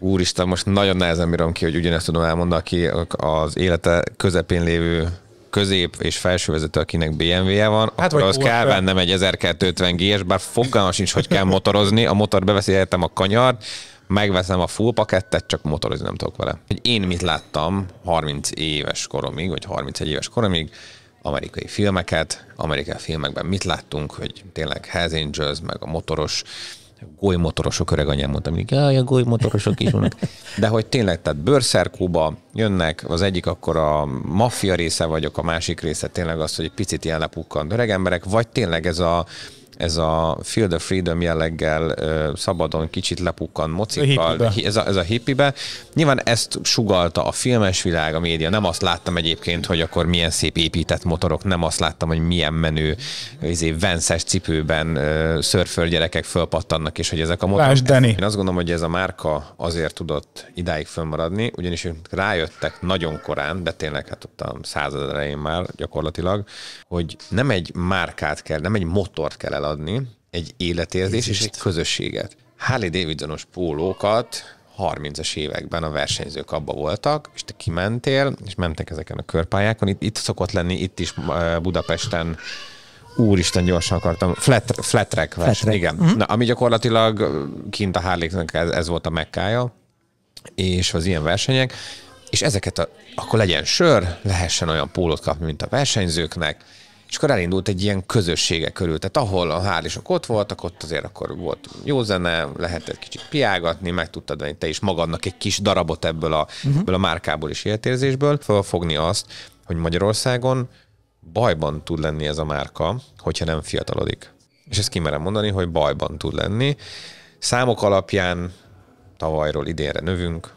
Úristen, most nagyon nehezen bírom ki, hogy ugyanezt tudom elmondani, aki az élete közepén lévő közép és felső vezető, akinek BMW-je van, hát akkor az kell vennem egy 1250 g és bár fogalmam sincs, hogy kell motorozni, a motor beveszélhetem a kanyart, megveszem a full pakettet, csak motorozni nem tudok vele. Hogy én mit láttam 30 éves koromig, vagy 31 éves koromig, amerikai filmeket, amerikai filmekben mit láttunk, hogy tényleg Hells Angels, meg a motoros golymotorosok, öreg anyám mondta hogy jaj, a golymotorosok is vannak. De hogy tényleg, tehát bőrszerkóba jönnek, az egyik akkor a maffia része vagyok, a másik része tényleg az, hogy egy picit ilyen lepukkant öreg emberek, vagy tényleg ez a ez a Field of Freedom jelleggel szabadon kicsit lepukkan mocikkal, a ez a, ez a hippibe. Nyilván ezt sugalta a filmes világ, a média. Nem azt láttam egyébként, hogy akkor milyen szép épített motorok, nem azt láttam, hogy milyen menő izé, venszes cipőben szörföl gyerekek fölpattannak, és hogy ezek a motorok. Lásd, Én azt gondolom, hogy ez a márka azért tudott idáig fönnmaradni, ugyanis ők rájöttek nagyon korán, de tényleg hát ott a század már gyakorlatilag, hogy nem egy márkát kell, nem egy motort kell el adni egy életérzés és egy közösséget. Harley Davidsonos pólókat 30-es években a versenyzők abba voltak, és te kimentél, és mentek ezeken a körpályákon. Itt, itt szokott lenni, itt is eh, Budapesten Úristen, gyorsan akartam. Flat, flat track flat track. igen. Mm-hmm. Na, ami gyakorlatilag eh, kint a harley ez, ez volt a mekkája, és az ilyen versenyek, és ezeket a, akkor legyen sör, lehessen olyan pólót kapni, mint a versenyzőknek, és akkor elindult egy ilyen közössége körül. Tehát ahol a hálisok ott voltak, ott azért akkor volt jó zene, lehetett kicsit piágatni, meg tudtad venni te is magadnak egy kis darabot ebből a, uh-huh. ebből a márkából és életérzésből, fogni azt, hogy Magyarországon bajban tud lenni ez a márka, hogyha nem fiatalodik. És ezt kimerem mondani, hogy bajban tud lenni. Számok alapján tavalyról idénre növünk,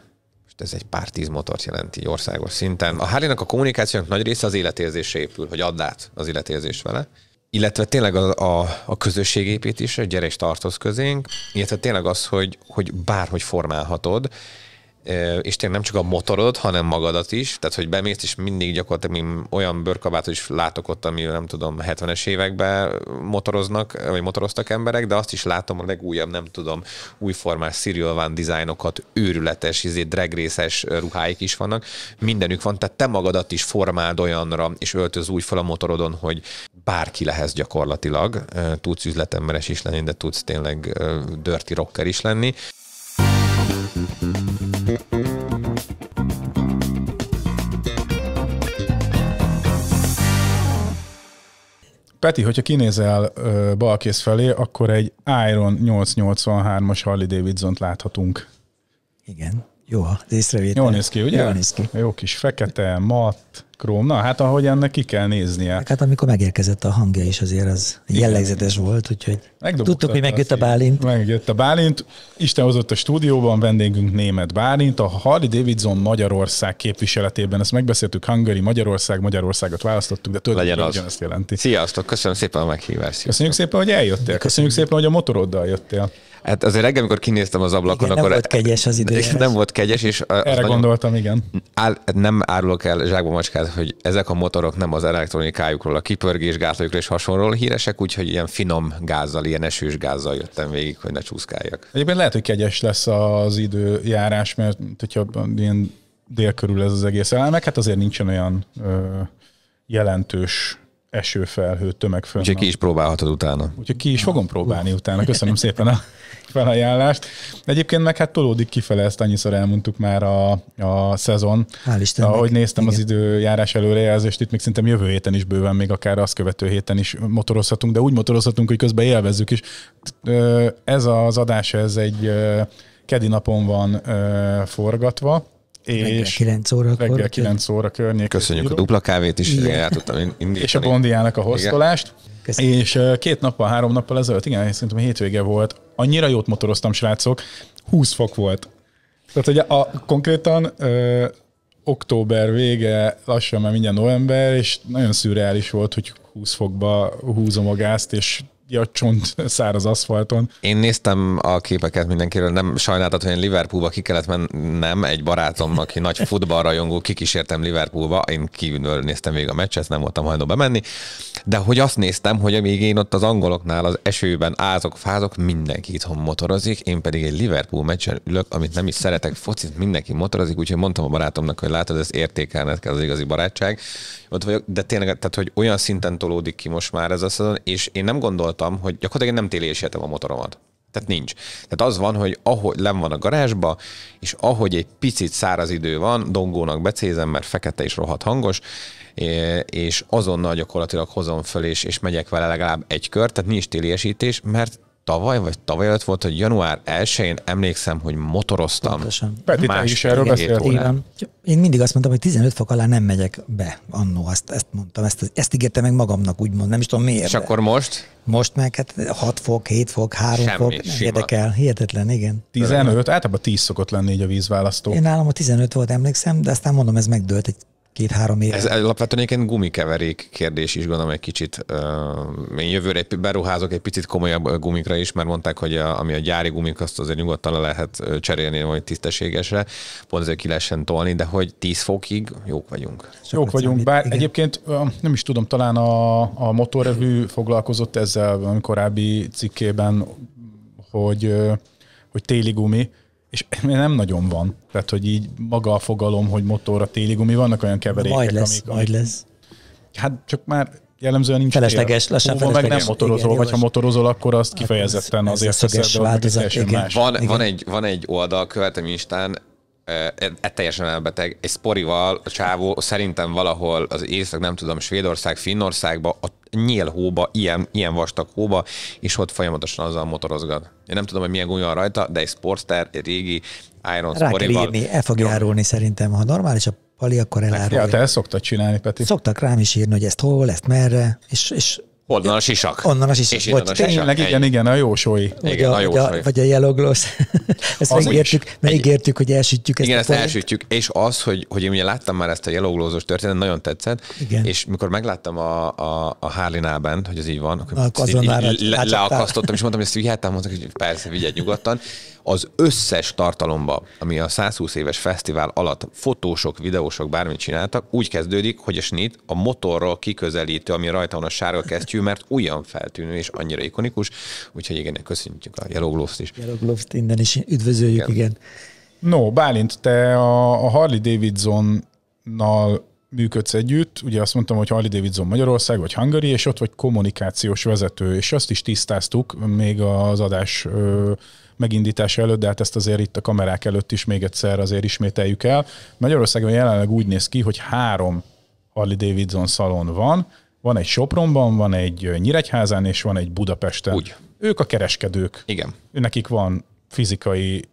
ez egy pár tíz motort jelenti országos szinten. A harley a kommunikációnak nagy része az életérzésre épül, hogy add át az életérzést vele. Illetve tényleg a, a, a közösségépítés, gyere és tartoz közénk, illetve tényleg az, hogy, hogy bárhogy formálhatod, és tényleg nem csak a motorodat, hanem magadat is, tehát hogy bemész, és mindig gyakorlatilag olyan bőrkabátot is látok ott, ami nem tudom, 70-es években motoroznak, vagy motoroztak emberek, de azt is látom a legújabb, nem tudom, újformás Serial Van dizájnokat, őrületes, izé, dragrészes ruháik is vannak, mindenük van, tehát te magadat is formáld olyanra, és öltöz úgy fel a motorodon, hogy bárki lehez gyakorlatilag, tudsz üzletemberes is lenni, de tudsz tényleg dirty rocker is lenni. Mm-hmm. Peti, hogyha kinézel ö, balkész felé, akkor egy Iron 883-as Harley Davidson-t láthatunk. Igen, jó észrevétel. Jól néz ki, ugye? Jól néz ki. Jó kis fekete, matt, Króm, na hát ennek ki kell néznie. Hát amikor megérkezett a hangja is azért az Igen. jellegzetes volt, úgyhogy tudtuk, hogy megjött a Bálint. Megjött a Bálint. Isten hozott a stúdióban vendégünk német Bálint, a Harley Davidson Magyarország képviseletében. Ezt megbeszéltük, Hungary, Magyarország, Magyarországot választottuk, de tudod, hogy az. azt jelenti. Sziasztok, köszönöm szépen a meghívást. Köszönjük szépen, hogy eljöttél. Köszönjük szépen, hogy a motoroddal jöttél. Hát azért reggel, amikor kinéztem az ablakon, igen, akkor... Nem volt kegyes az idő. nem volt kegyes, és... Erre gondoltam, nagyon... igen. Áll, nem árulok el zsákba macskát, hogy ezek a motorok nem az elektronikájukról, a kipörgésgátlójukról és hasonlóról híresek, úgyhogy ilyen finom gázzal, ilyen esős gázzal jöttem végig, hogy ne csúszkáljak. Egyébként lehet, hogy kegyes lesz az időjárás, mert hogyha ilyen dél körül ez az egész elemek, hát azért nincsen olyan ö, jelentős esőfelhő, fönn. Úgyhogy ki is próbálhatod utána. Úgyhogy ki is fogom próbálni utána. Köszönöm szépen a felajánlást. Egyébként meg hát tolódik kifele, ezt annyiszor elmondtuk már a, a szezon. Hál' Istennek. Ahogy néztem Igen. az időjárás előrejelzést, itt még szerintem jövő héten is bőven, még akár azt követő héten is motorozhatunk, de úgy motorozhatunk, hogy közben élvezzük is. Ez az adás, ez egy kedi napon van forgatva, és reggel 9 óra, reggel 9 óra környék. Köszönjük a dupla kávét is, igen. igen tudtam indítani. És a Bondiának a hoztolást. És két nappal, három nappal ezelőtt, igen, szerintem a hétvége volt, annyira jót motoroztam, srácok, 20 fok volt. Tehát, ugye a, a konkrétan ö, október vége, lassan már mindjárt november, és nagyon szürreális volt, hogy 20 fokba húzom a gázt, és a csont száraz aszfalton. Én néztem a képeket mindenkiről, nem sajnáltat, hogy én Liverpoolba ki kellett mennem, egy barátom, aki nagy futballrajongó, kikísértem Liverpoolba, én kívülről néztem végig a meccset, nem voltam hajlandó bemenni, de hogy azt néztem, hogy amíg én ott az angoloknál az esőben ázok, fázok, mindenki itthon motorozik, én pedig egy Liverpool meccsen ülök, amit nem is szeretek focit, mindenki motorozik, úgyhogy mondtam a barátomnak, hogy látod, ez értékelned kell az igazi barátság. Ott vagyok, de tényleg, tehát hogy olyan szinten tolódik ki most már ez a szezon, és én nem gondoltam, hogy gyakorlatilag én nem télésítem a motoromat. Tehát nincs. Tehát az van, hogy ahogy nem van a garázsba, és ahogy egy picit száraz idő van, dongónak becézem, mert fekete és rohadt hangos, és azonnal gyakorlatilag hozom föl, és, és megyek vele legalább egy kör, tehát nincs téliesítés, mert tavaly vagy tavaly előtt volt, hogy január 1-én emlékszem, hogy motoroztam. Pontosan. Peti, te is erről beszéltél. Én mindig azt mondtam, hogy 15 fok alá nem megyek be annó, azt, ezt mondtam, ezt, ezt ígértem meg magamnak, úgymond, nem is tudom miért. És akkor most? Most meg hát 6 fok, 7 fok, 3 Semmi, fok, nem sima. érdekel, hihetetlen, igen. 15, általában 10 szokott lenni így a vízválasztó. Én nálam a 15 volt, emlékszem, de aztán mondom, ez megdőlt egy két-három éve. Ez alapvetően egyébként gumikeverék kérdés is gondolom egy kicsit. Én jövőre egy, beruházok egy picit komolyabb gumikra is, mert mondták, hogy a, ami a gyári gumik, azt azért nyugodtan le lehet cserélni vagy tisztességesre, pont azért ki lehessen tolni, de hogy 10 fokig jók vagyunk. Sok jók vagyunk, bár igen. egyébként nem is tudom, talán a, a motorrevű foglalkozott ezzel a korábbi cikkében, hogy, hogy téli gumi, és nem nagyon van. Tehát, hogy így maga a fogalom, hogy motor a téligumi, vannak olyan keverékek, majd lesz, amik, amik... Majd lesz. Hát csak már jellemzően nincs felesleges, tél. lassan Hú, felesleges. meg nem motorozol, igen, vagy jó, ha motorozol, akkor azt hát kifejezetten ez azért teszed, de változat, igen. Más. Van, igen. van, egy, van egy oldal, követem Instán, ez e, teljesen elbeteg, egy sporival a csávó szerintem valahol az észak, nem tudom, Svédország, Finnországba a hóba, ilyen, ilyen vastag hóba, és ott folyamatosan azzal motorozgat. Én nem tudom, hogy milyen gumja van rajta, de egy Sportster, egy régi Iron Rá kell írni, el fog járulni szerintem. Ha normális a pali, akkor elárulja. Ja, hát te ezt szoktad csinálni, Peti. Szoktak rám is írni, hogy ezt hol, ezt merre, és, és Onnan a sisak. Onnan a sisak. És volt, a sisak. Tényleg, igen, igen, a jósói. Igen, a, a jósói. vagy a yellow gloss. ezt az megértük, megígértük, hogy elsütjük ezt Igen, a ezt elsütjük, és az, hogy, hogy én ugye láttam már ezt a yellow gloss történetet, nagyon tetszett, igen. és mikor megláttam a, a, a harley hogy ez így van, akkor, akkor azonnal le, leakasztottam, és mondtam, hogy ezt vihetem, mondtam, hogy persze, vigyed nyugodtan, az összes tartalomba, ami a 120 éves fesztivál alatt fotósok, videósok bármit csináltak, úgy kezdődik, hogy a snit a motorról kiközelítő, ami rajta van a sárga kesztyű, mert olyan feltűnő és annyira ikonikus, úgyhogy igen, köszöntjük a Yellow gloves is. Yellow gloves innen is üdvözöljük, igen. igen. No, Bálint, te a Harley Davidson-nal működsz együtt, ugye azt mondtam, hogy Harley Davidson Magyarország, vagy Hungary, és ott vagy kommunikációs vezető, és azt is tisztáztuk még az adás megindítása előtt, de hát ezt azért itt a kamerák előtt is még egyszer azért ismételjük el. Magyarországon jelenleg úgy néz ki, hogy három Harley Davidson szalon van, van egy Sopronban, van egy Nyíregyházán, és van egy Budapesten. Úgy. Ők a kereskedők. Igen. Nekik van fizikai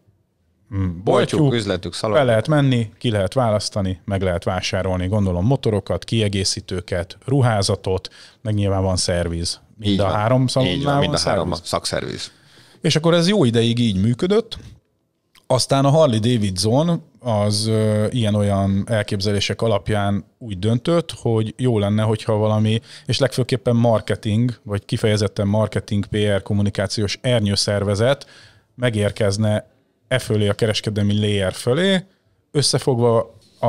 mm, boltjuk, boltjuk üzletük, szalon. Be lehet menni, ki lehet választani, meg lehet vásárolni, gondolom motorokat, kiegészítőket, ruházatot, meg nyilván van szerviz. Mind Így a van. három szalonnál Így van, mind a három szerviz. szakszerviz. És akkor ez jó ideig így működött. Aztán a Harley Davidson az ilyen-olyan elképzelések alapján úgy döntött, hogy jó lenne, hogyha valami, és legfőképpen marketing, vagy kifejezetten marketing, PR, kommunikációs ernyőszervezet megérkezne e fölé a kereskedelmi layer fölé, összefogva a,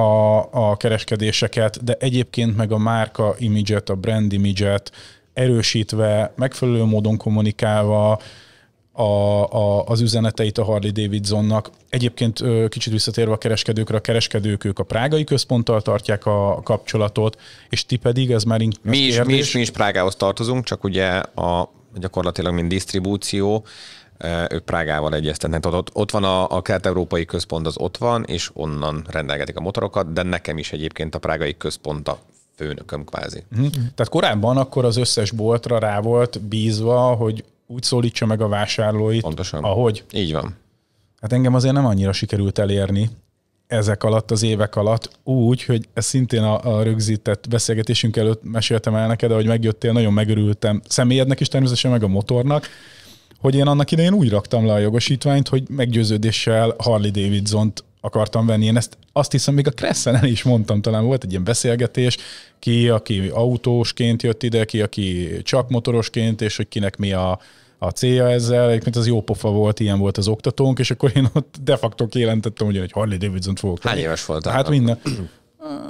a kereskedéseket, de egyébként meg a márka imidzset, a brand imidzset erősítve, megfelelő módon kommunikálva, a, a, az üzeneteit a Harley Davidsonnak. Egyébként kicsit visszatérve a kereskedőkre, a kereskedők ők a prágai központtal tartják a kapcsolatot, és ti pedig, ez már inkább mi is, mi, is, mi is Prágához tartozunk, csak ugye a gyakorlatilag mint disztribúció, ők Prágával egyeztetnek. Tehát ott, ott van a, a kelet-európai központ, az ott van, és onnan rendelgetik a motorokat, de nekem is egyébként a prágai központ a főnököm kvázi. Mm-hmm. Tehát korábban akkor az összes boltra rá volt bízva, hogy úgy szólítsa meg a vásárlóit, Pontosan. ahogy. Így van. Hát engem azért nem annyira sikerült elérni ezek alatt, az évek alatt, úgy, hogy ez szintén a, a rögzített beszélgetésünk előtt meséltem el neked, ahogy megjöttél, nagyon megörültem személyednek is természetesen, meg a motornak, hogy én annak idején úgy raktam le a jogosítványt, hogy meggyőződéssel Harley Davidson-t akartam venni. Én ezt azt hiszem, még a Kresszen el is mondtam, talán volt egy ilyen beszélgetés, ki, aki autósként jött ide, ki, aki csak motorosként, és hogy kinek mi a, a célja ezzel, egyébként az jó pofa volt, ilyen volt az oktatónk, és akkor én ott de facto kijelentettem, hogy egy Harley Davidson fogok. Hány éves volt? Hát minden.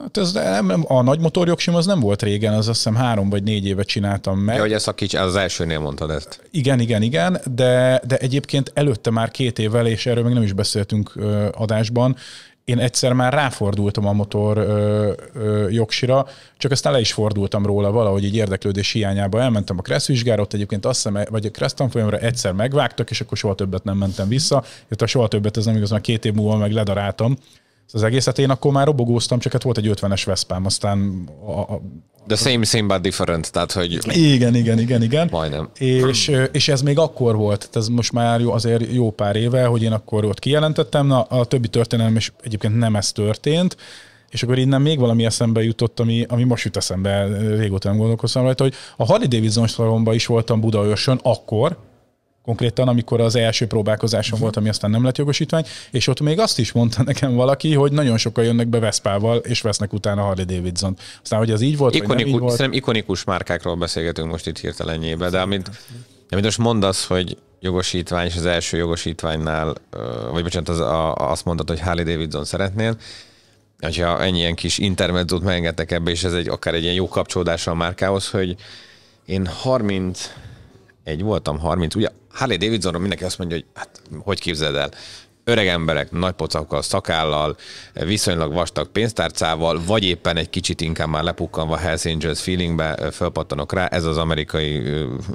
Hát ez nem, a nagy motorjogsim az nem volt régen, az azt hiszem három vagy négy éve csináltam meg. Ja, hogy ezt a kicsi, az elsőnél mondtad ezt. Igen, igen, igen, de, de egyébként előtte már két évvel, és erről még nem is beszéltünk adásban, én egyszer már ráfordultam a motor ö, ö, jogsira, csak aztán le is fordultam róla valahogy így érdeklődés hiányába. Elmentem a Kressz ott egyébként azt hiszem, vagy a Kressz tanfolyamra egyszer megvágtak, és akkor soha többet nem mentem vissza. Itt a soha többet, ez nem igaz, mert két év múlva meg ledaráltam az egészet. Én akkor már robogóztam, csak hát volt egy 50-es Veszpám, aztán... A, a, The same, same, but different, tehát hogy... Igen, igen, igen, igen. Majdnem. És, és ez még akkor volt, tehát ez most már jó, azért jó pár éve, hogy én akkor ott kijelentettem, na a többi történelem is egyébként nem ez történt, és akkor innen még valami eszembe jutott, ami, ami most jut eszembe, régóta nem gondolkoztam rajta, hogy a Harley Davidson is voltam Budaörsön akkor, konkrétan, amikor az első próbálkozásom mhm. uh-huh. volt, ami aztán nem lett jogosítvány, és ott még azt is mondta nekem valaki, hogy nagyon sokan jönnek be Veszpával, és vesznek utána Harley davidson Aztán, hogy az így volt, Ikoniku, vagy nem így volt. Szerintem ikonikus márkákról beszélgetünk most itt hirtelenjébe, de amit, amit most mondasz, hogy jogosítvány, és az első jogosítványnál, vagy bocsánat, az, a, azt mondtad, hogy Harley Davidson szeretnél, hogyha ennyi ilyen kis intermedzót megengedtek ebbe, és ez egy akár egy ilyen jó kapcsolódása a márkához, hogy én 30 egy voltam, 30. Ugye Harley Davidsonról mindenki azt mondja, hogy hát hogy képzeld el, öreg emberek, nagy pocakkal, szakállal, viszonylag vastag pénztárcával, vagy éppen egy kicsit inkább már lepukkanva Hells Angels feelingbe fölpattanok rá, ez az amerikai,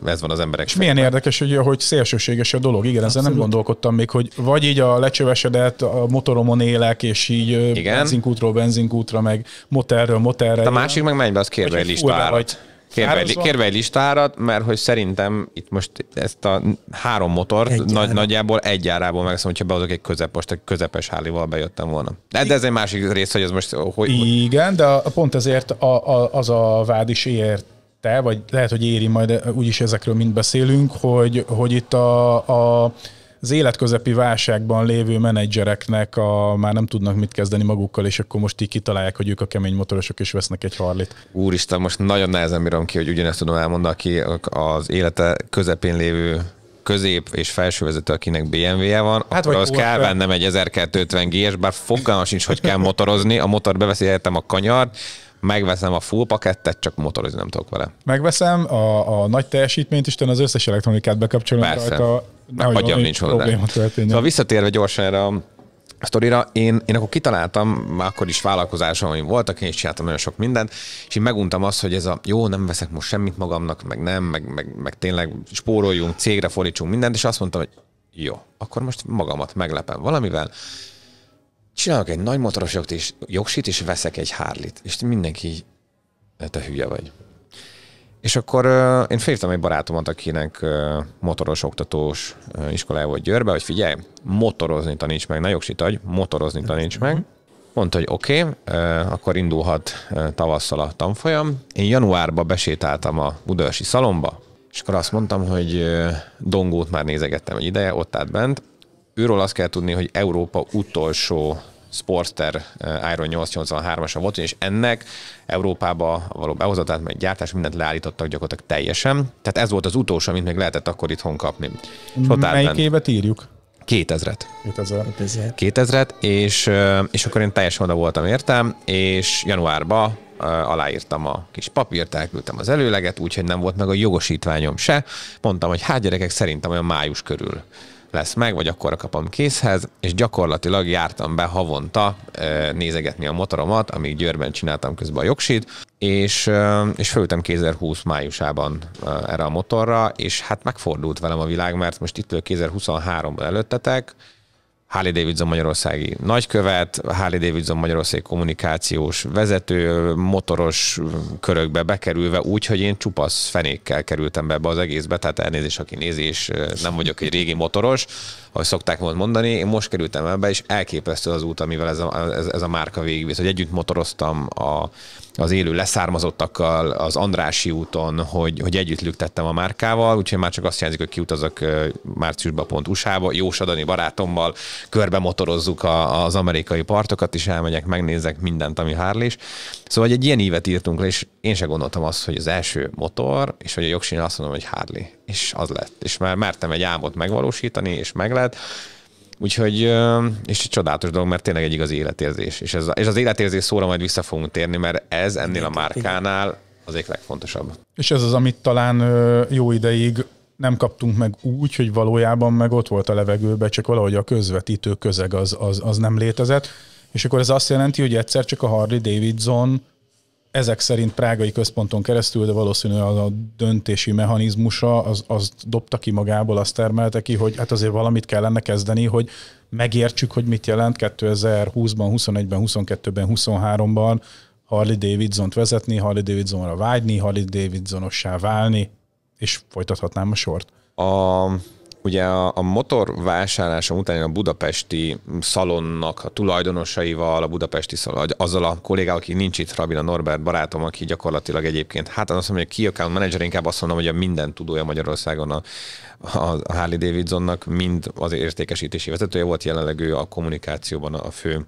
ez van az emberek És Milyen érdekes, hogy, hogy szélsőséges a dolog, igen, ezzel nem gondolkodtam még, hogy vagy így a lecsövesedett, a motoromon élek, és így igen. benzinkútról benzinkútra, meg motelről motelre. A másik meg menj be, az kérve egy listára. Kérve, egy, kérve egy listárat, mert hogy szerintem itt most ezt a három motort egy nagy, nagyjából egy árából megszom, hogyha behozok egy közepes, egy közepes hálival bejöttem volna. De, de hát ez egy másik rész, hogy ez most hogy... Igen, de pont ezért a, a, az a vád is ért te, vagy lehet, hogy éri majd, úgyis ezekről mind beszélünk, hogy, hogy itt a, a az életközepi válságban lévő menedzsereknek a, már nem tudnak mit kezdeni magukkal, és akkor most így kitalálják, hogy ők a kemény motorosok, és vesznek egy harlit. Úristen, most nagyon nehezen bírom ki, hogy ugyanezt tudom elmondani, aki az élete közepén lévő közép és felső vezető, akinek BMW-je van, hát akkor az kell vennem egy 1250 g bár fogalmas sincs, hogy kell motorozni, a motor beveszi a kanyart, megveszem a full pakettet, csak motorozni nem tudok vele. Megveszem a, a nagy teljesítményt, és az összes elektronikát bekapcsolom Persze. rajta, nehogy agyam nincs hozzá. Szóval visszatérve gyorsan erre a a sztorira, én, én akkor kitaláltam, már akkor is vállalkozásom voltak, én is csináltam nagyon sok mindent, és én meguntam azt, hogy ez a jó, nem veszek most semmit magamnak, meg nem, meg, meg, meg tényleg spóroljunk, cégre fordítsunk mindent, és azt mondtam, hogy jó, akkor most magamat meglepem valamivel, csinálok egy nagy motoros jogsit, és veszek egy hárlit. És mindenki így, hát te hülye vagy. És akkor én féltem egy barátomat, akinek motoros oktatós iskolája volt Győrbe, hogy figyelj, motorozni taníts meg, ne agy, motorozni taníts meg. Mondta, hogy oké, okay, akkor indulhat tavasszal a tanfolyam. Én januárba besétáltam a Budaörsi szalomba, és akkor azt mondtam, hogy Dongót már nézegettem egy ideje, ott állt bent. Őről azt kell tudni, hogy Európa utolsó Sportster eh, Iron 883-asa volt, és ennek Európába való behozatát, meg gyártás, mindent leállítottak gyakorlatilag teljesen. Tehát ez volt az utolsó, amit még lehetett akkor itthon kapni. Sotárben. Melyik évet írjuk? 2000-et. 2000. 2000-et, és, eh, és akkor én teljesen oda voltam értem, és januárban eh, aláírtam a kis papírt, elküldtem az előleget, úgyhogy nem volt meg a jogosítványom se. Mondtam, hogy hát gyerekek, szerintem olyan május körül lesz meg, vagy akkor kapom készhez, és gyakorlatilag jártam be havonta nézegetni a motoromat, amíg Győrben csináltam közben a jogsit, és, és fölültem 2020 májusában erre a motorra, és hát megfordult velem a világ, mert most itt 2023 előttetek, Harley Davidson magyarországi nagykövet, Harley Davidson magyarországi kommunikációs vezető, motoros körökbe bekerülve úgy, hogy én csupasz fenékkel kerültem be ebbe az egészbe, tehát elnézés, aki nézi, és nem vagyok egy régi motoros, ahogy szokták volt mondani. Én most kerültem ebbe, és elképesztő az út, amivel ez a, ez, ez a márka végigvisz, hogy együtt motoroztam a, az élő leszármazottakkal, az Andrási úton, hogy, hogy együtt lüktettem a márkával, úgyhogy már csak azt jelenti, hogy kiutazok márciusban pont USA-ba, Jósadani barátommal, körbe motorozzuk a, az amerikai partokat, és elmegyek, megnézek mindent, ami hárlés. Szóval egy ilyen ívet írtunk le, és én se gondoltam azt, hogy az első motor, és hogy a jogsin azt mondom, hogy Harley és az lett. És már mertem egy álmot megvalósítani, és meg lett. Úgyhogy, és egy csodálatos dolog, mert tényleg egy igazi életérzés. És, ez, és az életérzés szóra majd vissza fogunk térni, mert ez ennél a márkánál az egyik legfontosabb. És ez az, amit talán jó ideig nem kaptunk meg úgy, hogy valójában meg ott volt a levegőben, csak valahogy a közvetítő közeg az, az, az nem létezett. És akkor ez azt jelenti, hogy egyszer csak a Harley Davidson ezek szerint prágai központon keresztül, de valószínűleg az a döntési mechanizmusa az, az dobta ki magából, azt termelte ki, hogy hát azért valamit kellene kezdeni, hogy megértsük, hogy mit jelent 2020-ban, 21-ben, 22-ben, 23-ban Harley davidson vezetni, Harley Davidsonra vágyni, Harley davidson válni, és folytathatnám a sort. A, Ugye a, a motor vásárlása után a budapesti szalonnak a tulajdonosaival, a budapesti szalon, azzal a kollégával, aki nincs itt, Rabina Norbert barátom, aki gyakorlatilag egyébként, hát azt mondom, hogy a key account manager, inkább azt mondom, hogy a minden tudója Magyarországon a, a Harley Davidsonnak, mind az értékesítési vezetője volt, jelenleg ő a kommunikációban a fő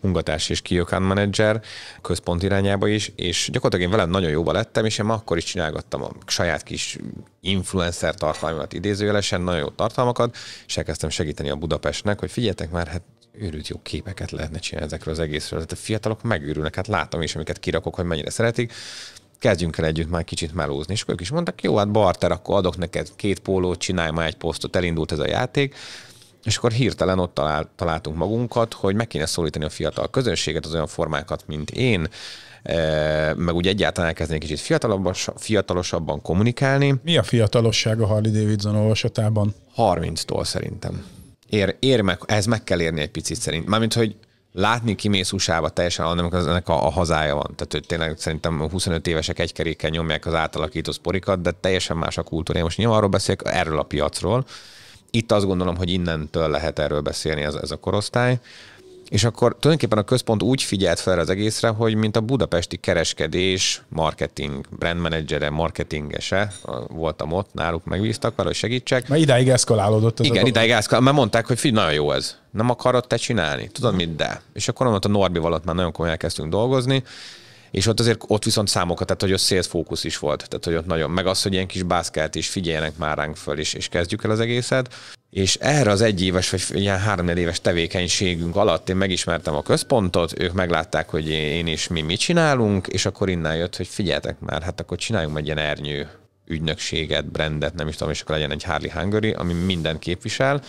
munkatárs és key account manager központ irányába is, és gyakorlatilag én velem nagyon jóba lettem, és én akkor is csinálgattam a saját kis influencer tartalmat idézőjelesen, nagyon jó tartalmakat, és elkezdtem segíteni a Budapestnek, hogy figyeljetek már, hát őrült jó képeket lehetne csinálni ezekről az egészről. Tehát a fiatalok megőrülnek, hát látom is, amiket kirakok, hogy mennyire szeretik kezdjünk el együtt már kicsit melózni. És ők is mondtak, jó, hát barter, akkor adok neked két pólót, csinálj már egy posztot, elindult ez a játék és akkor hirtelen ott talál, találtunk magunkat, hogy meg kéne szólítani a fiatal közönséget, az olyan formákat, mint én, e, meg úgy egyáltalán elkezdeni kicsit fiatalosabban kommunikálni. Mi a fiatalosság a Harley Davidson olvasatában? 30-tól szerintem. Ér, ér meg, ez meg kell érni egy picit szerint. Mármint, hogy látni kimész usa teljesen, hanem az, ennek a, a, hazája van. Tehát hogy tényleg szerintem 25 évesek egy kerékkel nyomják az átalakított szporikat, de teljesen más a kultúra. Én most nyilván arról beszélek, erről a piacról, itt azt gondolom, hogy innentől lehet erről beszélni ez, ez a korosztály. És akkor tulajdonképpen a központ úgy figyelt fel az egészre, hogy mint a budapesti kereskedés, marketing, brand managere, marketingese, voltam ott, náluk megbíztak vele, hogy segítsek. Mert idáig eszkalálódott. Igen, a idáig eszkalálódott, mert mondták, hogy figyelj, nagyon jó ez. Nem akarod te csinálni? Tudod mit, de. És akkor ott a Norbi valat már nagyon komolyan elkezdtünk dolgozni, és ott azért ott viszont számokat, tehát hogy a sales fókusz is volt, tehát hogy ott nagyon, meg az, hogy ilyen kis bászkelt is figyeljenek már ránk föl, és, és kezdjük el az egészet. És erre az egyéves, vagy ilyen három éves tevékenységünk alatt én megismertem a központot, ők meglátták, hogy én is mi mit csinálunk, és akkor innen jött, hogy figyeltek már, hát akkor csináljunk egy ilyen ernyő ügynökséget, brandet, nem is tudom, és akkor legyen egy Harley Hungary, ami minden képvisel.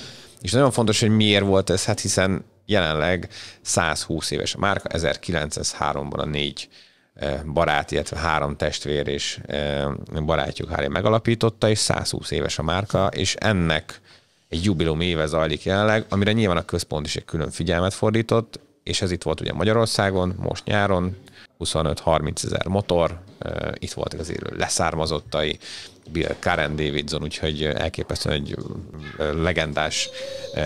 És nagyon fontos, hogy miért volt ez, hát hiszen jelenleg 120 éves a márka, 1903-ban a négy barát, illetve három testvér és barátjuk Harry megalapította, és 120 éves a márka, és ennek egy jubilum éve zajlik jelenleg, amire nyilván a központ is egy külön figyelmet fordított, és ez itt volt ugye Magyarországon, most nyáron, 25-30 ezer motor, itt voltak az élő leszármazottai, Bill Karen Davidson, úgyhogy elképesztően egy legendás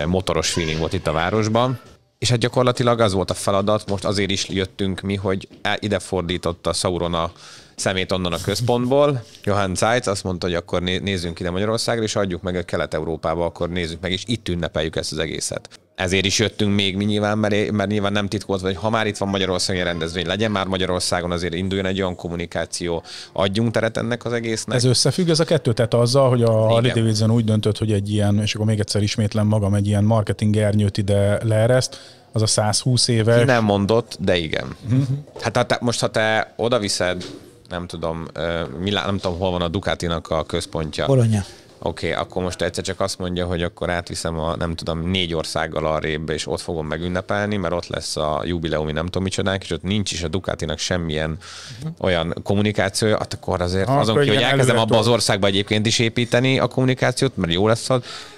motoros feeling volt itt a városban. És hát gyakorlatilag az volt a feladat, most azért is jöttünk mi, hogy e, ide fordította Sauron a szemét onnan a központból. Johann Zeitz azt mondta, hogy akkor nézzünk ide Magyarországra, és adjuk meg a Kelet-Európába, akkor nézzük meg, és itt ünnepeljük ezt az egészet ezért is jöttünk még mi nyilván, mert, mert nyilván nem titkolt, hogy ha már itt van Magyarországon egy rendezvény, legyen már Magyarországon, azért induljon egy olyan kommunikáció, adjunk teret ennek az egésznek. Ez összefügg ez a kettő, tehát azzal, hogy a Harley Davidson úgy döntött, hogy egy ilyen, és akkor még egyszer ismétlem magam, egy ilyen marketing ernyőt ide leereszt, az a 120 éve. Nem mondott, de igen. Uh-huh. Hát ha te, most, ha te oda viszed, nem tudom, Milán, nem tudom, hol van a Ducatinak a központja. Bolonya oké, okay, akkor most egyszer csak azt mondja, hogy akkor átviszem a, nem tudom, négy országgal arrébb, és ott fogom megünnepelni, mert ott lesz a jubileumi nem tudom micsodánk, és ott nincs is a Ducatinak semmilyen uh-huh. olyan kommunikációja, hát akkor azért ha, azon ki, hogy elkezdem abba az országba egyébként is építeni a kommunikációt, mert jó lesz az,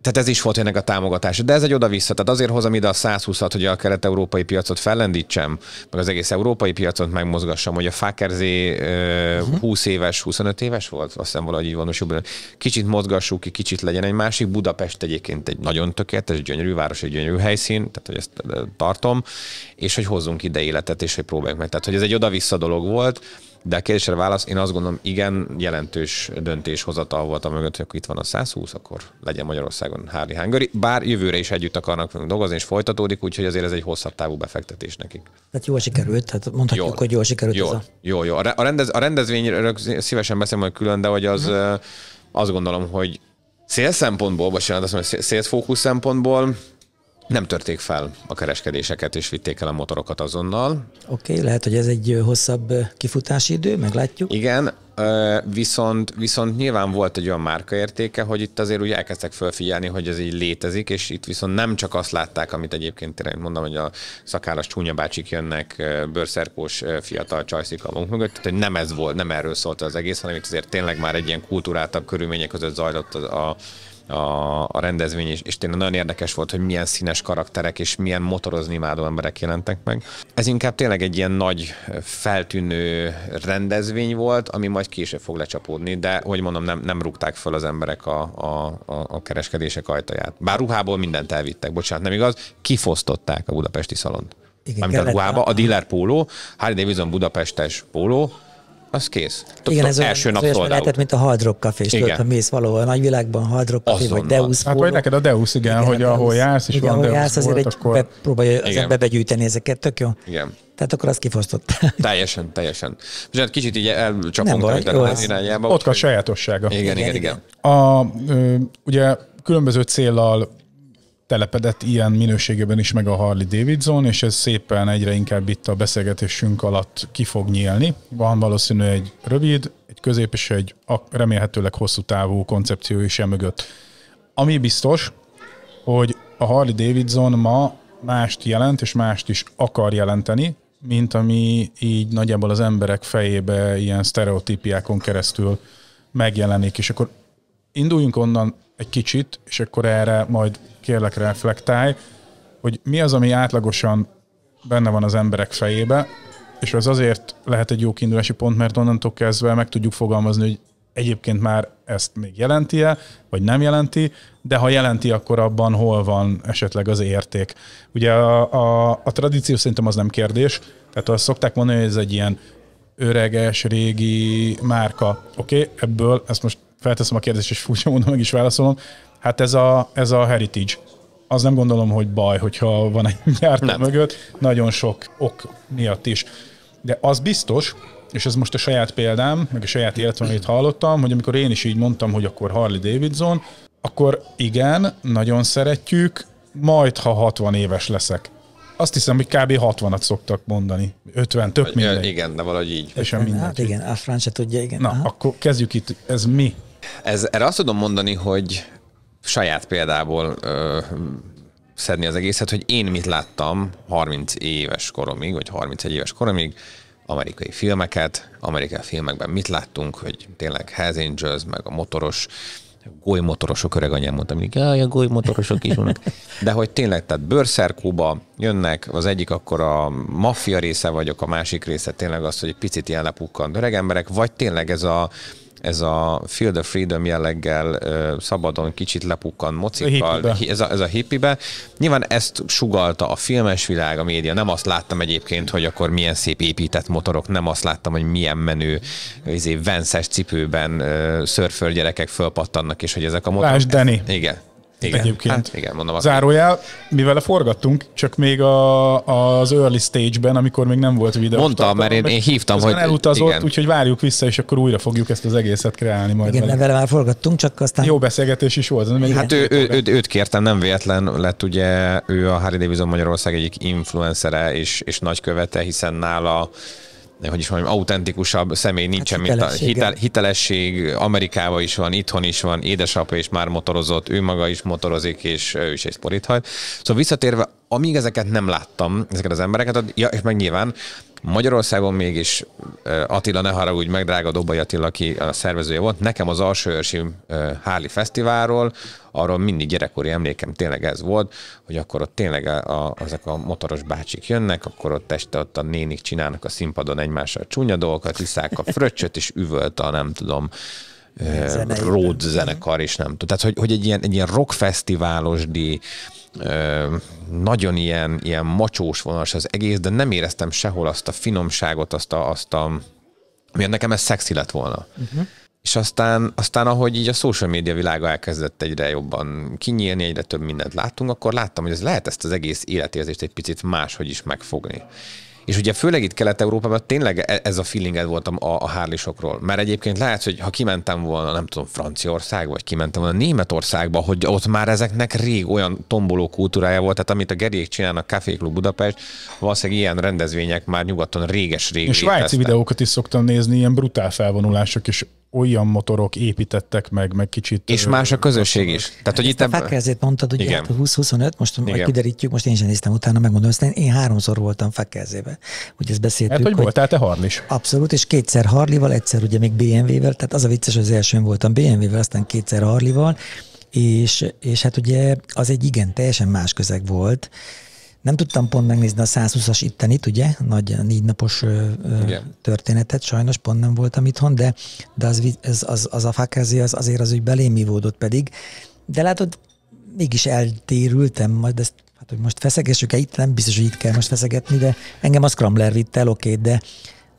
tehát ez is volt ennek a támogatása. De ez egy oda-vissza. Tehát azért hozom ide a 120-at, hogy a kelet-európai piacot fellendítsem, meg az egész európai piacot megmozgassam, hogy a Fákerzé uh-huh. Mhm. 20 éves, 25 éves volt, azt hiszem valahogy így van, jobban. Kicsit mozgassuk ki, kicsit legyen egy másik. Budapest egyébként egy nagyon tökéletes, gyönyörű város, egy gyönyörű helyszín, tehát hogy ezt tartom, és hogy hozzunk ide életet, és hogy próbáljuk meg. Tehát, hogy ez egy oda-vissza dolog volt de a kérdésre válasz, én azt gondolom, igen, jelentős döntéshozatal volt a mögött, hogy akkor itt van a 120, akkor legyen Magyarországon Harley Hungary. Bár jövőre is együtt akarnak dolgozni, és folytatódik, úgyhogy azért ez egy hosszabb távú befektetés nekik. Tehát jól sikerült, tehát mondhatjuk, jól. hogy jól sikerült jól. ez a... Jó, jó. A, rendez, a rendezvényről szívesen beszélünk majd külön, de hogy az, uh-huh. azt gondolom, hogy szél szempontból, bocsánat, azt mondom, szélfókusz szempontból nem törték fel a kereskedéseket, és vitték el a motorokat azonnal. Oké, okay, lehet, hogy ez egy hosszabb kifutási idő, meglátjuk. Igen, viszont, viszont nyilván volt egy olyan márkaértéke, hogy itt azért úgy elkezdtek felfigyelni, hogy ez így létezik, és itt viszont nem csak azt látták, amit egyébként tényleg mondom, hogy a szakállas csúnya bácsik jönnek, bőrszerkós fiatal csajszik a magunk mögött, tehát nem ez volt, nem erről szólt az egész, hanem itt azért tényleg már egy ilyen kultúráltabb körülmények között zajlott a, a a, a rendezvény, és, és tényleg nagyon érdekes volt, hogy milyen színes karakterek és milyen motorozni imádó emberek jelentek meg. Ez inkább tényleg egy ilyen nagy feltűnő rendezvény volt, ami majd később fog lecsapódni, de hogy mondom, nem, nem rúgták föl az emberek a, a, a, a kereskedések ajtaját. Bár ruhából mindent elvittek, bocsánat, nem igaz, kifosztották a budapesti szalont. Igen, Mármint a ruhába, a dealer póló, Harley Davidson budapestes póló, az kész. Tök, Igen, ez első nap szóval lehetett, mint a hard rock café, és tudod, ha mész valahol a nagyvilágban, hard rock café, vagy Deus Hát vagy neked a Deus, igen, igen hogy ahol jársz, és igen, van Deus jársz, azért volt, egy, akkor... be, próbálja az ember begyűjteni ezeket, tök jó. Igen. Tehát akkor azt kifosztott. Teljesen, teljesen. És kicsit így elcsapunk a az irányába. Ott a sajátossága. Igen, igen, igen. A, ugye különböző célnal telepedett ilyen minőségében is meg a Harley Davidson, és ez szépen egyre inkább itt a beszélgetésünk alatt ki fog nyílni. Van valószínű egy rövid, egy közép és egy remélhetőleg hosszú távú koncepció is e mögött. Ami biztos, hogy a Harley Davidson ma mást jelent, és mást is akar jelenteni, mint ami így nagyjából az emberek fejébe ilyen sztereotípiákon keresztül megjelenik, és akkor induljunk onnan egy kicsit, és akkor erre majd kérlek reflektálj, hogy mi az, ami átlagosan benne van az emberek fejébe, és az azért lehet egy jó kiindulási pont, mert onnantól kezdve meg tudjuk fogalmazni, hogy egyébként már ezt még jelenti-e, vagy nem jelenti, de ha jelenti, akkor abban hol van esetleg az érték. Ugye a, a, a tradíció szerintem az nem kérdés, tehát azt szokták mondani, hogy ez egy ilyen öreges, régi márka. Oké, okay, ebből ezt most felteszem a kérdést, és furcsa mondom, meg is válaszolom. Hát ez a, ez a heritage. Az nem gondolom, hogy baj, hogyha van egy gyártó nem. mögött, nagyon sok ok miatt is. De az biztos, és ez most a saját példám, meg a saját életemét hallottam, hogy amikor én is így mondtam, hogy akkor Harley Davidson, akkor igen, nagyon szeretjük, majd ha 60 éves leszek. Azt hiszem, hogy kb. 60-at szoktak mondani. 50, több minden. Igen, de valahogy így. És hát igen, a francia tudja, igen. Na, Aha. akkor kezdjük itt. Ez mi? Ez, erre azt tudom mondani, hogy saját példából ö, szedni az egészet, hogy én mit láttam 30 éves koromig, vagy 31 éves koromig, amerikai filmeket, amerikai filmekben mit láttunk, hogy tényleg Hells Angels, meg a motoros, golymotorosok, öreg anyám mondta mindig, jaj, a golymotorosok is vannak. De hogy tényleg, tehát bőrszerkóba jönnek, az egyik akkor a maffia része vagyok, a másik része tényleg az, hogy egy picit ilyen lepukkant öreg emberek, vagy tényleg ez a ez a Field of Freedom jelleggel szabadon kicsit lepukkan mocikkal, ez, a, ez a hippibe. Nyilván ezt sugalta a filmes világ, a média. Nem azt láttam egyébként, hogy akkor milyen szép épített motorok, nem azt láttam, hogy milyen menő izé, vences cipőben szörföl gyerekek fölpattannak, és hogy ezek a motorok... Lásd, Dani. Igen. Igen. Egyébként. Hát, igen, mondom. Azt Zárójel, mivel leforgattunk, csak még a, az early stage-ben, amikor még nem volt videó. Mondtam, mert én, én hívtam, hogy... elutazott, úgyhogy várjuk vissza, és akkor újra fogjuk ezt az egészet kreálni majd. Igen, vele már forgattunk, csak aztán... Jó beszélgetés is volt. Nem hát ő, ő, ő, őt kértem, nem véletlen lett ugye, ő a Harry Davidson Magyarország egyik influencere és, és nagykövete, hiszen nála hogy is mondjam, autentikusabb személy hát nincsen, hát mint a hitel, hitelesség. Amerikában is van, itthon is van, édesapja is már motorozott, ő maga is motorozik, és ő is egy sporithajt. Szóval visszatérve, amíg ezeket nem láttam, ezeket az embereket, ja, és meg nyilván Magyarországon mégis Attila, ne haragudj meg, drága Dobai Attila, aki a szervezője volt, nekem az őrsi Háli Fesztiválról, arról mindig gyerekkori emlékem tényleg ez volt, hogy akkor ott tényleg a, a, ezek a motoros bácsik jönnek, akkor ott este ott a nénik csinálnak a színpadon egymással csúnya dolgokat, iszák a fröccsöt, és üvölt a nem tudom, Zenei. Road zenekar is, nem tudom. Tehát, hogy, hogy egy, ilyen, egy ilyen rock díj, nagyon ilyen, ilyen macsós vonalas az egész, de nem éreztem sehol azt a finomságot, azt a, azt a miért nekem ez szexi lett volna. Uh-huh. És aztán, aztán, ahogy így a social média világa elkezdett egyre jobban kinyílni, egyre több mindent láttunk, akkor láttam, hogy ez lehet ezt az egész életérzést egy picit máshogy is megfogni. És ugye főleg itt Kelet-Európában tényleg e- ez a feelinged voltam a, a hárlisokról. Mert egyébként lehet, hogy ha kimentem volna, nem tudom, Franciaországba, vagy kimentem volna Németországba, hogy ott már ezeknek rég olyan tomboló kultúrája volt, tehát amit a geriék csinálnak Café Club Budapest, valószínűleg ilyen rendezvények már nyugaton réges réges És svájci videókat is szoktam nézni, ilyen brutál felvonulások, és olyan motorok építettek meg, meg kicsit... És más a közösség is. Tehát, hogy itt ebben... Fekkezét mondtad, hát, hogy 20-25, most majd kiderítjük, most én sem néztem utána, megmondom, ezt én, háromszor voltam fekkezébe. Ugye ezt beszéltük. Hát, hogy, hogy voltál te Harlis. Abszolút, és kétszer Harlival, egyszer ugye még BMW-vel, tehát az a vicces, hogy az elsőn voltam BMW-vel, aztán kétszer Harlival, és, és hát ugye az egy igen, teljesen más közeg volt, nem tudtam pont megnézni a 120-as ittenit, ugye? Nagy négy napos ö, történetet, sajnos pont nem voltam itthon, de, de az, az, az, az a fakázi az azért az úgy belém ivódott pedig. De látod, mégis eltérültem, majd ezt hát, hogy most feszegessük-e itt, nem biztos, hogy itt kell most feszegetni, de engem az Kramler vitt el, oké, okay, de,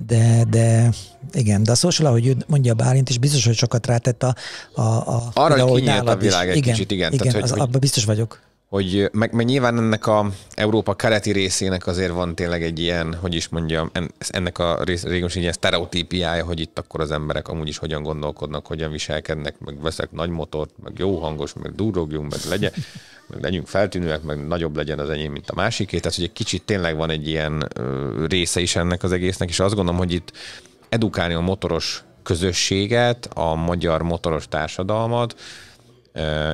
de, de igen, de a social, ahogy ő mondja Bálint, és biztos, hogy sokat rátett a... a, a Arra, hogy a világ is. egy igen, kicsit, igen. igen tehát, az, hogy... abban biztos vagyok hogy meg, meg nyilván ennek a Európa keleti részének azért van tényleg egy ilyen, hogy is mondjam, en, ennek a rész, ilyen sztereotípiája, hogy itt akkor az emberek amúgy is hogyan gondolkodnak, hogyan viselkednek, meg veszek nagy motort, meg jó hangos, meg durrogjunk, meg legyen, meg legyünk feltűnőek, meg nagyobb legyen az enyém, mint a másiké. Tehát, hogy egy kicsit tényleg van egy ilyen része is ennek az egésznek, és azt gondolom, hogy itt edukálni a motoros közösséget, a magyar motoros társadalmat,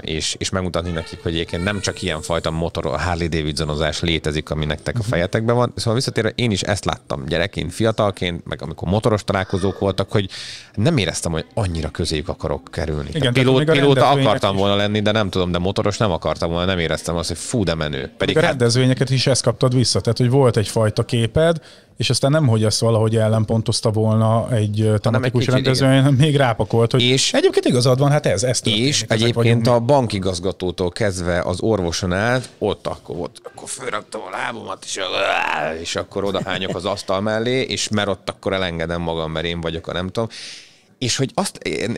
és, és megmutatni nekik, hogy egyébként nem csak fajta motor, Harley Davidsonozás létezik, ami nektek a mhm. fejetekben van. Szóval visszatérve én is ezt láttam gyerekként, fiatalként, meg amikor motoros találkozók voltak, hogy nem éreztem, hogy annyira közéjük akarok kerülni. Igen, a pilóta akartam is. volna lenni, de nem tudom, de motoros nem akartam volna, nem éreztem azt, hogy fú, de menő. Pedig a hát- rendezvényeket hát... is ezt kaptad vissza, tehát hogy volt egyfajta képed, és aztán nem, hogy ezt valahogy ellenpontozta volna egy tematikus rendező, hanem még rápakolt, hogy és, egyébként igazad van, hát ez, ez történik, És egyébként a bankigazgatótól kezdve az orvoson át, ott akkor volt, akkor fölraktam a lábomat, és, és akkor odahányok az asztal mellé, és mert ott akkor elengedem magam, mert én vagyok a nem tudom. És hogy azt, én,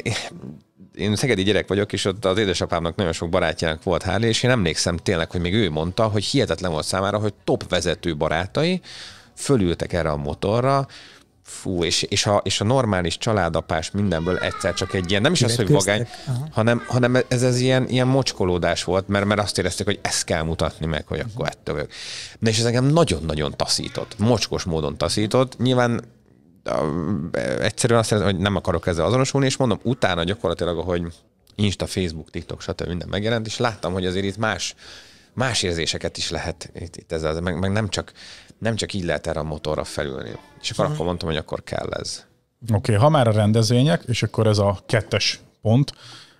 én szegedi gyerek vagyok, és ott az édesapámnak nagyon sok barátjának volt Harley, és én emlékszem tényleg, hogy még ő mondta, hogy hihetetlen volt számára, hogy top vezető barátai, fölültek erre a motorra, fú, és, és, a, és a normális családapás mindenből egyszer csak egy ilyen, nem is az, hogy vagány, hanem, hanem ez, ez ilyen, ilyen mocskolódás volt, mert, mert azt érezték, hogy ezt kell mutatni meg, hogy akkor mhm. ettől vagyok. Na és ez engem nagyon-nagyon taszított, mocskos módon taszított. Nyilván egyszerűen azt érzem, hogy nem akarok ezzel azonosulni, és mondom, utána gyakorlatilag, ahogy Insta, Facebook, TikTok, stb. minden megjelent, és láttam, hogy azért itt más más érzéseket is lehet itt, itt ezzel, meg, meg nem csak nem csak így lehet erre a motorra felülni. És akkor, mm. akkor mondtam, hogy akkor kell ez. Oké, okay, ha már a rendezvények, és akkor ez a kettes pont,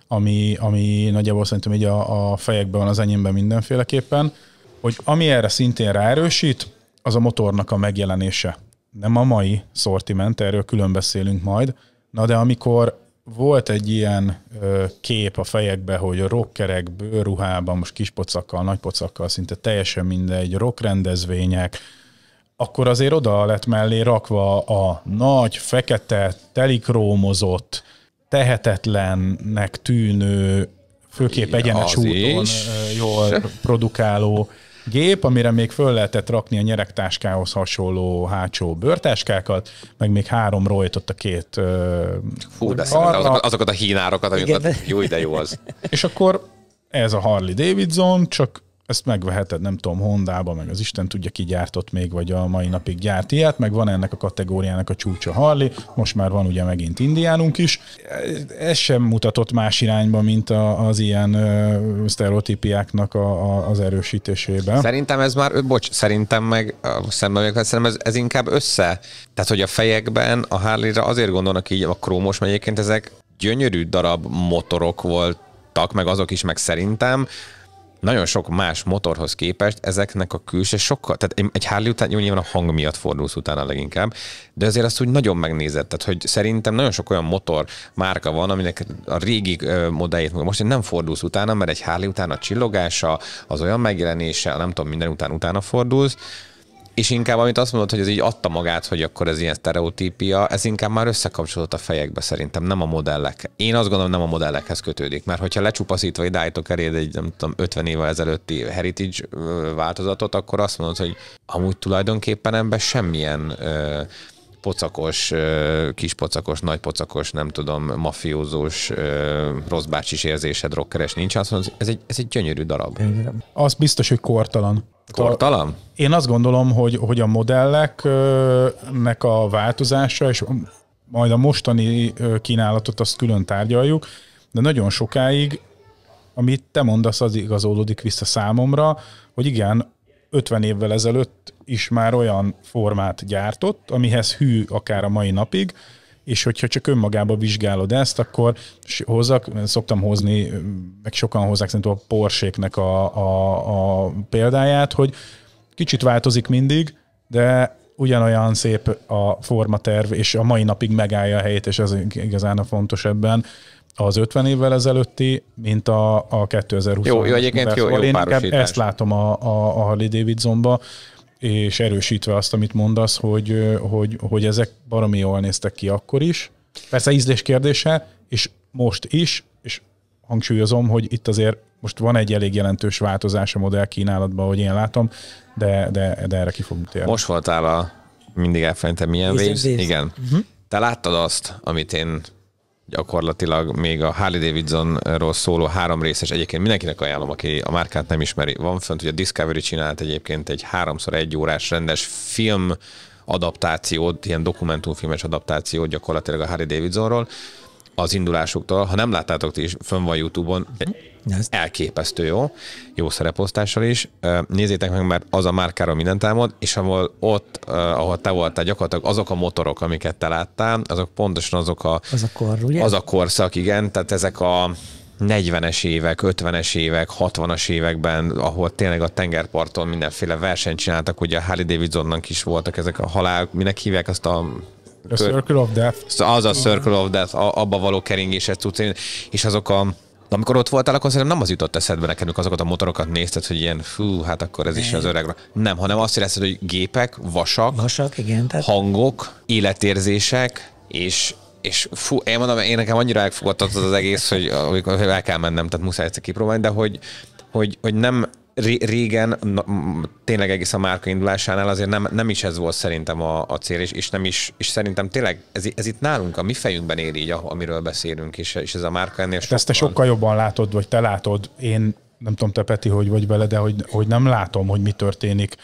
ami, ami nagyjából szerintem így a, a fejekben van, az enyémben mindenféleképpen, hogy ami erre szintén ráerősít, az a motornak a megjelenése. Nem a mai szortiment, erről külön beszélünk majd, na de amikor volt egy ilyen ö, kép a fejekbe, hogy a rockerek bőrruhában, most kis pocakkal, nagy pocakkal, szinte teljesen mindegy, rock rendezvények, akkor azért oda lett mellé rakva a nagy, fekete, telikrómozott, tehetetlennek tűnő főképp egyenes úton jól produkáló gép, amire még föl lehetett rakni a nyeregtáskához hasonló hátsó bőrtáskákat, meg még három rojtott a két Fú, de azokat, azokat a hínárokat, amiket jó ide jó az. És akkor ez a Harley Davidson, csak ezt megveheted, nem tudom, Hondába, meg az Isten tudja, ki gyártott még, vagy a mai napig gyárt ilyet, meg van ennek a kategóriának a csúcsa Harley, most már van ugye megint indiánunk is. Ez sem mutatott más irányba, mint a, az ilyen ö, sztereotípiáknak a, a, az erősítésében. Szerintem ez már, bocs, szerintem meg, szemben vagyok, hát szerintem ez, ez inkább össze. Tehát, hogy a fejekben a Harley-ra azért gondolnak így a krómos, mert egyébként ezek gyönyörű darab motorok voltak, meg azok is, meg szerintem, nagyon sok más motorhoz képest ezeknek a külső sokkal, tehát egy Harley után jó nyilván a hang miatt fordulsz utána leginkább, de azért azt úgy nagyon megnézed, tehát hogy szerintem nagyon sok olyan motor márka van, aminek a régi modelljét most nem fordulsz utána, mert egy Harley után a csillogása, az olyan megjelenése, nem tudom, minden után utána fordulsz, és inkább, amit azt mondod, hogy ez így adta magát, hogy akkor ez ilyen sztereotípia, ez inkább már összekapcsolódott a fejekbe szerintem, nem a modellek. Én azt gondolom, nem a modellekhez kötődik, mert hogyha lecsupaszítva idájtok eléd egy, nem tudom, 50 évvel ezelőtti heritage változatot, akkor azt mondod, hogy amúgy tulajdonképpen ebben semmilyen ö, pocakos, kis pocakos, nagy pocakos, nem tudom, mafiózós, rossz bácsis érzésed rockeres nincs, azt mondom, ez egy, ez egy gyönyörű darab. Az biztos, hogy kortalan. Kortalan? Én azt gondolom, hogy, hogy a modelleknek a változása, és majd a mostani kínálatot azt külön tárgyaljuk, de nagyon sokáig, amit te mondasz, az igazolódik vissza számomra, hogy igen, 50 évvel ezelőtt is már olyan formát gyártott, amihez hű akár a mai napig, és hogyha csak önmagába vizsgálod ezt, akkor hozzak, szoktam hozni, meg sokan hozzák szerintem a Porséknek a, a, a példáját, hogy kicsit változik mindig, de ugyanolyan szép a formaterv, és a mai napig megállja a helyét, és ez igazán a fontos ebben az 50 évvel ezelőtti, mint a, a 2020 Jó, jó egyébként jó, jó Én ezt látom a, a, a Harley davidson és erősítve azt, amit mondasz, hogy, hogy, hogy ezek baromi jól néztek ki akkor is. Persze ízlés kérdése, és most is, és hangsúlyozom, hogy itt azért most van egy elég jelentős változás a modell kínálatban, ahogy én látom, de, de, de erre ki fogunk térni. Most voltál a mindig elfelejtem milyen Waves. Igen. Uh-huh. Te láttad azt, amit én gyakorlatilag még a Harley Davidsonról szóló három részes, egyébként mindenkinek ajánlom, aki a márkát nem ismeri. Van fönt, hogy a Discovery csinált egyébként egy háromszor egy órás rendes film adaptációt, ilyen dokumentumfilmes adaptációt gyakorlatilag a Harley Davidsonról az indulásuktól. Ha nem láttátok ti is, fönn van YouTube-on, ezt. Elképesztő jó, jó szereposztással is. Nézzétek meg, mert az a márkáról minden támad, és ahol ott, ahol te voltál, gyakorlatilag azok a motorok, amiket te láttál, azok pontosan azok a... Az a kor, ugye? Az a korszak, igen, tehát ezek a 40-es évek, 50-es évek, 60-as években, ahol tényleg a tengerparton mindenféle versenyt csináltak, ugye a Harley Davidsonnak is voltak ezek a halál, minek hívják azt a a Circle of Death. Az a Circle of Death, abba való keringéset tudsz, és azok a de amikor ott voltál, akkor szerintem nem az jutott eszedbe neked, azokat a motorokat nézted, hogy ilyen, fú, hát akkor ez is az öreg. Nem, hanem azt érezted, hogy gépek, vasak, vasak igen, tehát... hangok, életérzések, és és fú, én mondom, én nekem annyira elfogadtatott az egész, hogy, hogy el kell mennem, tehát muszáj ezt kipróbálni, de hogy, hogy, hogy nem, régen, na, tényleg egész a márka indulásánál azért nem, nem is ez volt szerintem a, a cél, és, és nem is, és szerintem tényleg ez, ez itt nálunk, a mi fejünkben él így, amiről beszélünk, és, és ez a márka ennél sokkal... Hát ezt te sokkal jobban látod, vagy te látod, én nem tudom te Peti, hogy vagy vele, de hogy, hogy nem látom, hogy mi történik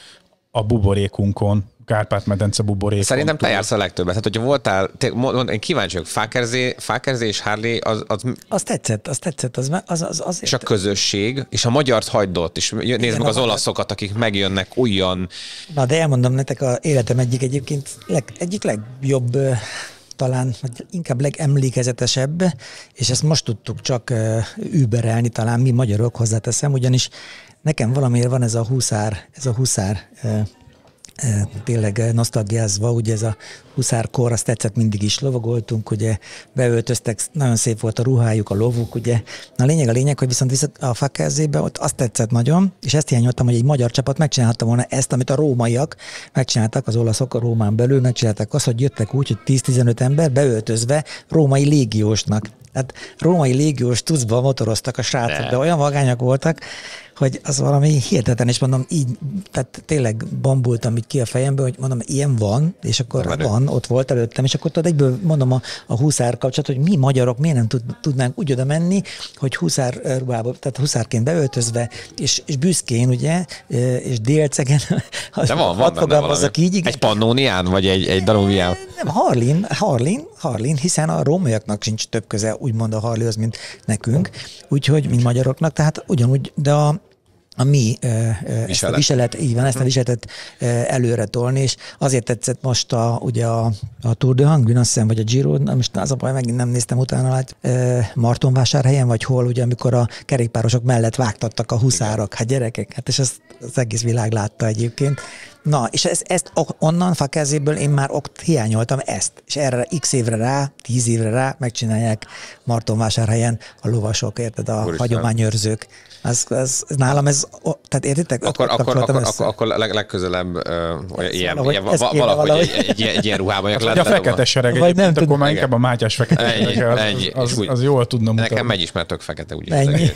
a buborékunkon, Kárpát-medence buborék. Szerintem te jársz a legtöbbet. Tehát, hogyha voltál, te, mond, én kíváncsi vagyok, Fákerzé, Fákerzé és Harley az, az... Az tetszett, az tetszett, az, az, az azért... És a közösség, és a magyart hagydott, és nézd Igen, meg az olaszokat, akik megjönnek olyan... Na, de elmondom nektek, a életem egyik egyébként leg, egyik legjobb talán, vagy inkább legemlékezetesebb, és ezt most tudtuk csak überelni, talán mi magyarok hozzáteszem, ugyanis nekem valamiért van ez a huszár, ez a huszár tényleg nosztalgiázva, ugye ez a huszárkor, azt tetszett, mindig is lovagoltunk, ugye beöltöztek, nagyon szép volt a ruhájuk, a lovuk, ugye. Na a lényeg a lényeg, hogy viszont vissza a Fakerzébe, ott azt tetszett nagyon, és ezt hiányoltam, hogy egy magyar csapat megcsinálhatta volna ezt, amit a rómaiak megcsináltak, az olaszok a Rómán belül megcsinálták azt, hogy jöttek úgy, hogy 10-15 ember beöltözve római légiósnak. Hát római légiós tuszba motoroztak a srácok, de. de olyan vagányak voltak, hogy az valami hihetetlen, és mondom, így, tehát tényleg bambultam így ki a fejembe, hogy mondom, ilyen van, és akkor Menő. van, ott volt előttem, és akkor tudod, egyből mondom a, a huszár kapcsolat, hogy mi magyarok miért nem tud, tudnánk úgy oda menni, hogy huszár ruhába, tehát huszárként beöltözve, és, és büszkén, ugye, és délcegen, De van, van fogalmazok így. Igen. Egy pannónián, vagy egy, egy danubián? Nem, Harlin, Harlin, Harlin, hiszen a rómaiaknak sincs több köze, úgymond a az mint nekünk, úgyhogy, mint magyaroknak, tehát ugyanúgy, de a, a mi ezt a viselet, így van, ezt a mhm. viseletet előre tolni, és azért tetszett most a, ugye a, a Tour de Hangrin, azt hiszem, vagy a Giro, na most az a baj, megint nem néztem utána, hát Martonvásárhelyen, vagy hol, ugye, amikor a kerékpárosok mellett vágtattak a huszárok, hát gyerekek, hát és ezt az egész világ látta egyébként, Na, és ezt, ezt onnan fakezéből én már ok, hiányoltam ezt, és erre x évre rá, tíz évre rá megcsinálják Martonvásárhelyen a lovasok, érted, a Úristen. hagyományőrzők. Ez, az, az, nálam ez, tehát értitek? Akkor, akkor, akkor, akkor, akkor leg, legközelebb uh, ilyen, valahogy, ilyen, valahogy, valahogy egy, egy, egy, ilyen ruhában hát, lenne. A fekete sereg, vagy nem tudom, akkor már inkább a Mátyás fekete ennyi, az, ennyi, az, az, jól tudna mutatni. Nekem megy is, mert tök fekete, Ennyi.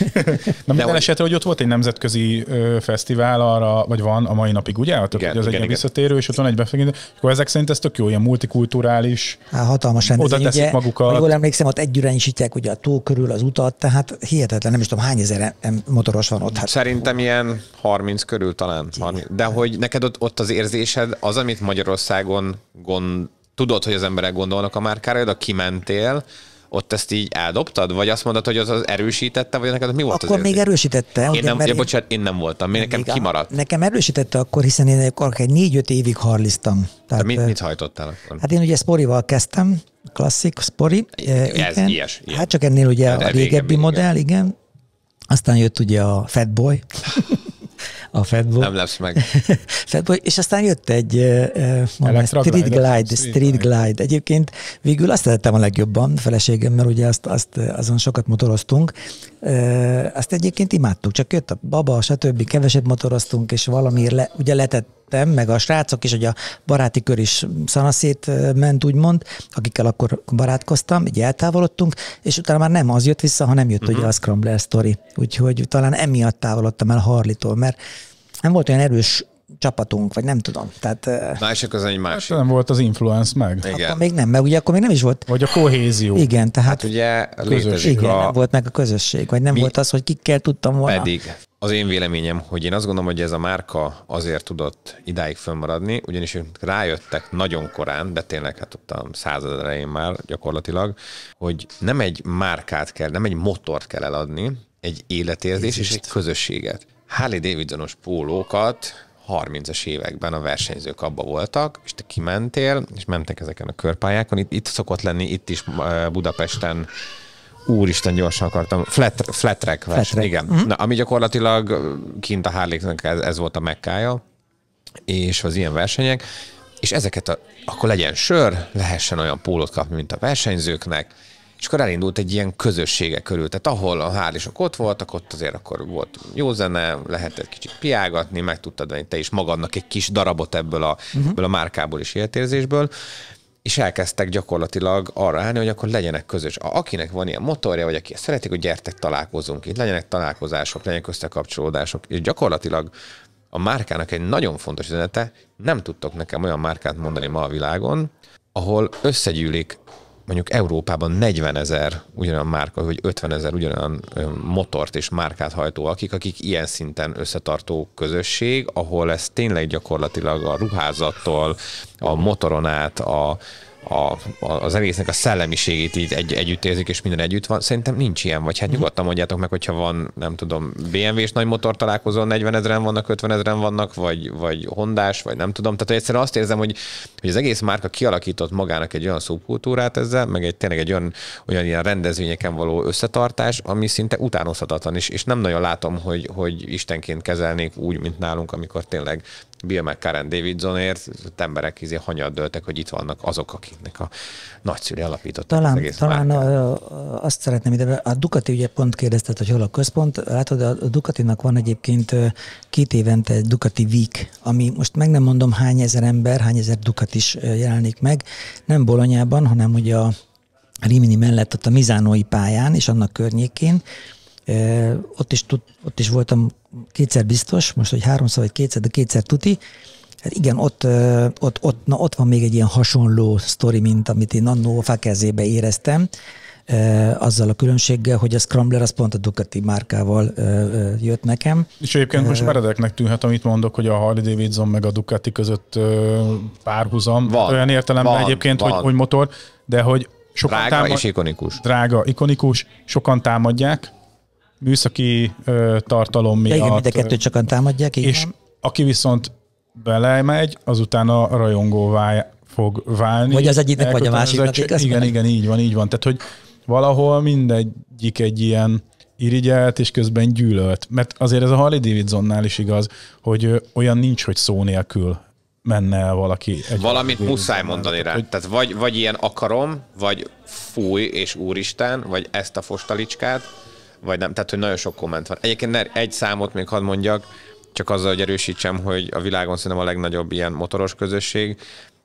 Na minden esetre, hogy ott volt egy nemzetközi fesztivál arra, vagy van a mai napig, ugye? A az igen, egy igen. visszatérő, és ott van egy befektető. Akkor ezek szerint ez tök jó, ilyen multikulturális. Há, hatalmas rendezvény. Oda teszik ugye, magukat. jól emlékszem, ott együrenyisítják ugye a túl körül az utat, tehát hihetetlen, nem is tudom hány ezer motoros van ott. Hát. Szerintem ilyen 30 körül talán. 30. De hogy neked ott, ott az érzésed, az, amit Magyarországon gond, tudod, hogy az emberek gondolnak a márkára, de kimentél, ott ezt így eldobtad? Vagy azt mondod, hogy az, az erősítette, vagy neked mi volt akkor az még érzés? erősítette. Én nem, ja, bocsánat, én nem voltam, én nekem kimaradt. A, nekem erősítette akkor, hiszen én akkor egy négy-öt évig harliztam. Tehát, mit, mit hajtottál akkor? Hát én ugye sporival kezdtem, klasszik, spori. Ez, igen. Ilyes, ilyes. Hát csak ennél ugye hát a régebbi modell, igen. Aztán jött ugye a Fatboy. a Fatboy. Nem lesz meg. Fatboy, és aztán jött egy mondom, Street Glide, Glide, Street Glide. Egyébként végül azt szerettem a legjobban feleségemmel, ugye azt, azt azon sokat motoroztunk, azt egyébként imádtuk, csak jött a baba, stb. keveset motoroztunk, és valamiért le, ugye letettem, meg a srácok is, hogy a baráti kör is szanaszét ment, úgymond, akikkel akkor barátkoztam, így eltávolodtunk, és utána már nem az jött vissza, hanem jött uh-huh. ugye mhm. a Scrambler Story. Úgyhogy talán emiatt távolodtam el Harlitól, mert nem volt olyan erős csapatunk, vagy nem tudom. Tehát, Na, és az egy másik. Hát nem volt az influence meg. Igen. Hát akkor még nem, mert ugye akkor még nem is volt. Vagy a kohézió. Igen, tehát. Hát ugye létezik igen, a... nem volt meg a közösség, vagy nem Mi... volt az, hogy kikkel tudtam volna. Pedig az én véleményem, hogy én azt gondolom, hogy ez a márka azért tudott idáig fönnmaradni, ugyanis ők rájöttek nagyon korán, de tényleg hát ott a század elején már gyakorlatilag, hogy nem egy márkát kell, nem egy motort kell eladni, egy életérzés Ézist. és egy közösséget. Harley Davidsonos pólókat 30 as években a versenyzők abba voltak, és te kimentél, és mentek ezeken a körpályákon. Itt, itt szokott lenni, itt is eh, Budapesten Úristen, gyorsan akartam. Flat, flat track vers, flat igen. Mm-hmm. Na, ami gyakorlatilag eh, kint a Harley-nek ez, ez volt a mekkája, és az ilyen versenyek, és ezeket a, akkor legyen sör, lehessen olyan pólót kapni, mint a versenyzőknek, és akkor elindult egy ilyen közössége körül. Tehát ahol a hálisok ott voltak, ott azért akkor volt jó zene, lehetett kicsit piágatni, meg tudtad venni te is magadnak egy kis darabot ebből a, uh-huh. ebből a márkából és életérzésből és elkezdtek gyakorlatilag arra állni, hogy akkor legyenek közös. Akinek van ilyen motorja, vagy aki szeretik, hogy gyertek, találkozunk itt, legyenek találkozások, legyenek összekapcsolódások, és gyakorlatilag a márkának egy nagyon fontos üzenete, nem tudtok nekem olyan márkát mondani ma a világon, ahol összegyűlik mondjuk Európában 40 ezer ugyanolyan márka, vagy 50 ezer ugyanolyan motort és márkát hajtó akik, akik ilyen szinten összetartó közösség, ahol ez tényleg gyakorlatilag a ruházattól, a motoron át, a, a, a, az egésznek a szellemiségét így egy, együtt érzik, és minden együtt van. Szerintem nincs ilyen, vagy hát mhm. nyugodtan mondjátok meg, hogyha van, nem tudom, BMW-s nagy motor találkozó, 40 ezeren vannak, 50 ezeren vannak, vagy, vagy hondás, vagy nem tudom. Tehát egyszerűen azt érzem, hogy, hogy az egész márka kialakított magának egy olyan szubkultúrát ezzel, meg egy tényleg egy olyan, olyan ilyen rendezvényeken való összetartás, ami szinte utánozhatatlan, is, és nem nagyon látom, hogy, hogy istenként kezelnék úgy, mint nálunk, amikor tényleg Bill meg Karen Davidsonért emberek izé hanyad döltek, hogy itt vannak azok, akiknek a nagyszüli alapította talán, az egész Talán a, azt szeretném ide, a Ducati ugye pont kérdezted, hogy hol a központ, látod, a Ducatinak van egyébként két évente egy Ducati Week, ami most meg nem mondom hány ezer ember, hány ezer is jelenik meg, nem Bolonyában, hanem ugye a Rimini mellett ott a Mizánói pályán és annak környékén, ott is, tud, ott is voltam kétszer biztos, most, hogy háromszor vagy kétszer, de kétszer tuti. Hát igen, ott, ott, ott, na, ott van még egy ilyen hasonló sztori, mint amit én annó Fakezébe éreztem, azzal a különbséggel, hogy a Scrambler az pont a Ducati márkával jött nekem. És egyébként most meredeknek tűnhet, amit mondok, hogy a Harley Davidson meg a Ducati között párhuzam. Van, Olyan értelemben van, egyébként, van. Hogy, hogy motor, de hogy sokan drága támad... és ikonikus. Drága, ikonikus, sokan támadják, műszaki ö, tartalom miatt. igen, mind a kettőt sokan támadják, igen. És aki viszont belemegy, azután a rajongóvá fog válni. Vagy az egyiknek, vagy a másiknak. Igen, igen, igen, így van, így van. Tehát, hogy valahol mindegyik egy ilyen irigyelt és közben gyűlölt. Mert azért ez a Harley Davidsonnál is igaz, hogy olyan nincs, hogy szó nélkül menne el valaki. Egy Valamit muszáj mondani rá. Tehát vagy, vagy ilyen akarom, vagy fúj és úristen, vagy ezt a fostalicskát, vagy nem. Tehát, hogy nagyon sok komment van. Egyébként egy számot még hadd mondjak, csak azzal, hogy erősítsem, hogy a világon szerintem a legnagyobb ilyen motoros közösség.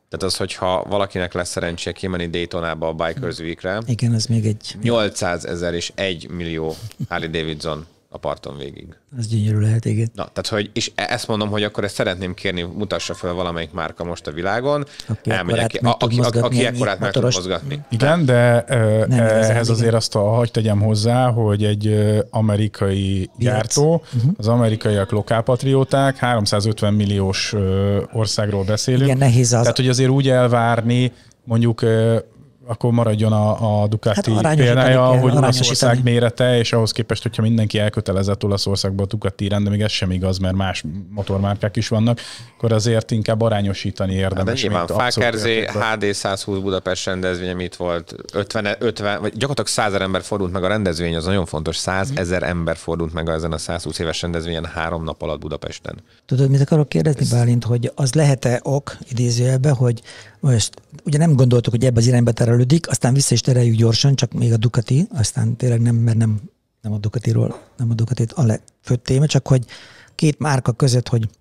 Tehát az, hogyha valakinek lesz szerencséje kimenni Daytonába a Bikers mm. Week-re. Igen, az még egy... 800 ezer és 1 millió Harley Davidson a parton végig. Ez gyönyörű lehet, igen. Na, tehát, hogy, és e- ezt mondom, hogy akkor ezt szeretném kérni, mutassa fel valamelyik márka most a világon, aki elmegyek, ki, aki, aki, aki meg tud mozgatni. Mm. Igen, de ehhez azért azt a, hagy tegyem hozzá, hogy egy amerikai Biac. gyártó, uh-huh. az amerikaiak lokálpatrióták, 350 milliós országról beszélünk. Igen, nehéz az. Tehát, hogy azért úgy elvárni, mondjuk akkor maradjon a, a Ducati hát példája, kell, hogy Olaszország mérete, és ahhoz képest, hogyha mindenki elkötelezett Olaszországba a Ducati rend, de még ez sem igaz, mert más motormárkák is vannak, akkor azért inkább arányosítani hát érdemes. De nyilván, Fákerzé HD 120 Budapest rendezvény, amit volt, 50, 50 vagy gyakorlatilag 100 ember fordult meg a rendezvény, az nagyon fontos, 100 ezer ember fordult meg ezen a 120 éves rendezvényen három nap alatt Budapesten. Tudod, mit akarok kérdezni, Bálint, hogy az lehet-e ok, idézőjelben, hogy most ugye nem gondoltuk, hogy ebbe az irányba terül terelődik, aztán vissza is tereljük gyorsan, csak még a Ducati, aztán tényleg nem, mert nem, nem a Ducatiról, nem a Ducatit a legfőbb téma, csak hogy két márka között, hogy oké,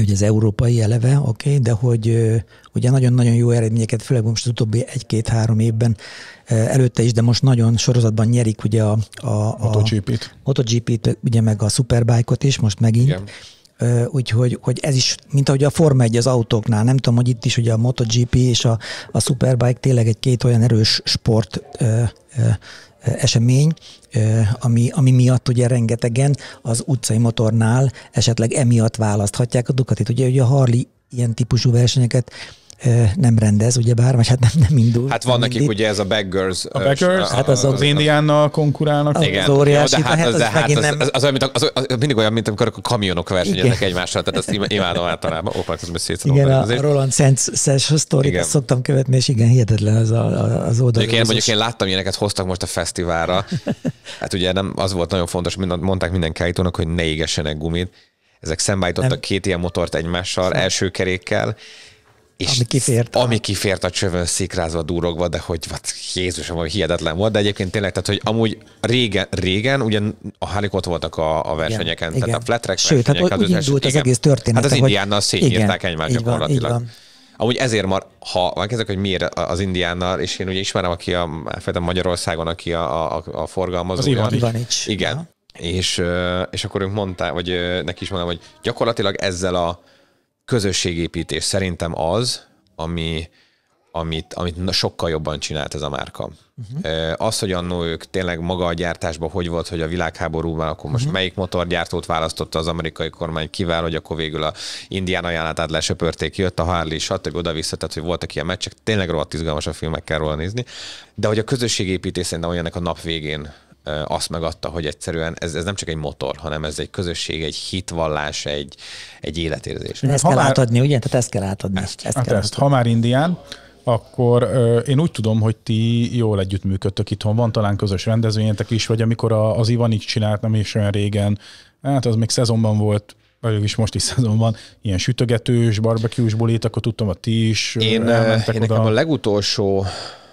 okay, hogy az európai eleve, oké, okay, de hogy ugye nagyon-nagyon jó eredményeket, főleg most az utóbbi egy-két-három évben előtte is, de most nagyon sorozatban nyerik ugye a, a, a MotoGP-t. MotoGP-t, ugye meg a Superbike-ot is most megint. Igen úgyhogy hogy ez is, mint ahogy a Forma 1 az autóknál, nem tudom, hogy itt is ugye a MotoGP és a, a Superbike tényleg egy két olyan erős sport ö, ö, esemény, ami, ami miatt ugye rengetegen az utcai motornál esetleg emiatt választhatják a Ducatit. Ugye, ugye a Harley ilyen típusú versenyeket nem rendez, ugye bár, vagy hát nem, nem indul. Hát van nekik ugye ez a Baggers. A Baggers, hát az, az, az Indiánnal konkurálnak. Az, igen. az óriási. Jó, de hát, hát, az, de hát az, nem... az, az, az, az, az, az, mindig olyan, mint amikor a kamionok versenyeznek egymással, tehát ezt imádom általában. Opa, most szétszedom. Igen, a, a Roland Sands sztorit azt szoktam követni, és igen, hihetetlen az, a, az oldal. Én, mondjuk én láttam ilyeneket, hoztak most a fesztiválra. Hát ugye nem, az volt nagyon fontos, mondták minden kájtónak, hogy ne égessenek gumit ezek szembeállítottak két ilyen motort egymással, nem. első kerékkel, és ami kifért. A... Ami kifért a csövön szikrázva, durogva, de hogy hát Jézusom, hogy hihetetlen volt, de egyébként tényleg, tehát hogy amúgy régen, régen ugyan a hálik ott voltak a, a versenyeken, igen, tehát igen. a flat track Sőt, hát úgy az indult az, az egész történet. Hát az indiánnal szétnyírták egymást gyakorlatilag. Van, Amúgy ezért már, ha van kezdek, hogy miért az indiánnal, és én ugye ismerem, aki a, feltem Magyarországon, aki a, a, a forgalmazó. Az Ivanics. Ivanics. Igen. Ja. És, és akkor ők mondták, vagy neki is mondtam, hogy gyakorlatilag ezzel a közösségépítés szerintem az, ami, amit, amit sokkal jobban csinált ez a márka. Uh-huh. Az, hogy annó ők tényleg maga a gyártásban hogy volt, hogy a világháborúban akkor most uh-huh. melyik motorgyártót választotta az amerikai kormány, kivel, hogy akkor végül a indián ajánlatát lesöpörték, jött a Harley, stb. oda-vissza, tehát hogy voltak ilyen meccsek, tényleg rohadt izgalmas a filmekkel róla nézni, de hogy a közösségépítés szerintem olyanek a nap végén azt megadta, hogy egyszerűen ez, ez nem csak egy motor, hanem ez egy közösség, egy hitvallás, egy, egy életérzés. De ezt ha kell már... átadni, ugye? Tehát ezt kell átadni. Ezt, ezt, hát kell ezt. Átadni. Ha már Indián, akkor ö, én úgy tudom, hogy ti jól együttműködtök itthon. Van talán közös rendezvényetek is, vagy amikor a, az Ivanics csinált nem is olyan régen, hát az még szezonban volt, vagy is most is szezonban, ilyen sütögetős, barbecue-s bulit, akkor tudtam, a ti is Én, én nekem a legutolsó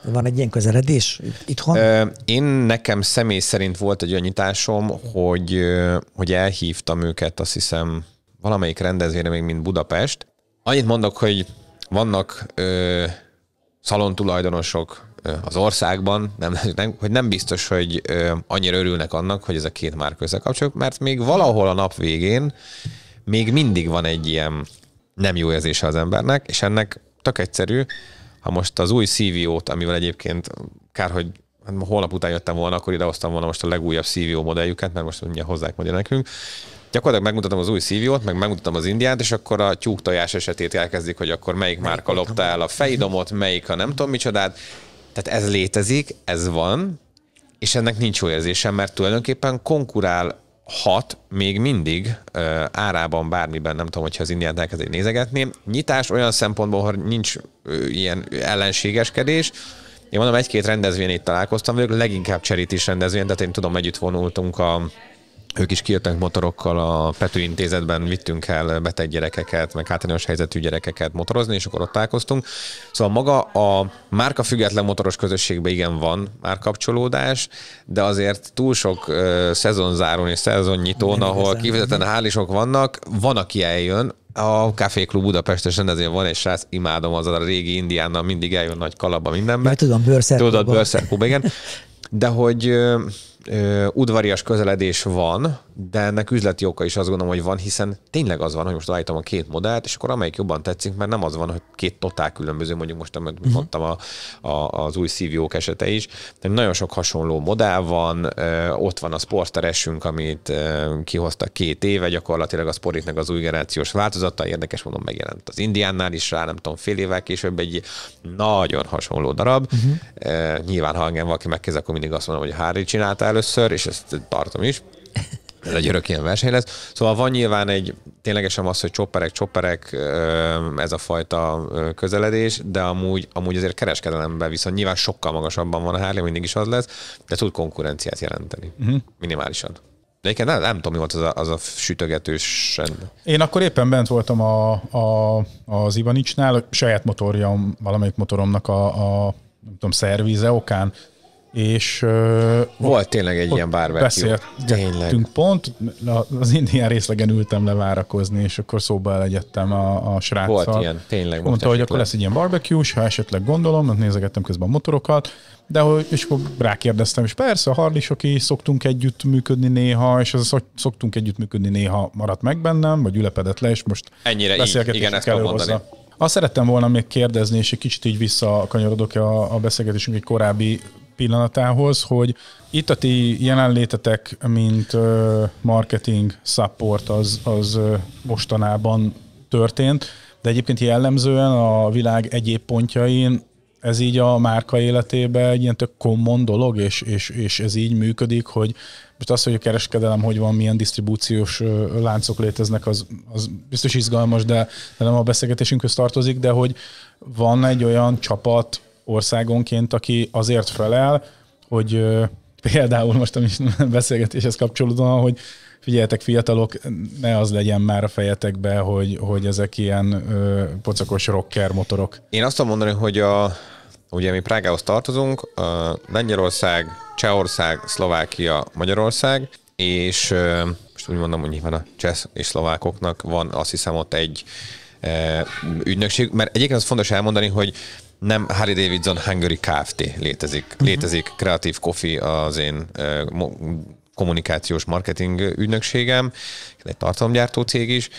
van egy ilyen közeledés itthon? Én nekem személy szerint volt egy olyan nyitásom, hogy, hogy elhívtam őket, azt hiszem, valamelyik rendezvényre még, mint Budapest. Annyit mondok, hogy vannak ö, szalontulajdonosok ö, az országban, nem, nem, hogy nem biztos, hogy ö, annyira örülnek annak, hogy ez a két márka összekapcsolódik, mert még valahol a nap végén még mindig van egy ilyen nem jó érzése az embernek, és ennek tök egyszerű, ha most az új CVO-t, amivel egyébként kár, hogy hát holnap után jöttem volna, akkor idehoztam volna most a legújabb CVO modelljüket, mert most ugye hozzák mondja nekünk. Gyakorlatilag megmutatom az új CVO-t, meg megmutatom az indiát, és akkor a tyúk tojás esetét elkezdik, hogy akkor melyik, melyik márka lopta el a fejdomot, melyik a nem tudom micsodát. Tehát ez létezik, ez van, és ennek nincs jó érzésem, mert tulajdonképpen konkurál hat még mindig ö, árában bármiben, nem tudom, hogyha az Indiát elkezdik nézegetni. Nyitás olyan szempontból, hogy nincs ö, ilyen ellenségeskedés, én mondom, egy-két rendezvényt találkoztam velük, leginkább cserítis rendezvény, de én tudom, együtt vonultunk a ők is kijöttek motorokkal, a Pető intézetben vittünk el beteg gyerekeket, meg hátrányos helyzetű gyerekeket motorozni, és akkor ott találkoztunk. Szóval maga a márka független motoros közösségben igen van már kapcsolódás, de azért túl sok uh, szezonzárón és szezonnyitón, ahol kifejezetten hálisok vannak, van, aki eljön, a Café Klub Budapestes rendezvényen van egy srác, imádom az a régi indiánnal, mindig eljön nagy kalapba mindenben. Mert tudom, bőrszerkóba. Tudod, bőrszerkóba, igen. De hogy ö, udvarias közeledés van, de ennek üzleti oka is azt gondolom, hogy van, hiszen tényleg az van, hogy most állítom a két modellt, és akkor amelyik jobban tetszik, mert nem az van, hogy két totál különböző, mondjuk most, amit uh-huh. mondtam mhm. a, a, az új szívjók esete is, de nagyon sok hasonló modell van, ott van a sporteresünk, amit kihoztak két éve, gyakorlatilag a Sporitnek az új generációs változata, érdekes mondom, megjelent az Indiánnál is rá, nem tudom, fél évvel később egy nagyon hasonló darab. Uh-huh. Nyilván, ha engem valaki megkezd, akkor mindig azt mondom, hogy Harry csinálta először, és ezt tartom is ez egy örök ilyen verseny lesz. Szóval van nyilván egy, ténylegesen az, hogy csopperek, csopperek, ez a fajta közeledés, de amúgy, amúgy azért kereskedelemben viszont nyilván sokkal magasabban van a Harley, mindig is az lesz, de tud konkurenciát jelenteni. Uh-huh. Minimálisan. De igen, nem, nem tudom, mi volt az a, az a sütögetősen. Én akkor éppen bent voltam a, a, az Ivanicsnál, saját motorjam, valamelyik motoromnak a, a nem tudom, szervíze okán és uh, volt tényleg egy ilyen bárbekiú. Beszéltünk pont, az indián részlegen ültem le várakozni, és akkor szóba elegyedtem a, a sráccal. Volt ilyen, tényleg. Mondta, hogy akkor lesz egy ilyen barbecue ha esetleg gondolom, nézegettem közben a motorokat, de hogy, és akkor rákérdeztem, és persze a harlisok is szoktunk együtt működni néha, és az szoktunk együtt működni néha maradt meg bennem, vagy ülepedett le, és most Ennyire így, igen, ezt kell Hozzá. Azt szerettem volna még kérdezni, és egy kicsit így visszakanyarodok a, a beszélgetésünk egy korábbi pillanatához, hogy itt a ti jelenlétetek, mint marketing support az, az mostanában történt, de egyébként jellemzően a világ egyéb pontjain ez így a márka életében egy ilyen tök common dolog, és, és, és ez így működik, hogy most az, hogy a kereskedelem, hogy van, milyen disztribúciós láncok léteznek, az, az biztos izgalmas, de, de nem a beszélgetésünkhöz tartozik, de hogy van egy olyan csapat, országonként, aki azért felel, hogy például most a beszélgetéshez kapcsolódóan, hogy figyeljetek fiatalok, ne az legyen már a fejetekbe, hogy, hogy ezek ilyen ö, pocakos rocker motorok. Én azt tudom mondani, hogy a, ugye mi Prágához tartozunk, a Lengyelország, Csehország, Szlovákia, Magyarország, és ö, most úgy mondom, hogy nyilván a csesz és szlovákoknak van azt hiszem ott egy ö, ügynökség, mert egyébként az fontos elmondani, hogy nem Harry Davidson Hungary Kft. létezik. Mhm. Létezik uh-huh. Creative Coffee az én uh, kommunikációs marketing ügynökségem, egy tartalomgyártó cég is,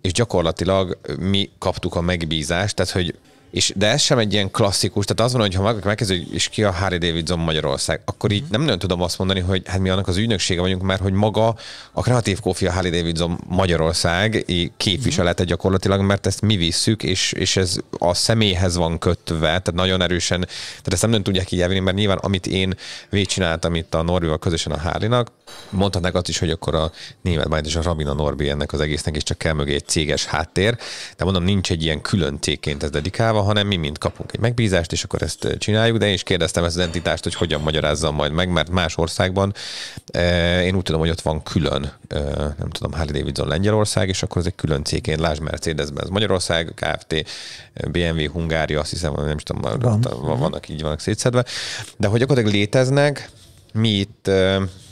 és gyakorlatilag mi kaptuk a megbízást, tehát hogy és, de ez sem egy ilyen klasszikus, tehát az van, hogy ha meg, megkezdő, és ki a Harry Davidson Magyarország, akkor így mhm. nem nagyon tudom azt mondani, hogy hát mi annak az ügynöksége vagyunk, mert hogy maga a kreatív kófia Harry Davidson Magyarország képviselete mhm. gyakorlatilag, mert ezt mi visszük, és, és ez a személyhez van kötve, tehát nagyon erősen, tehát ezt nem nagyon tudják így elvinni, mert nyilván amit én végcsináltam itt a Norvival közösen a Hárinak, mondhatnak azt is, hogy akkor a német majd és a Rabina Norbi ennek az egésznek is csak kell mögé egy céges háttér, de mondom, nincs egy ilyen külön cégként ez dedikálva, van, hanem mi mind kapunk egy megbízást, és akkor ezt eh, csináljuk, de én is kérdeztem ezt az entitást, hogy hogyan magyarázzam majd meg, mert más országban eh, én úgy tudom, hogy ott van külön, eh, nem tudom, Harley Davidson Lengyelország, és akkor ez egy külön cégén, Lázs Mercedesben, ez Magyarország, Kft., BMW, Hungária, azt hiszem, nem is tudom, van. Mhm. vannak így vannak szétszedve, de hogy akkor léteznek, mi itt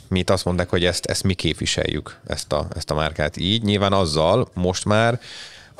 mi itt azt mondták, hogy ezt, ezt mi képviseljük, ezt a, ezt a márkát így. Nyilván azzal most már,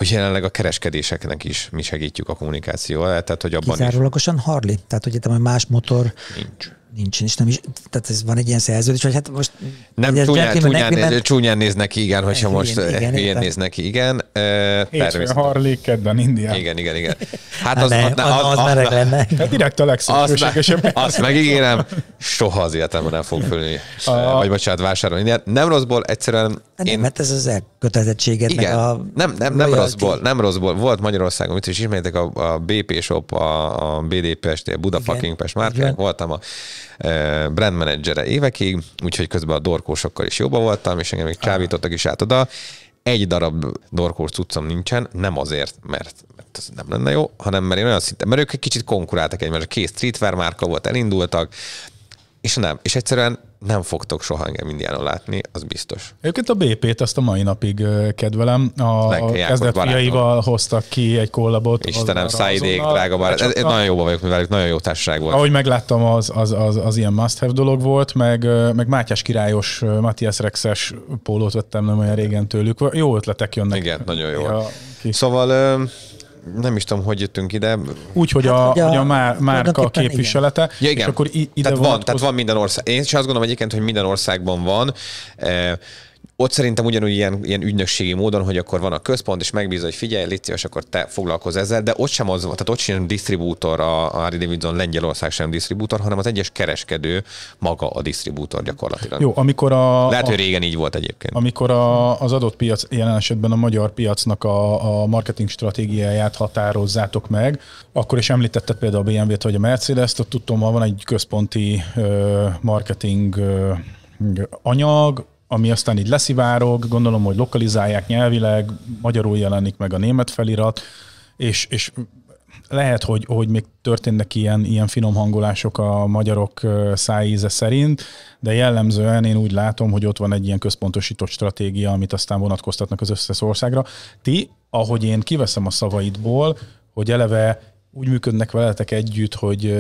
hogy jelenleg a kereskedéseknek is mi segítjük a kommunikációval, tehát hogy abban Kizárólagosan is... Harley, tehát hogy itt más motor... Nincs. Nincsen, és nem is, tehát ez van egy ilyen szerződés, vagy hát most... Nem, csúnyán, csúnyán, néz, csúnyán néz neki, igen, hogyha hülyén, most eh, igen, hülyén néz neki, igen. Eh, Hétfő és Harley kedden Indián. Igen, igen, igen. Hát, hát az, ne, az, az, az, az, lenne. Hát direkt a legszélsőségesebb. Azt megígérem, soha az életemben nem fog fölni, eh, vagy bocsánat, vásárolni. Nem rosszból, egyszerűen... Hát én... mert ez az elkötelezettséget, igen, a... Nem, nem, nem rosszból, nem rosszból. Volt Magyarországon, mit is ismertek a, a BP Shop, a, a BDP a Budapaking Pest voltam a E, brand menedzsere évekig, úgyhogy közben a dorkósokkal is jobban voltam, és engem még csábítottak is át oda. Egy darab dorkós cuccom nincsen, nem azért, mert, mert ez nem lenne jó, hanem mert én olyan szinte, mert ők egy kicsit konkuráltak egymásra, két streetwear márka volt, elindultak, és nem, és egyszerűen nem fogtok soha engem Indiánon látni, az biztos. Őket a BP-t azt a mai napig kedvelem. A, a kezdet fiaival hoztak ki egy kollabot. Istenem, szájidék, drága barát. Ez, ez, nagyon jóban vagyok mivel nagyon jó társaság volt. Ahogy megláttam, az, az, az, az ilyen must-have dolog volt, meg, meg Mátyás királyos, Matthias Rexes pólót vettem nem olyan régen tőlük. Jó ötletek jönnek. Igen, nagyon jó. Ja, Szóval nem is tudom, hogy jöttünk ide. Úgy, hogy hát, a, hogy a, a már, hát márka képviselete. Igen. Ja, igen. És akkor ide tehát van, tehát van minden ország. Én is azt gondolom egyébként, hogy minden országban van. E, ott szerintem ugyanúgy ilyen, ilyen ügynökségi módon, hogy akkor van a központ, és megbízol, hogy figyelj, légy szíves, akkor te foglalkozz ezzel, de ott sem az, tehát ott sem disztribútor a, a Harley Davidson Lengyelország sem disztribútor, hanem az egyes kereskedő maga a disztribútor gyakorlatilag. Jó, amikor a... Lehet, a, hogy régen így volt egyébként. Amikor a, az adott piac, jelen esetben a magyar piacnak a, a marketing stratégiáját határozzátok meg, akkor is említetted például a BMW-t vagy a Mercedes-t, ott tudtom, van egy központi ö, marketing ö, anyag, ami aztán így leszivárog, gondolom, hogy lokalizálják nyelvileg, magyarul jelenik meg a német felirat, és, és lehet, hogy, hogy még történnek ilyen, ilyen finom hangolások a magyarok szájíze szerint, de jellemzően én úgy látom, hogy ott van egy ilyen központosított stratégia, amit aztán vonatkoztatnak az összes országra. Ti, ahogy én kiveszem a szavaidból, hogy eleve úgy működnek veletek együtt, hogy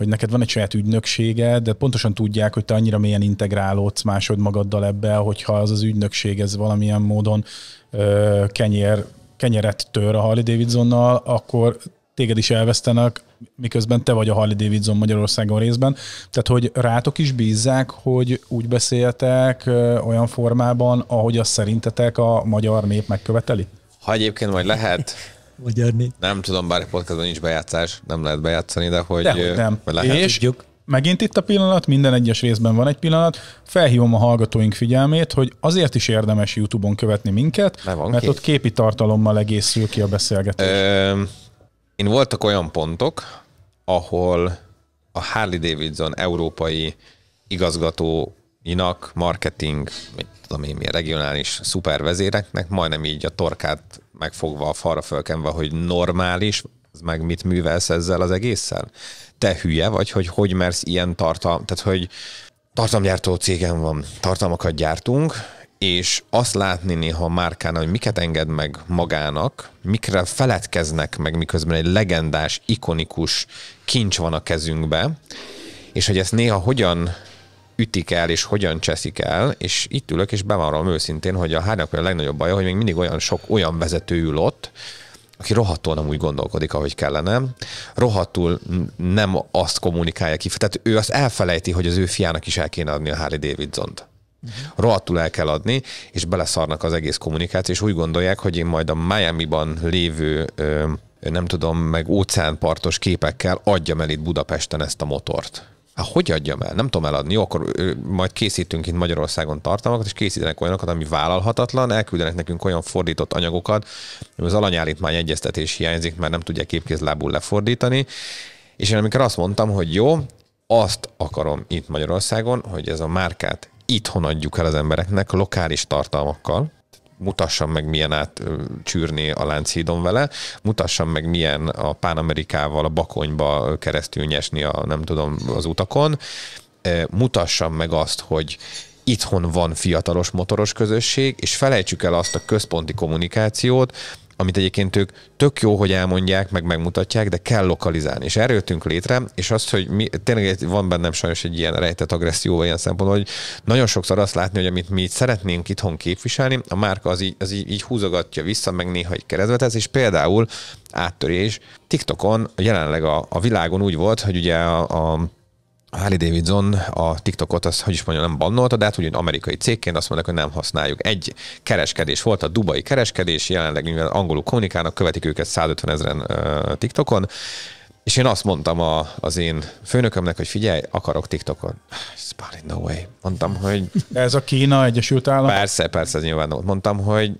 hogy neked van egy saját ügynöksége, de pontosan tudják, hogy te annyira mélyen integrálódsz másod magaddal ebbe, hogyha az az ügynökség ez valamilyen módon ö, kenyér, kenyeret tör a Harley Davidsonnal, akkor téged is elvesztenek, miközben te vagy a Harley Davidson Magyarországon részben. Tehát, hogy rátok is bízzák, hogy úgy beszéltek ö, olyan formában, ahogy azt szerintetek a magyar nép megköveteli? Ha egyébként majd lehet, Magyarni. Nem tudom, bár egy podcastban nincs bejátszás, nem lehet bejátszani, de hogy... hogy nem. Lehet. És tudjuk. megint itt a pillanat, minden egyes részben van egy pillanat, felhívom a hallgatóink figyelmét, hogy azért is érdemes YouTube-on követni minket, mert, mert kép. ott képi tartalommal egészül ki a beszélgetés. Ö, én voltak olyan pontok, ahol a Harley Davidson európai igazgató inak, marketing, mit tudom én, milyen regionális szupervezéreknek, majdnem így a torkát megfogva, a falra fölkenve, hogy normális, az meg mit művelsz ezzel az egészen? Te hülye vagy, hogy hogy mersz ilyen tartalm, tehát hogy tartalomgyártó cégem van, tartalmakat gyártunk, és azt látni néha a márkán, hogy miket enged meg magának, mikre feledkeznek meg, miközben egy legendás, ikonikus kincs van a kezünkbe, és hogy ezt néha hogyan ütik el, és hogyan cseszik el, és itt ülök, és bevallom őszintén, hogy a hárnak a legnagyobb baja, hogy még mindig olyan sok olyan vezető ül ott, aki rohadtul nem úgy gondolkodik, ahogy kellene, rohadtul nem azt kommunikálja ki. Tehát ő azt elfelejti, hogy az ő fiának is el kéne adni a Harley Davidson-t. Uh-huh. Rohadtul el kell adni, és beleszarnak az egész kommunikáció, és úgy gondolják, hogy én majd a Miami-ban lévő nem tudom, meg óceánpartos képekkel adjam el itt Budapesten ezt a motort. Hát hogy adjam el? Nem tudom eladni. Jó, akkor majd készítünk itt Magyarországon tartalmakat, és készítenek olyanokat, ami vállalhatatlan, elküldenek nekünk olyan fordított anyagokat, hogy az alanyállítmány egyeztetés hiányzik, mert nem tudják képkézlábul lefordítani. És én amikor azt mondtam, hogy jó, azt akarom itt Magyarországon, hogy ez a márkát itthon adjuk el az embereknek lokális tartalmakkal, mutassam meg milyen át csűrni a Lánchídon vele, mutassam meg milyen a Pánamerikával a Bakonyba keresztül nyesni a nem tudom az utakon, mutassam meg azt, hogy itthon van fiatalos motoros közösség, és felejtsük el azt a központi kommunikációt, amit egyébként ők tök jó, hogy elmondják, meg megmutatják, de kell lokalizálni. És erről jöttünk létre, és azt, hogy mi, tényleg van bennem sajnos egy ilyen rejtett agresszió vagy ilyen szempontból, hogy nagyon sokszor azt látni, hogy amit mi szeretnénk itthon képviselni, a márka az így, az így, így húzogatja vissza, meg néha egy keresztbe és például áttörés. TikTokon jelenleg a, a világon úgy volt, hogy ugye a, a Harley Davidson a TikTokot, azt, hogy is mondjam, nem bannolta, de hát ugye amerikai cégként azt mondják, hogy nem használjuk. Egy kereskedés volt, a dubai kereskedés, jelenleg mivel angolul kommunikálnak, követik őket 150 ezeren TikTokon, és én azt mondtam a, az én főnökömnek, hogy figyelj, akarok TikTokon. It's no way. Mondtam, hogy... Ez a Kína, Egyesült Államok? Persze, persze, ez nyilván. Mondtam, hogy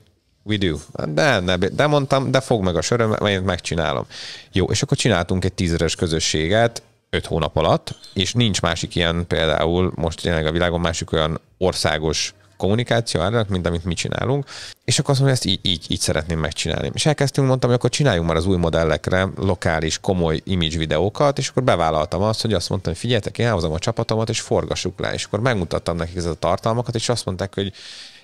we do. De, ne, de mondtam, de fog meg a söröm, mert én megcsinálom. Jó, és akkor csináltunk egy tízeres közösséget, öt hónap alatt, és nincs másik ilyen például most jelenleg a világon másik olyan országos kommunikáció állnak, mint amit mi csinálunk, és akkor azt mondom, hogy ezt így, így, így szeretném megcsinálni. És elkezdtünk, mondtam, hogy akkor csináljunk már az új modellekre lokális, komoly image videókat, és akkor bevállaltam azt, hogy azt mondtam, hogy figyeljetek, én elhozom a csapatomat, és forgassuk le. És akkor megmutattam nekik ezeket a tartalmakat, és azt mondták, hogy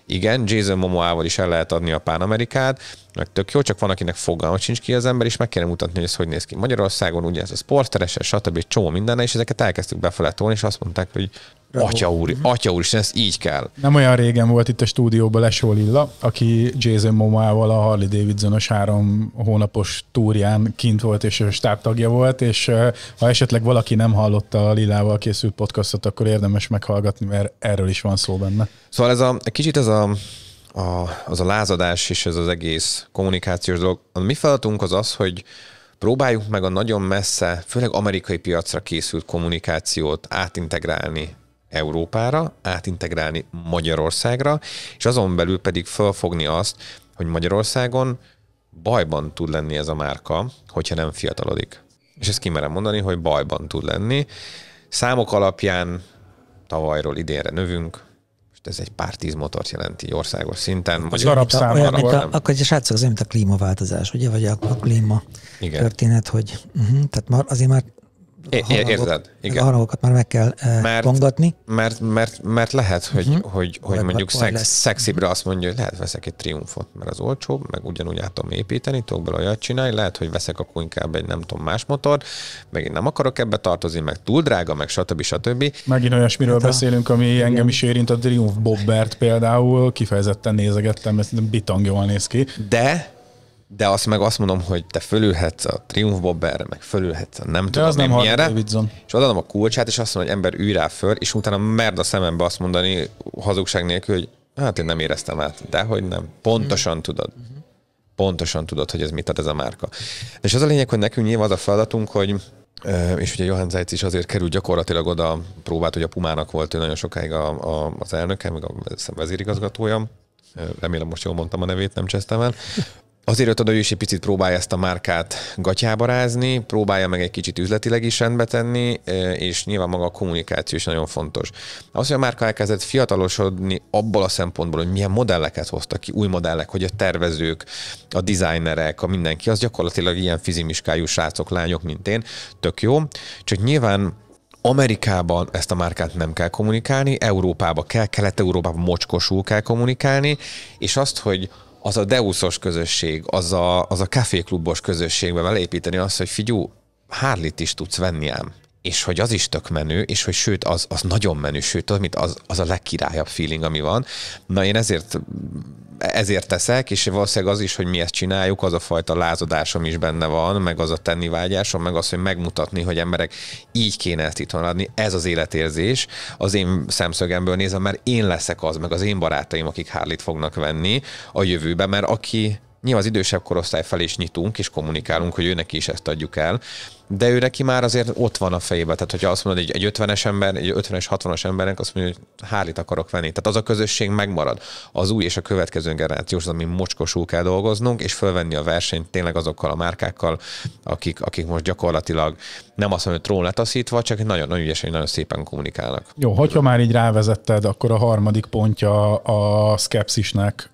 igen, Jason Momoával is el lehet adni a Pán Amerikát, meg tök jó, csak van, akinek fogalma sincs ki az ember, és meg kéne mutatni, hogy ez hogy néz ki. Magyarországon ugye ez a sportteres, stb. egy csomó minden, és ezeket elkezdtük befeletolni, és azt mondták, hogy atya úr, mhm. atya úr, és ez így kell. Nem olyan régen volt itt a stúdióban Lesó Lilla, aki Jason Momával a Harley davidson három hónapos túrján kint volt, és a stábtagja volt, és ha esetleg valaki nem hallotta a Lilával készült podcastot, akkor érdemes meghallgatni, mert erről is van szó benne. Szóval ez a kicsit ez a a, az a lázadás és ez az egész kommunikációs dolog. A mi feladatunk az az, hogy próbáljuk meg a nagyon messze, főleg amerikai piacra készült kommunikációt átintegrálni Európára, átintegrálni Magyarországra, és azon belül pedig felfogni azt, hogy Magyarországon bajban tud lenni ez a márka, hogyha nem fiatalodik. És ezt kimerem mondani, hogy bajban tud lenni. Számok alapján tavalyról idénre növünk, ez egy pár tíz motort jelenti országos szinten. Az arab számára. olyan, mint a, Akkor egy srácok, az mint a klímaváltozás, ugye? Vagy a, a klíma Igen. történet, hogy uh-huh, tehát már, azért már É, érzed, igen. A harangokat már meg kell eh, mert, Mert, mert, mert lehet, hogy, uh-huh. hogy, hogy mondjuk szex, szexibre azt mondja, hogy lehet veszek egy triumfot, mert az olcsó, meg ugyanúgy át tudom építeni, tudok bele olyat csinálni, lehet, hogy veszek akkor inkább egy nem tudom más motor, meg én nem akarok ebbe tartozni, meg túl drága, meg stb. stb. Megint olyasmiről hát a... beszélünk, ami igen. engem is érint, a triumf, Bobbert például kifejezetten nézegettem, ez bitang jól néz ki. De de azt meg azt mondom, hogy te fölülhetsz a Triumph Bobber, meg fölülhetsz a nem tudom az nem milyenre, és odaadom a kulcsát, és azt mondom, hogy ember ülj rá föl, és utána merd a szemembe azt mondani hazugság nélkül, hogy hát én nem éreztem át, de hogy nem. Pontosan hmm. tudod. hmm Pontosan tudod, hogy ez mit ad ez a márka. És az a lényeg, hogy nekünk nyilván az a feladatunk, hogy és ugye Johann Zajc is azért került gyakorlatilag oda, próbált, hogy a Pumának volt ő nagyon sokáig a, a, az elnöke, meg a vezérigazgatója, remélem most jól mondtam a nevét, nem csesztem el, Azért jött oda, hogy ő is egy picit próbálja ezt a márkát gatyába rázni, próbálja meg egy kicsit üzletileg is rendbe tenni, és nyilván maga a kommunikáció is nagyon fontos. Az, hogy a márka elkezdett fiatalosodni abból a szempontból, hogy milyen modelleket hoztak ki, új modellek, hogy a tervezők, a designerek, a mindenki, az gyakorlatilag ilyen fizimiskájú srácok, lányok, mint én, tök jó. Csak nyilván Amerikában ezt a márkát nem kell kommunikálni, Európába kell, Kelet-Európában mocskosul kell kommunikálni, és azt, hogy az a deuszos közösség, az a, az a kávéklubos közösségbe belépíteni azt, hogy figyú, hárlit is tudsz venni ám és hogy az is tök menő, és hogy sőt, az, az nagyon menő, sőt, az, az, az a legkirályabb feeling, ami van. Na én ezért ezért teszek, és valószínűleg az is, hogy mi ezt csináljuk, az a fajta lázadásom is benne van, meg az a vágyásom, meg az, hogy megmutatni, hogy emberek így kéne ezt itthon adni, ez az életérzés, az én szemszögemből nézem, mert én leszek az, meg az én barátaim, akik hárlit fognak venni a jövőben, mert aki nyilván az idősebb korosztály felé is nyitunk, és kommunikálunk, hogy őnek is ezt adjuk el, de ő neki már azért ott van a fejébe. Tehát, hogyha azt mondod, egy, egy 50-es ember, egy 50-es, 60-as embernek azt mondja, hogy hálit akarok venni. Tehát az a közösség megmarad. Az új és a következő generációs az, ami mocskosul kell dolgoznunk, és fölvenni a versenyt tényleg azokkal a márkákkal, akik, akik most gyakorlatilag nem azt mondom, hogy trón letaszítva, csak nagyon, nagyon ügyesen, nagyon szépen kommunikálnak. Jó, hogyha már így rávezetted, akkor a harmadik pontja a szkepszisnek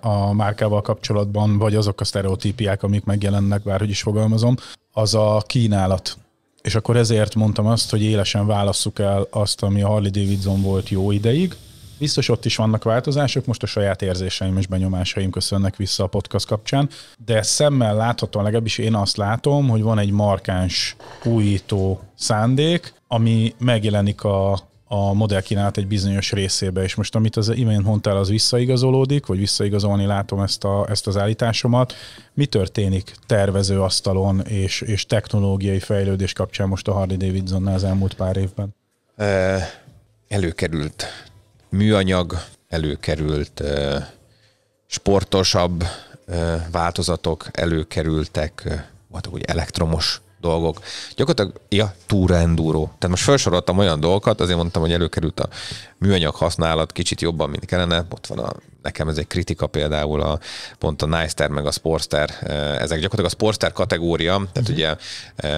a márkával kapcsolatban, vagy azok a sztereotípiák, amik megjelennek, bárhogy is fogalmazom, az a kínálat. És akkor ezért mondtam azt, hogy élesen válasszuk el azt, ami a Harley Davidson volt jó ideig. Biztos ott is vannak változások, most a saját érzéseim és benyomásaim köszönnek vissza a podcast kapcsán, de szemmel láthatóan legalábbis én azt látom, hogy van egy markáns újító szándék, ami megjelenik a a modellkínálat egy bizonyos részébe, és most amit az imént mondtál, az visszaigazolódik, vagy visszaigazolni látom ezt, a, ezt az állításomat. Mi történik tervező asztalon és, és technológiai fejlődés kapcsán most a Harley Davidsonnál az elmúlt pár évben? Előkerült műanyag, előkerült sportosabb változatok, előkerültek, vagy elektromos dolgok. Gyakorlatilag, ja, túra enduro. Tehát most felsoroltam olyan dolgokat, azért mondtam, hogy előkerült a műanyag használat kicsit jobban, mint kellene. Ott van a nekem ez egy kritika például a, pont a Nicer meg a Sportster, ezek gyakorlatilag a Sportster kategória, tehát uh-huh. ugye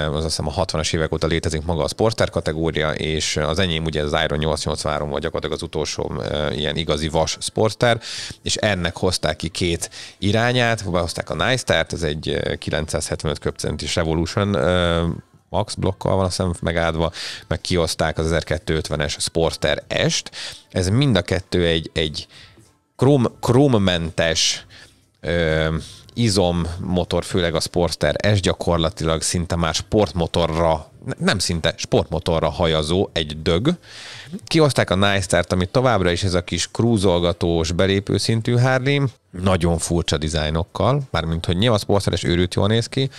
az azt hiszem a 60-as évek óta létezik maga a Sportster kategória, és az enyém ugye az Iron 883 vagy gyakorlatilag az utolsó ilyen igazi vas Sportster, és ennek hozták ki két irányát, hozták a Nicer-t, ez egy 975 köbcentis Revolution Max blokkal van a szem megáldva, meg kioszták az 1250-es Sporter est. Ez mind a kettő egy, egy króm, krómmentes ö, izommotor, főleg a Sportster S gyakorlatilag szinte már sportmotorra, nem szinte, sportmotorra hajazó egy dög, Kihozták a nice amit továbbra is ez a kis krúzolgatós belépőszintű szintű Harley, nagyon furcsa dizájnokkal, mármint hogy nyilván sportszeres őrült jól néz ki.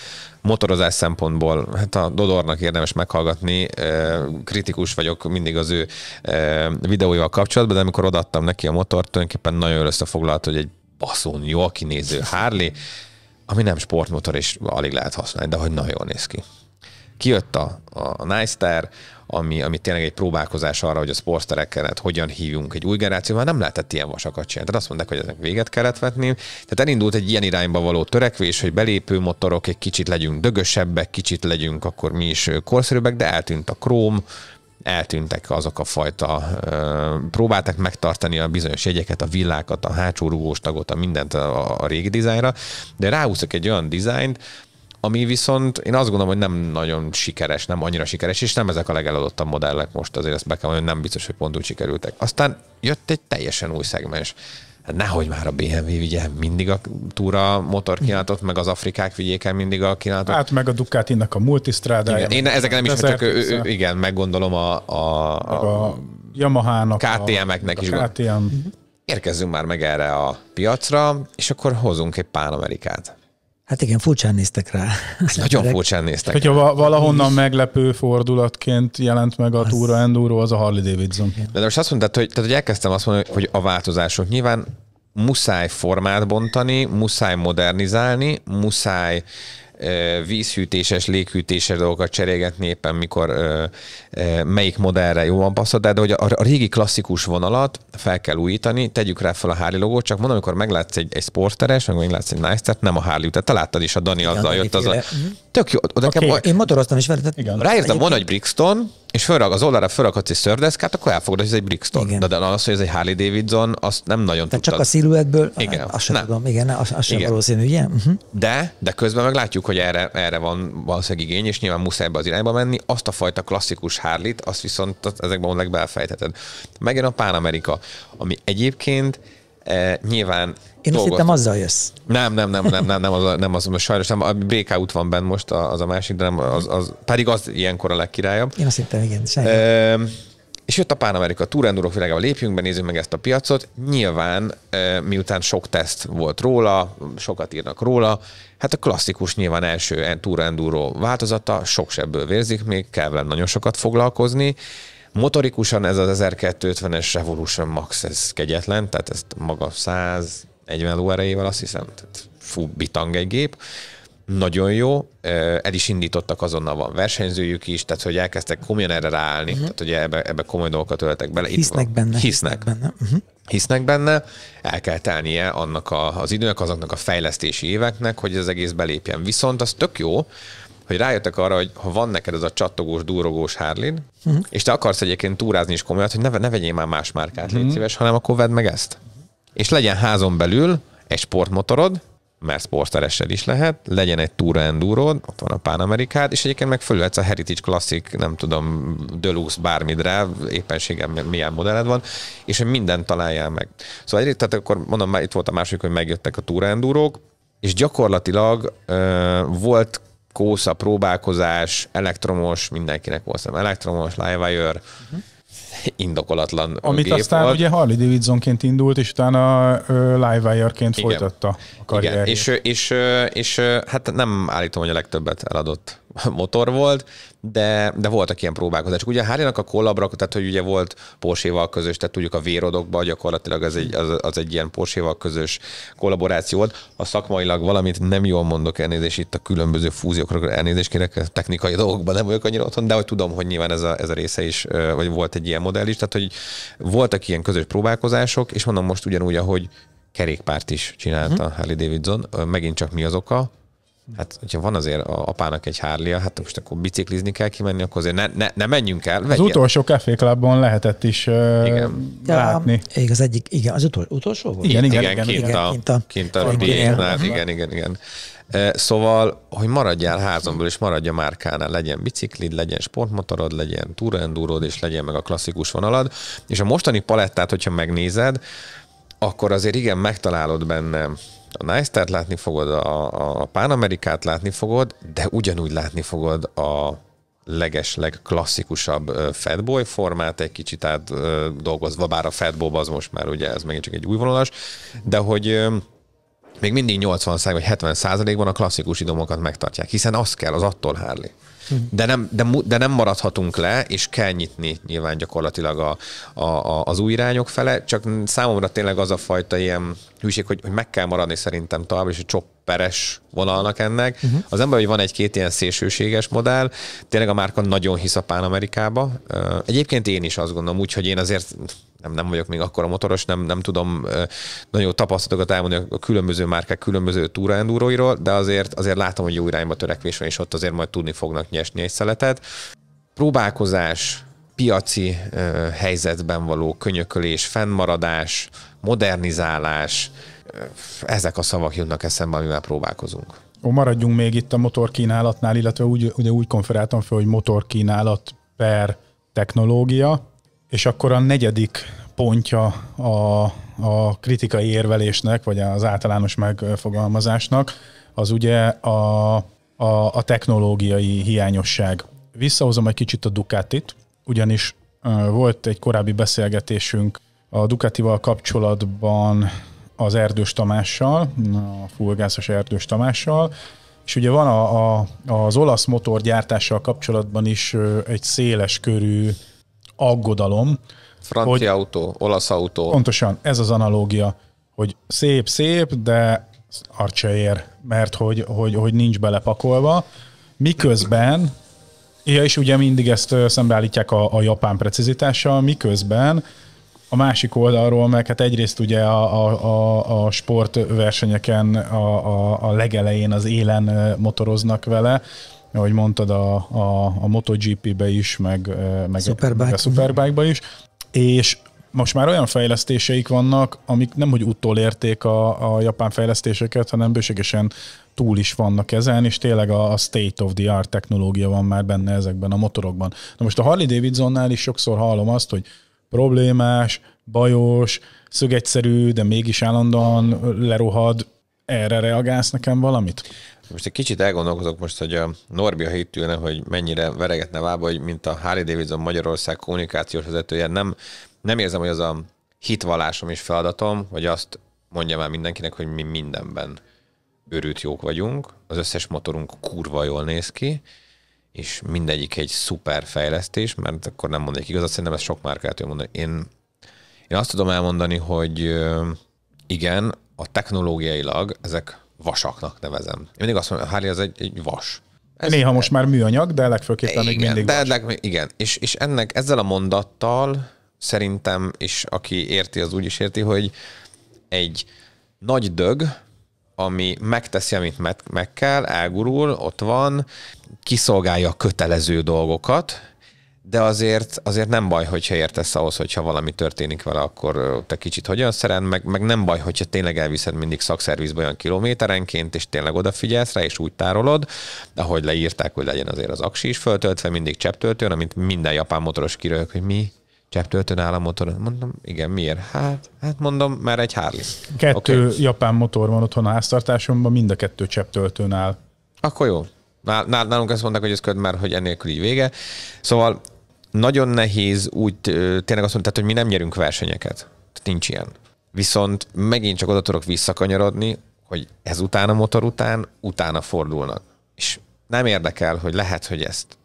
Motorozás szempontból, hát a Dodornak érdemes meghallgatni, kritikus vagyok mindig az ő videóival kapcsolatban, de amikor odaadtam neki a motort, tulajdonképpen nagyon összefoglalt, hogy egy baszón jól kinéző Harley, ami nem sportmotor, és alig lehet használni, de hogy nagyon jól néz ki. Kijött a, a Nice ami, ami tényleg egy próbálkozás arra, hogy a sportsterekkelet hát hogyan hívjunk egy új már nem lehetett ilyen vasakat csinálni. Tehát azt mondták, hogy ezek véget kellett vetni. Tehát elindult egy ilyen irányba való törekvés, hogy belépő motorok, egy kicsit legyünk dögösebbek, kicsit legyünk akkor mi is korszerűbbek, de eltűnt a króm, eltűntek azok a fajta, próbáltak megtartani a bizonyos jegyeket, a villákat, a hátsó rugós tagot, a mindent a, a régi dizájnra, de ráhúztak egy olyan dizájnt, ami viszont én azt gondolom, hogy nem nagyon sikeres, nem annyira sikeres, és nem ezek a legeladottabb modellek most, azért ezt be kell mondani, nem biztos, hogy pont úgy sikerültek. Aztán jött egy teljesen új szegmens. Hát nehogy már a BMW vigye mindig a túra motor kínálatot, meg az afrikák vigyék el mindig a kínálatot. Hát meg a Ducatinak a multistrádája. Igen, én ezek nem is, csak ő, ő, igen, meggondolom a, a, a, a Yamaha-nak, KTM-eknek a, is. KTM. Érkezzünk már meg erre a piacra, és akkor hozunk egy pán Amerikát. Hát igen, furcsán néztek rá. Nagyon furcsán néztek Hogyha rá. valahonnan meglepő fordulatként jelent meg a az... túra enduro, az a Harley Davidson. De most azt mondtad, hogy, tehát, hogy elkezdtem azt mondani, hogy a változások. Nyilván muszáj formát bontani, muszáj modernizálni, muszáj vízhűtéses, léghűtéses dolgokat cserégetni éppen, mikor melyik modellre jobban passzol, de hogy a régi klasszikus vonalat fel kell újítani, tegyük rá fel a Harley logót, csak mondom, amikor meglátsz egy, egy sporteres, meg meglátsz egy nice nem a Harley, tehát te láttad is, a Dani Igen, azzal jött az a... Mhm. Tök jó. Oda okay. kell, Én motoroztam is vele. Ráírtam, van egy Brixton, és fölrag, az oldalra felrakadsz egy szördeszkát, akkor elfogadod, hogy ez egy Brixton. Igen. De, de az, hogy ez egy Harley Davidson, azt nem nagyon tudom tudtad. csak a sziluettből? Igen. Azt sem nem. tudom, igen, az, az sem igen. valószínű, ugye? Uh-huh. De, de közben meg látjuk, hogy erre, erre van valószínűleg igény, és nyilván muszáj ebbe az irányba menni. Azt a fajta klasszikus Harley-t, azt viszont ezekben mondják belfejtheted. Megjön a Pán Amerika, ami egyébként e, nyilván én azt hittem azzal jössz. Nem, nem, nem, nem, nem, nem, az, nem az, most sajnos nem, a BK út van bent most, az a másik, de nem, az, az, pedig az ilyenkor a legkirályabb. Én azt hittem, igen, sajnos. és jött a Pán Amerika, túrendúrok világába lépjünk be, nézzük meg ezt a piacot. Nyilván, miután sok teszt volt róla, sokat írnak róla, hát a klasszikus nyilván első túrendúró változata, sok sebből vérzik, még kell vele nagyon sokat foglalkozni. Motorikusan ez az 1250-es Revolution Max, ez kegyetlen, tehát ezt maga 100 40 lóerejével azt hiszem, tehát fú, bitang egy gép, nagyon jó, el is indítottak, azonnal van versenyzőjük is, tehát hogy elkezdtek komolyan erre ráállni, uh-huh. tehát hogy ebbe, ebbe komoly dolgokat öltek bele. Hisznek Itt benne. Hisznek. hisznek benne. Uh-huh. Hisznek benne, el kell telnie annak a, az időnek, azoknak a fejlesztési éveknek, hogy az egész belépjen. Viszont az tök jó, hogy rájöttek arra, hogy ha van neked ez a csattogós, durogós Harlin, uh-huh. Mhm. és te akarsz egyébként túrázni is komolyat, hogy ne, ne vegyél már más márkát, uh-huh. légy szíves, hanem akkor vedd meg ezt és legyen házon belül egy sportmotorod, mert sportszeressel is lehet, legyen egy Tour enduro ott van a Pan Amerikát, és egyébként meg fölülhetsz a Heritage Classic, nem tudom, Deluxe bármidre, éppenségen milyen modelled van, és hogy mindent találjál meg. Szóval egyrészt, tehát akkor mondom, itt volt a másik, hogy megjöttek a Tour enduro és gyakorlatilag ö, volt kósza, próbálkozás, elektromos, mindenkinek volt szem elektromos, wire, uh-huh mhm indokolatlan Amit gép aztán volt. ugye Harley Davidsonként indult, és utána Livewire-ként folytatta a karrierjét. Igen. És, és, és, és hát nem állítom, hogy a legtöbbet eladott motor volt, de, de voltak ilyen próbálkozások. Ugye a harley a kollabrak, tehát hogy ugye volt Porsche-val közös, tehát tudjuk a vérodokban gyakorlatilag az egy, az, az egy ilyen Porsche-val közös kollaboráció volt. A szakmailag valamit nem jól mondok elnézést itt a különböző fúziókra, elnézést kérek, technikai dolgokban nem vagyok annyira otthon, de hogy tudom, hogy nyilván ez a, ez a része is, vagy volt egy ilyen modell is, tehát hogy voltak ilyen közös próbálkozások, és mondom most ugyanúgy, ahogy kerékpárt is csinálta uh-huh. Harley Davidson, megint csak mi az oka? Hát, hogyha van azért a apának egy hárlia, hát most akkor biciklizni kell kimenni, akkor azért ne, ne, ne menjünk el. Vegyél. Az utolsó Café Clubon lehetett is uh, igen. látni. Ja, igen, az egyik, igen, az utol, utolsó volt? Igen, igen, igen, igen, kint, igen, a, kint a, kint a, kint a uh-huh. igen, igen, igen, igen. Szóval, hogy maradjál házomból, és maradj a márkánál, legyen biciklid, legyen sportmotorod, legyen túrendúród, és legyen meg a klasszikus vonalad. És a mostani palettát, hogyha megnézed, akkor azért igen, megtalálod benne a Nice Tart látni fogod, a, a Pánamerikát látni fogod, de ugyanúgy látni fogod a leges, legklasszikusabb Fatboy formát, egy kicsit át dolgozva, bár a Fatbob az most már ugye, ez megint csak egy vonalas, de hogy még mindig 80 vagy 70 százalékban a klasszikus idomokat megtartják, hiszen az kell, az attól hárli de nem, de, de nem maradhatunk le, és kell nyitni nyilván gyakorlatilag a, a, a, az új irányok fele, csak számomra tényleg az a fajta ilyen hűség, hogy, hogy meg kell maradni szerintem tovább, és a csopperes vonalnak ennek. Uh-huh. Az ember, hogy van egy-két ilyen szélsőséges modell, tényleg a márka nagyon hisz a Pán Amerikába. Egyébként én is azt gondolom, úgyhogy én azért nem, nem vagyok még akkor a motoros, nem, nem tudom nagyon tapasztalatokat elmondani a különböző márkák különböző túraendúróiról, de azért, azért látom, hogy jó irányba törekvés van, és ott azért majd tudni fognak nyesni egy szeletet. Próbálkozás, piaci helyzetben való könyökölés, fennmaradás, modernizálás, ezek a szavak jutnak eszembe, amivel próbálkozunk. Ó, maradjunk még itt a motorkínálatnál, illetve úgy, ugye úgy konferáltam fel, hogy motorkínálat per technológia, és akkor a negyedik pontja a, a kritikai érvelésnek, vagy az általános megfogalmazásnak, az ugye a, a, a technológiai hiányosság. Visszahozom egy kicsit a Ducatit, ugyanis volt egy korábbi beszélgetésünk a Ducatival kapcsolatban az Erdős Tamással, a fullgászos Erdős Tamással, és ugye van a, a, az olasz motorgyártással kapcsolatban is egy széles körű aggodalom. Francia hogy, autó, olasz autó. Pontosan, ez az analógia, hogy szép-szép, de art ér, mert hogy, hogy, hogy nincs belepakolva. Miközben, ja, és ugye mindig ezt szembeállítják a, a japán precizitással, miközben a másik oldalról, meg hát egyrészt ugye a, a, a, a sportversenyeken a, a, a legelején az élen motoroznak vele, ahogy mondtad, a, a, a MotoGP-be is, meg, eh, meg, Superbike. meg a Superbike-ba is, és most már olyan fejlesztéseik vannak, amik nem hogy utolérték a, a japán fejlesztéseket, hanem bőségesen túl is vannak ezen, és tényleg a, a state of the art technológia van már benne ezekben a motorokban. Na most a Harley Davidsonnál is sokszor hallom azt, hogy problémás, bajos, szögegyszerű, de mégis állandóan lerohad, erre reagálsz nekem valamit? Most egy kicsit elgondolkozok most, hogy a Norbi a hittülne, hogy mennyire veregetne vába, hogy mint a Harley Davidson Magyarország kommunikációs vezetője, nem, nem érzem, hogy az a hitvallásom és feladatom, hogy azt mondjam el mindenkinek, hogy mi mindenben örült jók vagyunk, az összes motorunk kurva jól néz ki, és mindegyik egy szuper fejlesztés, mert akkor nem mondják igazat, szerintem ezt sok márkától mondani. Én, én azt tudom elmondani, hogy igen, a technológiailag ezek vasaknak nevezem. Én mindig azt mondom, a Harley az egy, egy vas. Ez Néha most már műanyag, de legfőképpen igen, még mindig de vas. Leg, igen, és, és ennek ezzel a mondattal szerintem, és aki érti, az úgy is érti, hogy egy nagy dög, ami megteszi, amit meg, meg kell, elgurul, ott van, kiszolgálja a kötelező dolgokat, de azért, azért nem baj, hogyha értesz ahhoz, hogyha valami történik vele, akkor te kicsit hogyan szeren, meg, meg nem baj, hogyha tényleg elviszed mindig szakszervizbe olyan kilométerenként, és tényleg odafigyelsz rá, és úgy tárolod, ahogy leírták, hogy legyen azért az aksi is föltöltve, mindig cseptöltőn, amit minden japán motoros kiröhög, hogy mi, cseptöltőn áll a motor. Mondom, igen, miért? Hát, hát mondom, már egy Harley. Kettő okay. japán motor van otthon a háztartásomban, mind a kettő cseptöltőn áll. Akkor jó. Nálunk azt mondták, hogy ez köd már, hogy ennélkül így vége. Szóval nagyon nehéz úgy tényleg azt mondtad, hogy mi nem nyerünk versenyeket. Tehát nincs ilyen. Viszont megint csak oda tudok visszakanyarodni, hogy ez utána motor után, utána fordulnak. És nem érdekel, hogy lehet, hogy ezt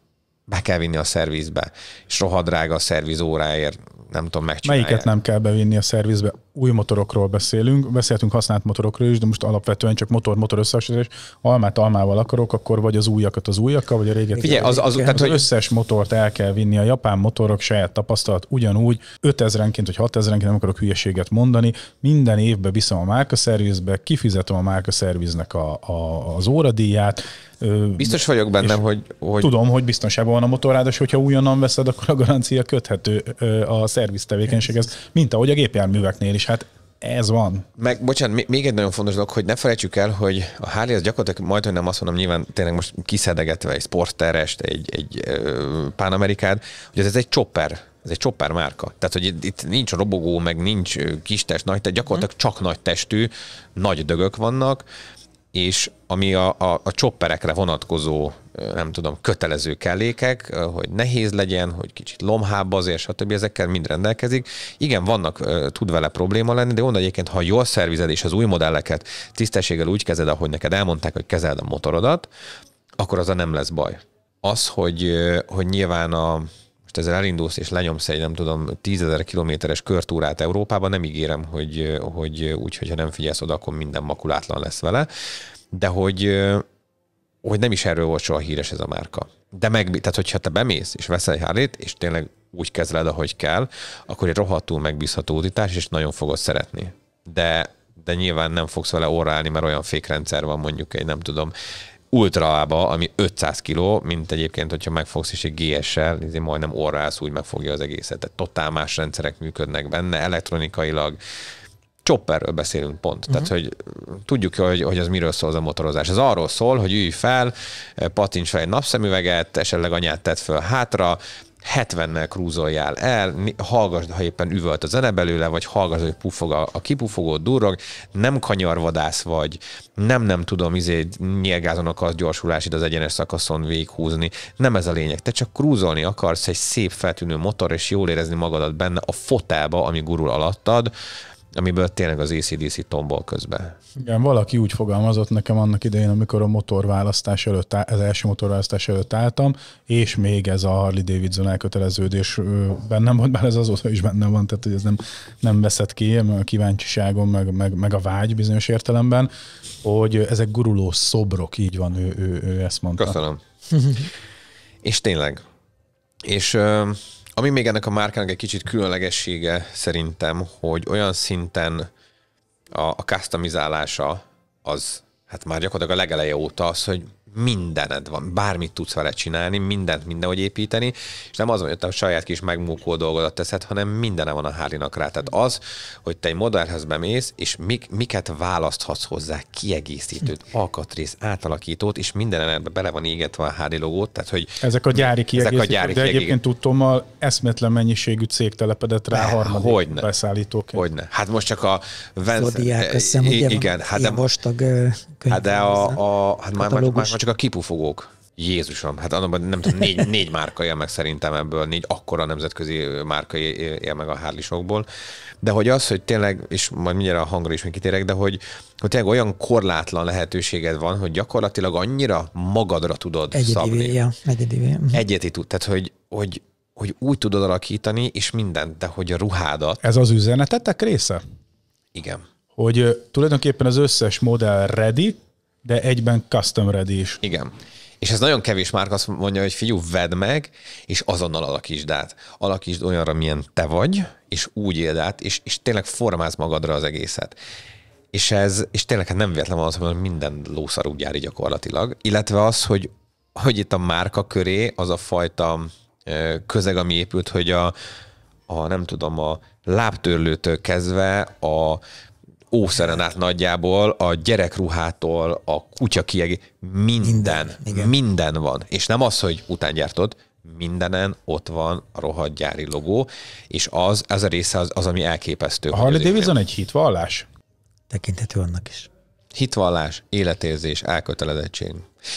be kell vinni a szervizbe, és rohadrága a szerviz óráért nem tudom, megcsinálják. Melyiket nem kell bevinni a szervizbe? Új motorokról beszélünk, beszéltünk használt motorokról is, de most alapvetően csak motor-motor összehasonlítás. Almát almával akarok, akkor vagy az újakat az újakkal, vagy a réget. Ugye, az, az, tehát, az hogy... összes motort el kell vinni, a japán motorok saját tapasztalat ugyanúgy, 5000-enként vagy 6000-enként nem akarok hülyeséget mondani, minden évben viszem a szervizbe, kifizetem a szerviznek a, a, az óradíját, Biztos vagyok bennem, hogy, hogy... Tudom, hogy biztonságban van a motor, és hogyha újonnan veszed, akkor a garancia köthető a szerviz tevékenységhez, mint ahogy a gépjárműveknél is. Hát ez van. Meg, bocsánat, még egy nagyon fontos dolog, hogy ne felejtsük el, hogy a Harley az gyakorlatilag majd, hogy nem azt mondom, nyilván tényleg most kiszedegetve egy sportterest, egy, egy pánamerikát, hogy ez egy chopper ez egy chopper márka. Tehát, hogy itt, nincs robogó, meg nincs kis test, nagy tehát gyakorlatilag mhm. csak nagy testű, nagy dögök vannak, és ami a, a, a csopperekre vonatkozó, nem tudom, kötelező kellékek, hogy nehéz legyen, hogy kicsit lomhább azért, stb. ezekkel mind rendelkezik. Igen, vannak, tud vele probléma lenni, de onnan egyébként, ha jól szervized és az új modelleket tisztességgel úgy kezeld ahogy neked elmondták, hogy kezeld a motorodat, akkor az a nem lesz baj. Az, hogy, hogy nyilván a, most ezzel elindulsz és lenyomsz egy, nem tudom, tízezer kilométeres körtúrát Európában, nem ígérem, hogy, hogy úgy, hogyha nem figyelsz oda, akkor minden makulátlan lesz vele, de hogy, hogy nem is erről volt soha híres ez a márka. De meg, tehát hogyha te bemész és veszel egy hárlét, és tényleg úgy kezeled, ahogy kell, akkor egy rohadtul megbízható útítás, és nagyon fogod szeretni. De de nyilván nem fogsz vele orrálni, mert olyan fékrendszer van mondjuk egy, nem tudom, ultraába, ami 500 kg, mint egyébként, hogyha megfogsz is egy GS-sel, majdnem orrász úgy megfogja az egészet. Tehát totál más rendszerek működnek benne, elektronikailag, chopperről beszélünk pont. Uh-huh. Tehát, mhm. hogy tudjuk, hogy, hogy az miről szól az a motorozás. Ez arról szól, hogy ülj fel, patincs fel egy napszemüveget, esetleg anyát tett föl hátra, 70-nel krúzoljál el, hallgasd ha éppen üvölt a zene belőle, vagy hallgasd, hogy puffog a, a kipufogó durrog, nem kanyarvadász vagy, nem nem tudom, izé nyilgázon akarsz gyorsulásid az egyenes szakaszon végighúzni, nem ez a lényeg, te csak krúzolni akarsz egy szép feltűnő motor, és jól érezni magadat benne a fotába, ami gurul alattad, amiből tényleg az ACDC tombol közben. Igen, valaki úgy fogalmazott nekem annak idején, amikor a motorválasztás előtt, az első motorválasztás előtt álltam, és még ez a Harley Davidson elköteleződés bennem volt, bár ez azóta is bennem van, tehát hogy ez nem, nem veszett ki, a kíváncsiságom, meg, meg, meg, a vágy bizonyos értelemben, hogy ezek guruló szobrok, így van, ő, ő, ő ezt mondta. Köszönöm. és tényleg. És uh ami még ennek a márkának egy kicsit különlegessége szerintem, hogy olyan szinten a, a customizálása az hát már gyakorlatilag a legeleje óta az, hogy mindened van, bármit tudsz vele csinálni, mindent mindenhogy építeni, és nem az, hogy te a saját kis megmúkó dolgodat teszed, hanem mindene van a hálinak rá. Tehát az, hogy te egy modellhez bemész, és mik, miket választhatsz hozzá, kiegészítőt, hm. alkatrész, átalakítót, és minden bele van égetve a háli logót, tehát hogy... Ezek a gyári kiegészítők, ezek a gyári de kiegészítők. egyébként a eszmetlen mennyiségű cég telepedett rá a hogyne, beszállítóként. Hogyne. Hát most csak a... Venz... Zodiák, azt hiszem, ugye igen, hát de, a, hát de a, a hát már, a. már, csak a kipufogók. Jézusom, hát annak nem tudom, négy, négy márka él meg szerintem ebből, négy akkora nemzetközi márka él meg a hárlisokból. De hogy az, hogy tényleg, és majd mindjárt a hangra is még kitérek, de hogy, hogy tényleg olyan korlátlan lehetőséged van, hogy gyakorlatilag annyira magadra tudod egyedivé, szabni. Ja, egyedivé. Mhm. Egyedi tud. Tehát, hogy, hogy, hogy úgy tudod alakítani, és mindent, de hogy a ruhádat. Ez az üzenetetek része? Igen. Hogy tulajdonképpen az összes modell ready, de egyben custom ready is. Igen. És ez nagyon kevés márka azt mondja, hogy figyú, vedd meg, és azonnal alakítsd át. Alakítsd olyanra, milyen te vagy, és úgy éld át, és, és tényleg formáz magadra az egészet. És ez, és tényleg hát nem véletlen van az, hogy minden lószar úgy jár gyakorlatilag, illetve az, hogy, hogy itt a márka köré az a fajta közeg, ami épült, hogy a, a nem tudom, a lábtörlőtől kezdve a ószeren át nagyjából, a gyerekruhától, a kutya kiegé, minden, minden, minden van. És nem az, hogy utángyártod, mindenen ott van a rohadt gyári logó, és az, ez a része az, az ami elképesztő. A Harley Davidson egy hitvallás? Tekintető annak is. Hitvallás, életérzés, elkötelezettség.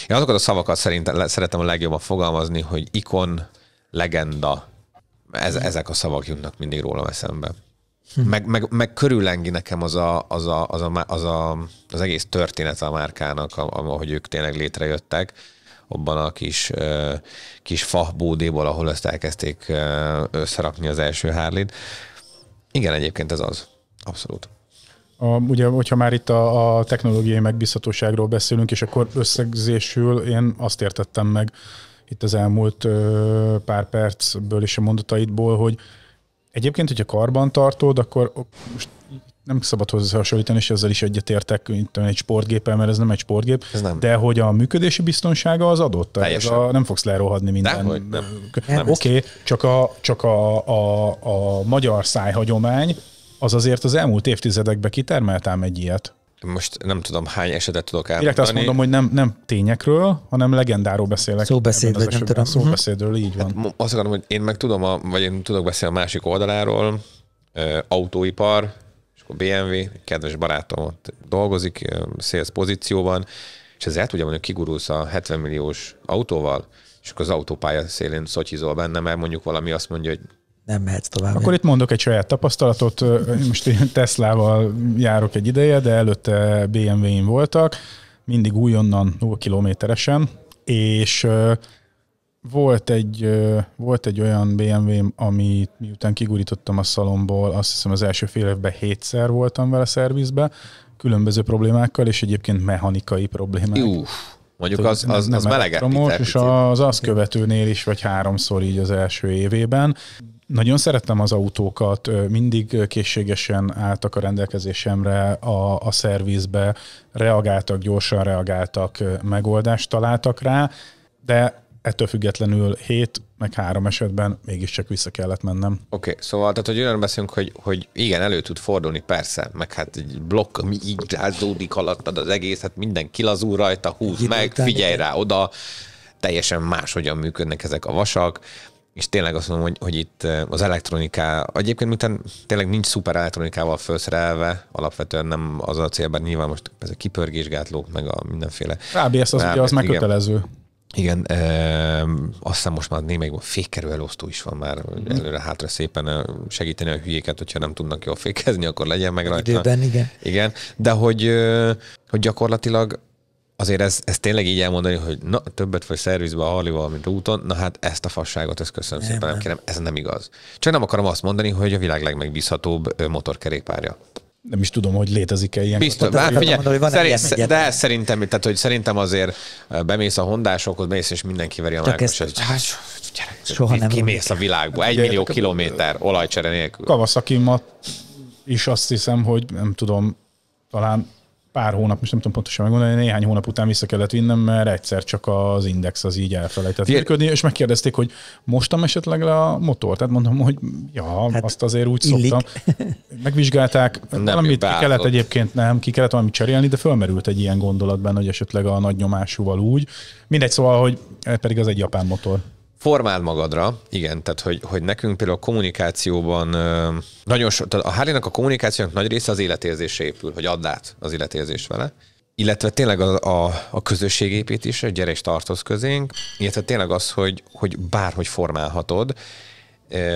Én azokat a szavakat szerint szeretem a legjobban fogalmazni, hogy ikon, legenda, ez, ezek a szavak jutnak mindig rólam eszembe. Hm. Meg, meg, meg körüllengi nekem az a, az, a, az, a, az, a, az egész történet a márkának, ahogy ők tényleg létrejöttek, abban a kis, kis fahbódéból, ahol ezt elkezdték összerakni az első hárlit. Igen, egyébként ez az. Abszolút. A, ugye, hogyha már itt a, a technológiai megbízhatóságról beszélünk, és akkor összegzésül én azt értettem meg itt az elmúlt ö, pár percből és a mondataidból, hogy Egyébként, hogyha karban tartod, akkor most nem szabad hozzá hasonlítani, és ezzel is egyetértek egy sportgéppel, mert ez nem egy sportgép, ez nem. de hogy a működési biztonsága az adott. Ez a, nem fogsz lerohadni minden. Oké, nem. okay, csak, a, csak a, a, a magyar szájhagyomány az azért az elmúlt évtizedekben kitermelt egy ilyet most nem tudom hány esetet tudok elmondani. Direkt azt mondom, hogy nem, nem tényekről, hanem legendáról beszélek. Szóbeszédről, nem tudom. Uh-huh. Szóbeszédről, így van. Hát, azt akarom, hogy én meg tudom, a, vagy én tudok beszélni a másik oldaláról, autóipar, és akkor BMW, kedves barátom ott dolgozik, sales pozícióban, és ezért tudja mondani, kigurulsz a 70 milliós autóval, és akkor az autópálya szélén szotyizol benne, mert mondjuk valami azt mondja, hogy nem mehetsz tovább. Akkor itt mondok egy saját tapasztalatot. Most én Teslával járok egy ideje, de előtte BMW-n voltak, mindig újonnan 0 kilométeresen, és volt egy, volt egy olyan BMW-m, amit miután kigurítottam a szalomból, azt hiszem az első fél évben hétszer voltam vele szervizbe, különböző problémákkal, és egyébként mechanikai problémák. Uff, mondjuk az, az, az, az melegett. És az azt követőnél is, vagy háromszor így az első évében. Nagyon szerettem az autókat, mindig készségesen álltak a rendelkezésemre a, a szervizbe, reagáltak, gyorsan reagáltak, megoldást találtak rá, de ettől függetlenül hét, meg három esetben mégiscsak vissza kellett mennem. Oké, okay, szóval tehát, hogy olyan beszélünk, hogy, hogy igen, elő tud fordulni, persze, meg hát egy blokk, ami így rázódik alattad az egész, hát minden kilazul rajta, húz meg, figyelj rá oda, teljesen máshogyan működnek ezek a vasak, és tényleg azt mondom, hogy, hogy itt eh, az elektronika, egyébként miután tényleg nincs szuper elektronikával felszerelve, alapvetően nem az a célban, nyilván most ez a kipörgésgátlók, meg a mindenféle. ABS az, ugye, az megkötelező. Igen, e, azt hiszem most már némelyikben fékkerő elosztó is van már mm. előre-hátra szépen eh, segíteni a hülyéket, hogyha nem tudnak jól fékezni, akkor legyen meg rajta. Időben, igen. Igen, de hogy, hogy gyakorlatilag azért ez, ez tényleg így elmondani, hogy na, többet vagy szervizbe a Harley-val, mint úton, na hát ezt a fasságot, ezt köszönöm nem, szépen, nem kérem, ez nem igaz. Csak nem akarom azt mondani, hogy a világ legmegbízhatóbb motorkerékpárja. Nem is tudom, hogy létezik-e ilyen. Biztos, hát, mondani, hogy szerint, de szerintem, tehát, hogy szerintem azért bemész a hondásokhoz, mész és mindenki veri a mákos. Ezt... Hát, gyerek, soha nem kimész a világba, egy millió kilométer olajcsere nélkül. Kavaszakimat is azt hiszem, hogy nem tudom, talán pár hónap, most nem tudom pontosan megmondani, néhány hónap után vissza kellett vinnem, mert egyszer csak az index az így elfelejtett Fél... működni, és megkérdezték, hogy mostam esetleg le a motor? Tehát mondom, hogy ja, hát azt azért úgy illik. szoktam. Megvizsgálták, nem valamit ki kellett egyébként, nem, ki kellett valamit cserélni, de fölmerült egy ilyen gondolatban, hogy esetleg a nagy nyomásúval úgy. Mindegy, szóval, hogy pedig az egy japán motor formál magadra, igen, tehát hogy, hogy nekünk például a kommunikációban nagyon so, tehát a Hálinak a kommunikációnak nagy része az életérzése épül, hogy add át az életérzést vele, illetve tényleg a, a, a közösségépítés, gyere és tartoz közénk, illetve tényleg az, hogy, hogy bárhogy formálhatod,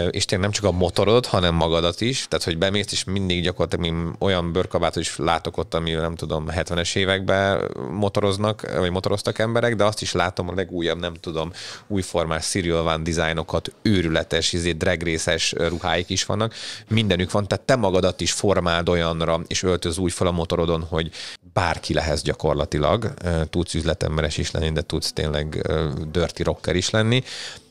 és tényleg nem csak a motorodat, hanem magadat is, tehát hogy bemész, és mindig gyakorlatilag olyan bőrkabátot is látok ott, ami nem tudom, 70-es években motoroznak, vagy motoroztak emberek, de azt is látom a legújabb, nem tudom, újformás Serial Van dizájnokat, őrületes, izé, dragrészes ruháik is vannak, mindenük van, tehát te magadat is formáld olyanra, és öltöz úgy fel a motorodon, hogy bárki lehez gyakorlatilag, tudsz üzletemberes is lenni, de tudsz tényleg dirty rocker is lenni,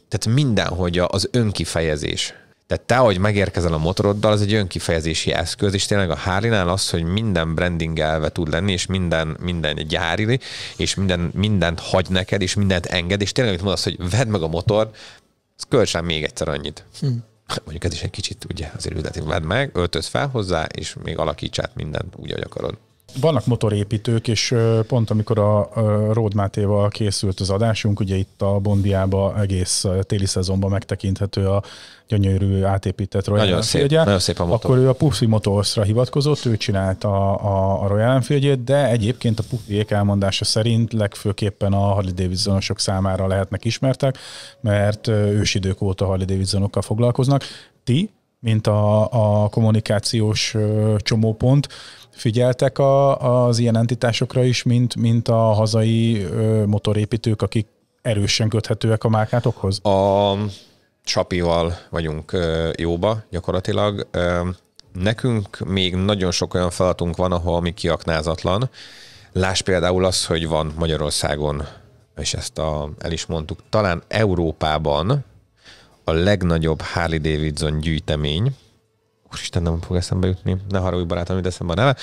tehát mindenhogy az önkifejezés. Tehát te, hogy megérkezel a motoroddal, az egy önkifejezési eszköz, és tényleg a Harley-nál az, hogy minden branding elve tud lenni, és minden, minden gyári, és minden, mindent hagy neked, és mindent enged, és tényleg, amit mondasz, hogy vedd meg a motor, az költsen még egyszer annyit. Hm. Mondjuk ez is egy kicsit, ugye, azért üzleti vedd meg, öltöz fel hozzá, és még alakíts át mindent úgy, ahogy akarod. Vannak motorépítők, és pont amikor a Ród Mátéval készült az adásunk, ugye itt a Bondiába egész téli szezonban megtekinthető a gyönyörű átépített Royal nagyon Szép, nagyon szép a motor. Akkor ő a Puffy Motorsra hivatkozott, ő csinálta a, a, Royal enfield de egyébként a Puffyék elmondása szerint legfőképpen a Harley Davidsonosok számára lehetnek ismertek, mert ősidők óta Harley Davidsonokkal foglalkoznak. Ti, mint a, a kommunikációs csomópont, figyeltek a, az ilyen entitásokra is, mint, mint a hazai ö, motorépítők, akik erősen köthetőek a márkátokhoz? A Csapival vagyunk ö, jóba gyakorlatilag. Ö, nekünk még nagyon sok olyan feladatunk van, ahol mi kiaknázatlan. Láss például az, hogy van Magyarországon, és ezt a, el is mondtuk, talán Európában a legnagyobb Harley Davidson gyűjtemény, úristen nem fog eszembe jutni, ne haragudj barátom, hogy eszembe a neve,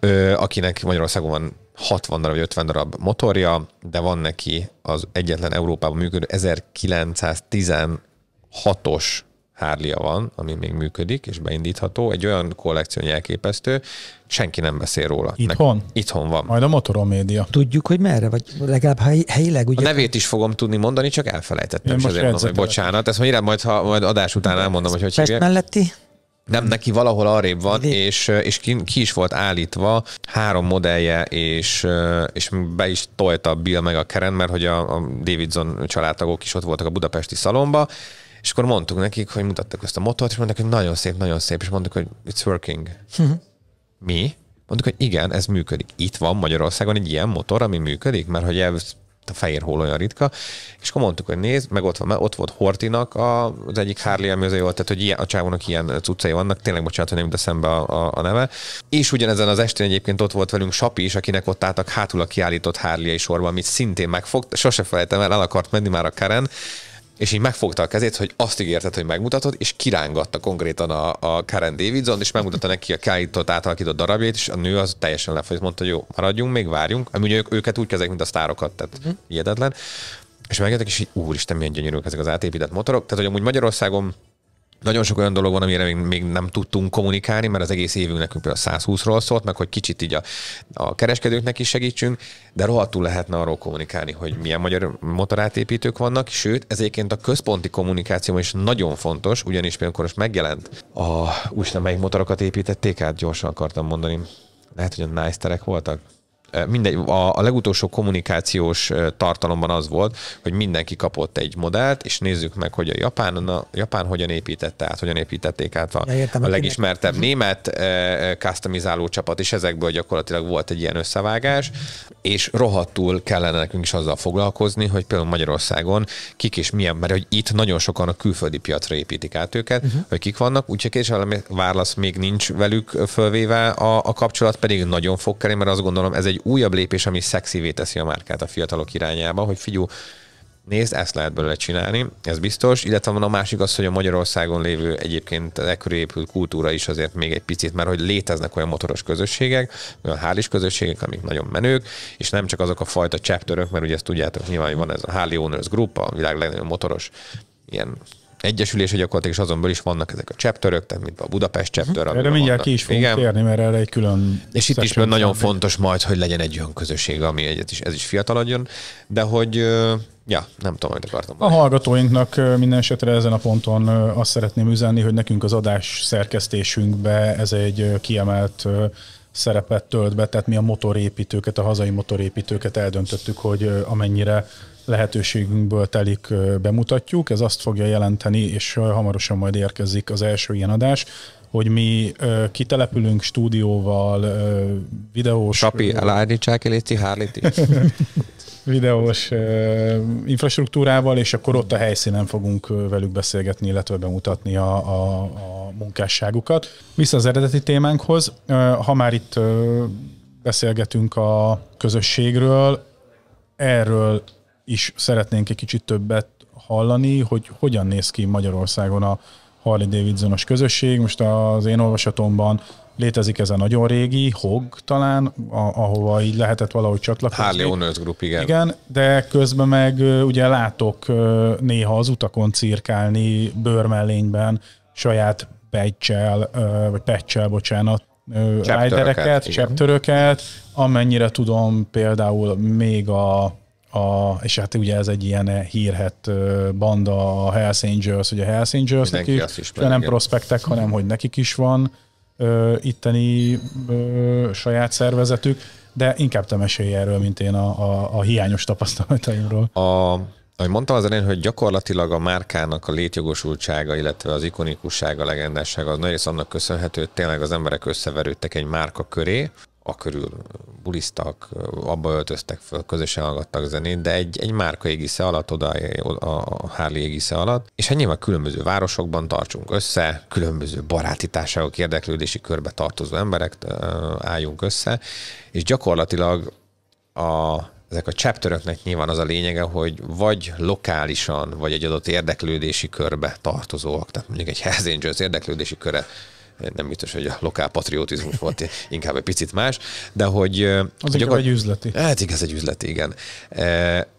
ö, akinek Magyarországon van 60 darab vagy 50 darab motorja, de van neki az egyetlen Európában működő 1916-os Harley-a van, ami még működik és beindítható, egy olyan kollekció elképesztő, senki nem beszél róla. Itthon? Ne, itthon van. Majd a motoromédia. média. Tudjuk, hogy merre, vagy legalább helyileg. Ugye... A nevét is fogom tudni mondani, csak elfelejtettem, Én és azért mondom, hogy bocsánat, ezt majd, majd, ha, majd adás után elmondom, hogy hogy Pest hívják. melletti? Nem, neki valahol arrébb van, Vidék. és, és ki, ki is volt állítva három modellje, és, és be is tolta Bill meg a Keren, mert hogy a, a Davidson családtagok is ott voltak a budapesti szalomba, és akkor mondtuk nekik, hogy mutattak ezt a motort, és mondták, hogy nagyon szép, nagyon szép, és mondtuk, hogy it's working. Hmm. Mi? Mondtuk, hogy igen, ez működik. Itt van Magyarországon egy ilyen motor, ami működik, mert hogy ez a fehér hol olyan ritka, és akkor mondtuk, hogy nézd, meg ott, van, ott volt Hortinak a, az egyik Harley emőzője volt, tehát hogy ilyen, a csávónak ilyen cuccai vannak, tényleg bocsánat, hogy nem jut szembe a, a, a, neve. És ugyanezen az estén egyébként ott volt velünk Sapi is, akinek ott álltak hátul a kiállított Harley-i sorban, amit szintén megfogt, sose felejtem el, el akart menni már a Karen, és így megfogta a kezét, hogy azt ígérted, hogy megmutatod, és kirángatta konkrétan a, a Karen Davidson, és megmutatta neki a kiállított, átalakított darabjét, és a nő az teljesen lefolyt, mondta, hogy jó, maradjunk, még várjunk. Ami ugye ők, őket úgy kezelik, mint a sztárokat, tehát uh-huh. mm És megjöttek, és így úristen, milyen gyönyörűek ezek az átépített motorok. Tehát, hogy amúgy Magyarországon nagyon sok olyan dolog van, amire még, még nem tudtunk kommunikálni, mert az egész évünk nekünk például 120-ról szólt, meg hogy kicsit így a, a kereskedőknek is segítsünk, de rohadtul lehetne arról kommunikálni, hogy milyen magyar motorátépítők vannak, sőt, ez egyébként a központi kommunikáció is nagyon fontos, ugyanis például most megjelent a, úgy nem melyik motorokat építették át, gyorsan akartam mondani. Lehet, hogy a nice voltak mindegy, a, a legutolsó kommunikációs tartalomban az volt, hogy mindenki kapott egy modellt, és nézzük meg, hogy a Japán, a Japán hogyan építette át, hogyan építették át a, ja, értem, a legismertebb kinek. német e, customizáló csapat, és ezekből gyakorlatilag volt egy ilyen összevágás, és rohadtul kellene nekünk is azzal foglalkozni, hogy például Magyarországon kik és milyen, mert hogy itt nagyon sokan a külföldi piacra építik át őket, uh-huh. hogy kik vannak, úgyhogy és válasz még nincs velük fölvéve a, a kapcsolat, pedig nagyon fog kerülni, mert azt gondolom ez egy egy újabb lépés, ami szexivé teszi a márkát a fiatalok irányába, hogy figyú, nézd, ezt lehet belőle csinálni, ez biztos, illetve van a másik az, hogy a Magyarországon lévő egyébként ekkor épült kultúra is azért még egy picit, mert hogy léteznek olyan motoros közösségek, olyan hális közösségek, amik nagyon menők, és nem csak azok a fajta chapterök, mert ugye ezt tudjátok, nyilván van ez a Harley Owners Group, a világ legnagyobb motoros ilyen egyesülés, hogy gyakorlatilag és azonból is vannak ezek a cseptörök, tehát mint a Budapest cseptör. Erre mindjárt ki is fogunk Igen. térni, mert erre egy külön... És itt is nagyon szemben. fontos majd, hogy legyen egy olyan közösség, ami egyet is, ez is fiatal adjon, de hogy Ja, nem tudom, hogy akartam. A hallgatóinknak minden esetre ezen a ponton azt szeretném üzenni, hogy nekünk az adás szerkesztésünkbe ez egy kiemelt szerepet tölt be, tehát mi a motorépítőket, a hazai motorépítőket eldöntöttük, hogy amennyire lehetőségünkből telik bemutatjuk. Ez azt fogja jelenteni, és hamarosan majd érkezik az első ilyen adás, hogy mi ö, kitelepülünk stúdióval, ö, videós... Sapi, elállni el itt videós ö, infrastruktúrával, és akkor ott a helyszínen fogunk velük beszélgetni, illetve bemutatni a, a, a munkásságukat. Vissza az eredeti témánkhoz, ö, ha már itt ö, beszélgetünk a közösségről, erről is szeretnénk egy kicsit többet hallani, hogy hogyan néz ki Magyarországon a Harley davidson közösség. Most az én olvasatomban létezik ez a nagyon régi, HOG talán, a, ahova így lehetett valahogy csatlakozni. Harley Owners Group, igen. Igen, de közben meg ugye látok néha az utakon cirkálni bőrmellényben saját pecsel, vagy pecsel, bocsánat, ridereket, chapteröket, amennyire tudom például még a a, és hát ugye ez egy ilyen hírhet banda, a Hells Angels, ugye Hells Angels nekik, de nem prospektek, hanem hogy nekik is van ö, itteni ö, saját szervezetük, de inkább te mesélj erről, mint én a, a, a hiányos tapasztalataimról. A, ahogy mondtam az elején, hogy gyakorlatilag a márkának a létjogosultsága, illetve az ikonikussága, legendássága az nagyrészt annak köszönhető, hogy tényleg az emberek összeverődtek egy márka köré, a körül bulisztak, abba öltöztek föl, közösen hallgattak zenét, de egy, egy márka égisze alatt, oda a Harley égisze alatt, és hát nyilván különböző városokban tartsunk össze, különböző baráti társaságok, érdeklődési körbe tartozó emberek álljunk össze, és gyakorlatilag a ezek a chapteröknek nyilván az a lényege, hogy vagy lokálisan, vagy egy adott érdeklődési körbe tartozóak, tehát mondjuk egy Hells Angels érdeklődési köre nem biztos, hogy a lokál patriotizmus volt inkább egy picit más, de hogy... Az gyakor... egy üzleti. Hát igaz, egy üzleti, igen.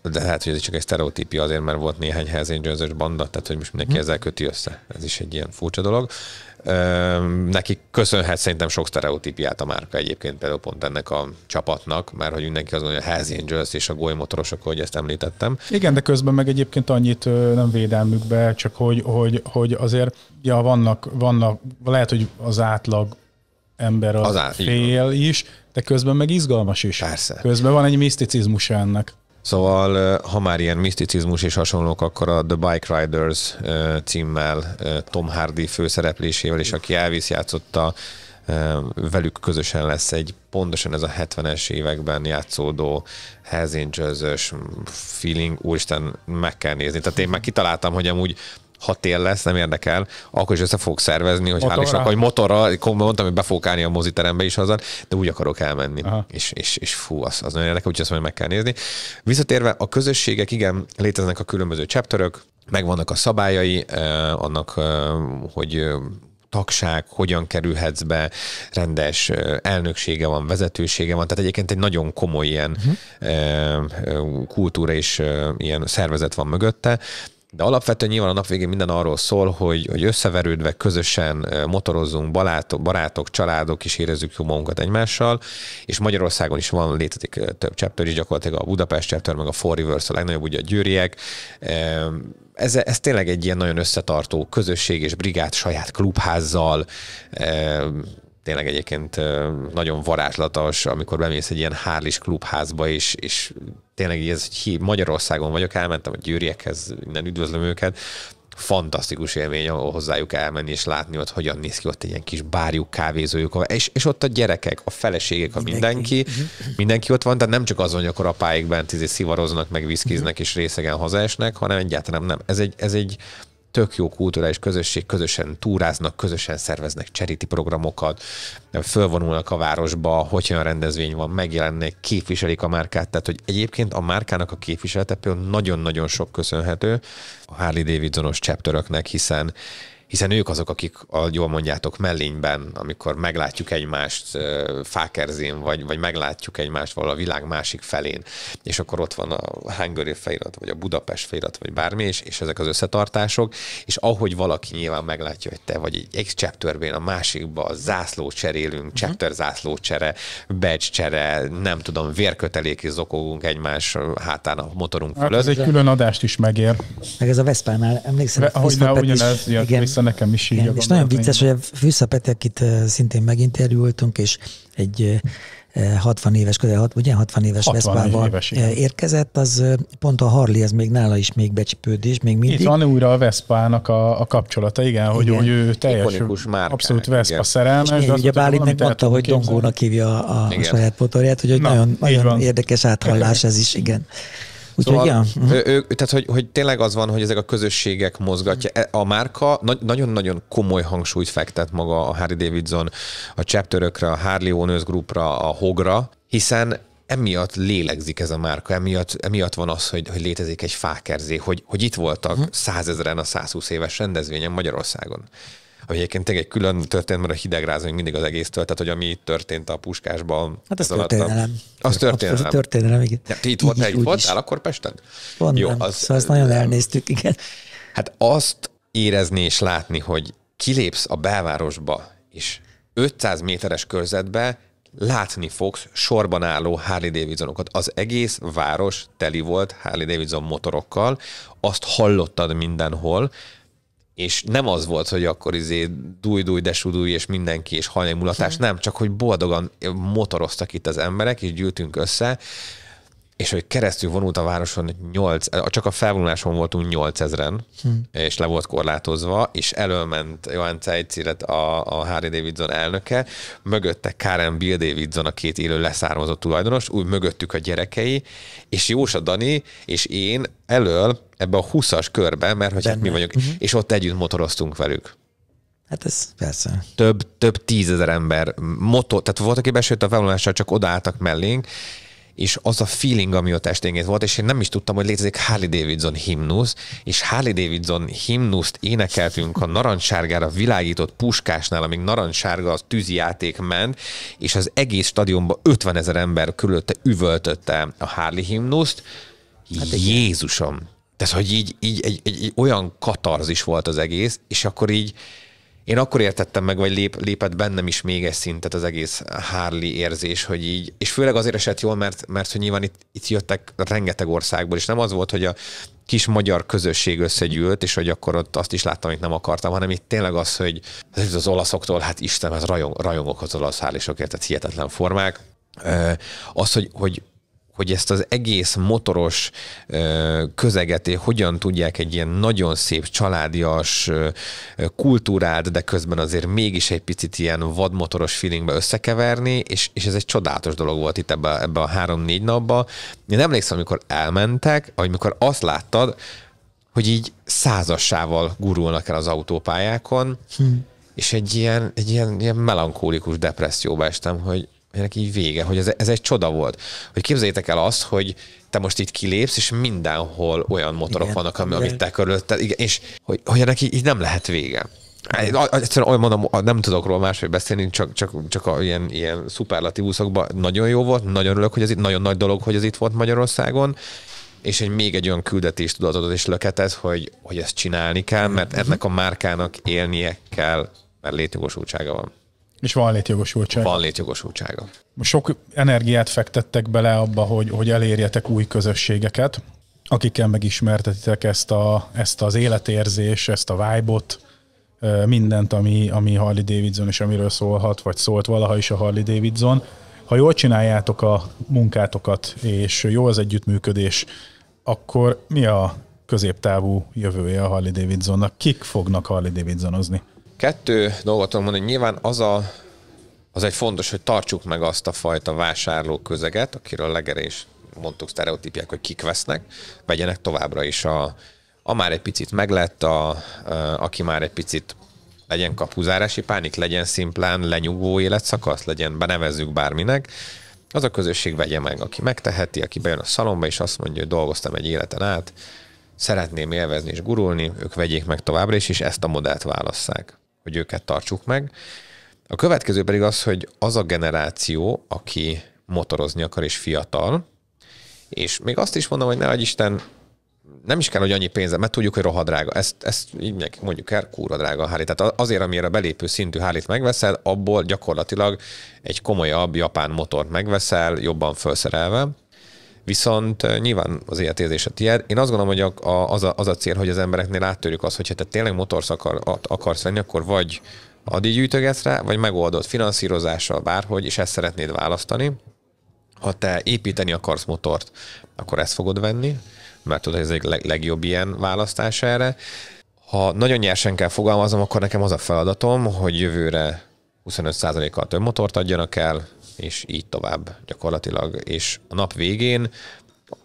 De hát, hogy ez csak egy sztereotípia azért, mert volt néhány Hells Angels-ös banda, tehát hogy most mindenki hmm. ezzel köti össze. Ez is egy ilyen furcsa dolog. Neki köszönhet szerintem sok sztereotípiát a márka egyébként például pont ennek a csapatnak, mert hogy mindenki azt mondja, hogy a Hells Angels és a motorosok, hogy ezt említettem. Igen, de közben meg egyébként annyit nem védelmükbe, csak hogy, hogy, hogy azért ja, vannak, vannak, lehet, hogy az átlag ember az, az át, fél is, de közben meg izgalmas is. Persze. Közben van egy miszticizmus ennek. Szóval, ha már ilyen miszticizmus és hasonlók, akkor a The Bike Riders címmel Tom Hardy főszereplésével, és aki Elvis játszotta, velük közösen lesz egy pontosan ez a 70-es években játszódó Hells Angels-ös feeling, úristen, meg kell nézni. Tehát én már kitaláltam, hogy amúgy ha tél lesz, nem érdekel, akkor is össze fogok szervezni, hogy motorra. hál' Istennek, hogy motorra, mondtam, hogy be fogok állni a moziterembe is hazad, de úgy akarok elmenni. És, és, és fú, az, az nagyon érdekel, úgyhogy ezt meg kell nézni. Visszatérve, a közösségek, igen, léteznek a különböző chapterök, megvannak a szabályai eh, annak, eh, hogy tagság, hogyan kerülhetsz be, rendes elnöksége van, vezetősége van, tehát egyébként egy nagyon komoly ilyen uh-huh. kultúra és ilyen szervezet van mögötte, de alapvetően nyilván a nap végén minden arról szól, hogy, hogy összeverődve közösen motorozzunk, barátok, barátok, családok is érezzük jó magunkat egymással, és Magyarországon is van létezik több chapter is, gyakorlatilag a Budapest chapter, meg a Four Rivers, a legnagyobb ugye a győriek. Ez, ez tényleg egy ilyen nagyon összetartó közösség és brigád saját klubházzal, tényleg egyébként nagyon varázslatos, amikor bemész egy ilyen hárlis klubházba, és, és tényleg ez egy hogy Magyarországon vagyok, elmentem a győriekhez, innen üdvözlöm őket, fantasztikus élmény hozzájuk elmenni, és látni ott, hogyan néz ki ott egy ilyen kis bárjuk, kávézójuk, és, és ott a gyerekek, a feleségek, a mindenki, mindenki mhm. ott van, tehát nem csak azon, hogy akkor apáik bent izé, szivaroznak, meg viszkiznek, mhm. és részegen hazaesnek, hanem egyáltalán nem. Ez egy, ez egy tök jó kulturális közösség, közösen túráznak, közösen szerveznek charity programokat, fölvonulnak a városba, hogy olyan rendezvény van, megjelennek, képviselik a márkát, tehát hogy egyébként a márkának a képviselete például nagyon-nagyon sok köszönhető a Harley Davidsonos chapteröknek, hiszen hiszen ők azok, akik, a jól mondjátok, mellényben, amikor meglátjuk egymást fákerzén, vagy, vagy meglátjuk egymást valahol a világ másik felén, és akkor ott van a Hungary felirat, vagy a Budapest felirat, vagy bármi, és, és ezek az összetartások, és ahogy valaki nyilván meglátja, hogy te vagy egy egy chapterben a másikba a zászló cserélünk, mhm. chapter zászló csere, badge csere, nem tudom, vérköteléki zokogunk egymás hátán a motorunk hát fölött. Hát ez egy külön adást is megér. Meg ez a Veszpánál, emlékszem, Ve, hogy ne, ugyanez igen, persze nekem is így. Igen, és nagyon vicces, hogy a Fűsza Petekit eh, szintén meginterjúltunk, és egy 60 eh, eh, éves, közel, ugye 60 éves Veszpával érkezett, az pont a Harley, ez még nála is még becsipődés, még mindig. Itt van újra a Veszpának a, a kapcsolata, igen, igen. hogy ő teljes, márkán, abszolút Veszpa szerelmes. És ugye Bálintnek mondta, hogy Dongónak hívja a, a saját motorját, hogy, Na, nagyon, nagyon érdekes áthallás ez is, igen. Úgyhogy, szóval, ja. Mhm. Ő, tehát, hogy, hogy tényleg az van, hogy ezek a közösségek mozgatja. E- a márka nagyon-nagyon komoly hangsúlyt fektet maga a Harry Davidson, a chapterökre, a Harley Owners Groupra, a Hogra, hiszen emiatt lélegzik ez a márka, emiatt, emiatt van az, hogy, hogy létezik egy fákerzé, hogy, hogy itt voltak mhm. százezeren a 120 éves rendezvényen Magyarországon ami egyébként tényleg egy külön történt, mert a hidegráz még mindig az egésztől, tehát hogy ami itt történt a puskásban. Hát ez történelem. az történelem. Az történelem, igen. Ja, itt, volt, egy itt voltál akkor Pesten? Van, Jó, az, szóval azt nagyon elnéztük, igen. Hát azt érezni és látni, hogy kilépsz a belvárosba, és 500 méteres körzetbe látni fogsz sorban álló Harley Davidsonokat. Az egész város teli volt Harley Davidson motorokkal, azt hallottad mindenhol, és nem az volt, hogy akkor izé dúj, dúj, desudúj, és mindenki, és hmm. nem, csak hogy boldogan motoroztak itt az emberek, és gyűltünk össze, és hogy keresztül vonult a városon 8, csak a felvonuláson voltunk 8000-en, hmm. és le volt korlátozva, és előment Johan Zeitz, a, a Harry Davidson elnöke, mögötte Karen Bill Davidson, a két élő leszármazott tulajdonos, úgy mögöttük a gyerekei, és Jósa Dani és én elől ebbe a 20-as körbe, mert hogy hát mi vagyunk, uh-huh. és ott együtt motoroztunk velük. Hát ez persze. Több, több tízezer ember moto. tehát volt, aki besőtt a felvonulással, csak odaálltak mellénk, és az a feeling, ami ott esténként volt, és én nem is tudtam, hogy létezik Harley Davidson himnusz, és Harley Davidson himnuszt énekeltünk a narancssárgára világított puskásnál, amíg narancssárga az játék ment, és az egész stadionban 50 ezer ember körülötte üvöltötte a Harley himnuszt. Hát Jézusom! Tehát, hogy így, így egy, egy, egy olyan katarzis volt az egész, és akkor így én akkor értettem meg, vagy lép, lépett bennem is még egy szintet az egész Harley érzés, hogy így, és főleg azért esett jól, mert, mert hogy nyilván itt, itt jöttek rengeteg országból, és nem az volt, hogy a kis magyar közösség összegyűlt, és hogy akkor ott azt is láttam, amit nem akartam, hanem itt tényleg az, hogy ez az olaszoktól, hát Isten, ez rajong, rajongok az olasz hálósokért, tehát hihetetlen formák. Az, hogy, hogy hogy ezt az egész motoros közeget eh, hogyan tudják egy ilyen nagyon szép, családias, kultúrát, de közben azért mégis egy picit ilyen vadmotoros feelingbe összekeverni, és, és ez egy csodálatos dolog volt itt ebbe, ebbe a három-négy napba. Én emlékszem, amikor elmentek, amikor azt láttad, hogy így százassával gurulnak el az autópályákon, hm. és egy ilyen, egy ilyen, ilyen melankólikus depresszióba estem, hogy hogy ennek így vége, hogy ez, ez egy csoda volt. Hogy képzeljétek el azt, hogy te most itt kilépsz, és mindenhol olyan motorok igen, vannak, ami, igen. amit te körülötted, igen, és hogy, hogy ennek így, így nem lehet vége. Hát, egyszerűen olyan mondom, nem tudok róla máshogy beszélni, csak, csak, csak a ilyen, ilyen szuperlatívuszokban nagyon jó volt, nagyon örülök, hogy ez itt, nagyon nagy dolog, hogy ez itt volt Magyarországon, és egy még egy olyan küldetést tudatod és löketez, hogy, hogy ezt csinálni kell, mert mhm. ennek a márkának élnie kell, mert létjogosultsága van. És van létjogosultsága. Van létjogosultsága. Sok energiát fektettek bele abba, hogy, hogy elérjetek új közösségeket, akikkel megismertetitek ezt, a, ezt az életérzés, ezt a vibe mindent, ami, ami Harley Davidson és amiről szólhat, vagy szólt valaha is a Harley Davidson. Ha jól csináljátok a munkátokat, és jó az együttműködés, akkor mi a középtávú jövője a Harley Davidsonnak? Kik fognak Harley Davidsonozni? Kettő dolgot tudom mondani, nyilván az a az egy fontos, hogy tartsuk meg azt a fajta közeget, akiről legerés mondtuk sztereotípiák, hogy kik vesznek, vegyenek továbbra is a, a már egy picit meglett, a, a, aki már egy picit legyen kapuzárási pánik, legyen szimplán lenyugvó életszakasz, legyen benevezzük bárminek, az a közösség vegye meg, aki megteheti, aki bejön a szalomba és azt mondja, hogy dolgoztam egy életen át, szeretném élvezni és gurulni, ők vegyék meg továbbra is, és ezt a modellt válasszák hogy őket tartsuk meg. A következő pedig az, hogy az a generáció, aki motorozni akar és fiatal, és még azt is mondom, hogy ne Isten, nem is kell, hogy annyi pénze, mert tudjuk, hogy rohadrága. Ezt, ezt így nekik mondjuk el, kúra drága a Tehát azért, amire a belépő szintű hálit megveszed, abból gyakorlatilag egy komolyabb japán motort megveszel, jobban felszerelve, Viszont eh, nyilván az a tiéd. Én azt gondolom, hogy a, a, az, a, az a cél, hogy az embereknél áttörjük az, hogyha te tényleg motorsz akar, akarsz venni, akkor vagy addig gyűjtögetsz rá, vagy megoldod finanszírozással, bárhogy, és ezt szeretnéd választani. Ha te építeni akarsz motort, akkor ezt fogod venni, mert tudod, hogy ez egy leg, legjobb ilyen választás erre. Ha nagyon nyersen kell fogalmaznom, akkor nekem az a feladatom, hogy jövőre 25%-kal több motort adjanak el, és így tovább gyakorlatilag. És a nap végén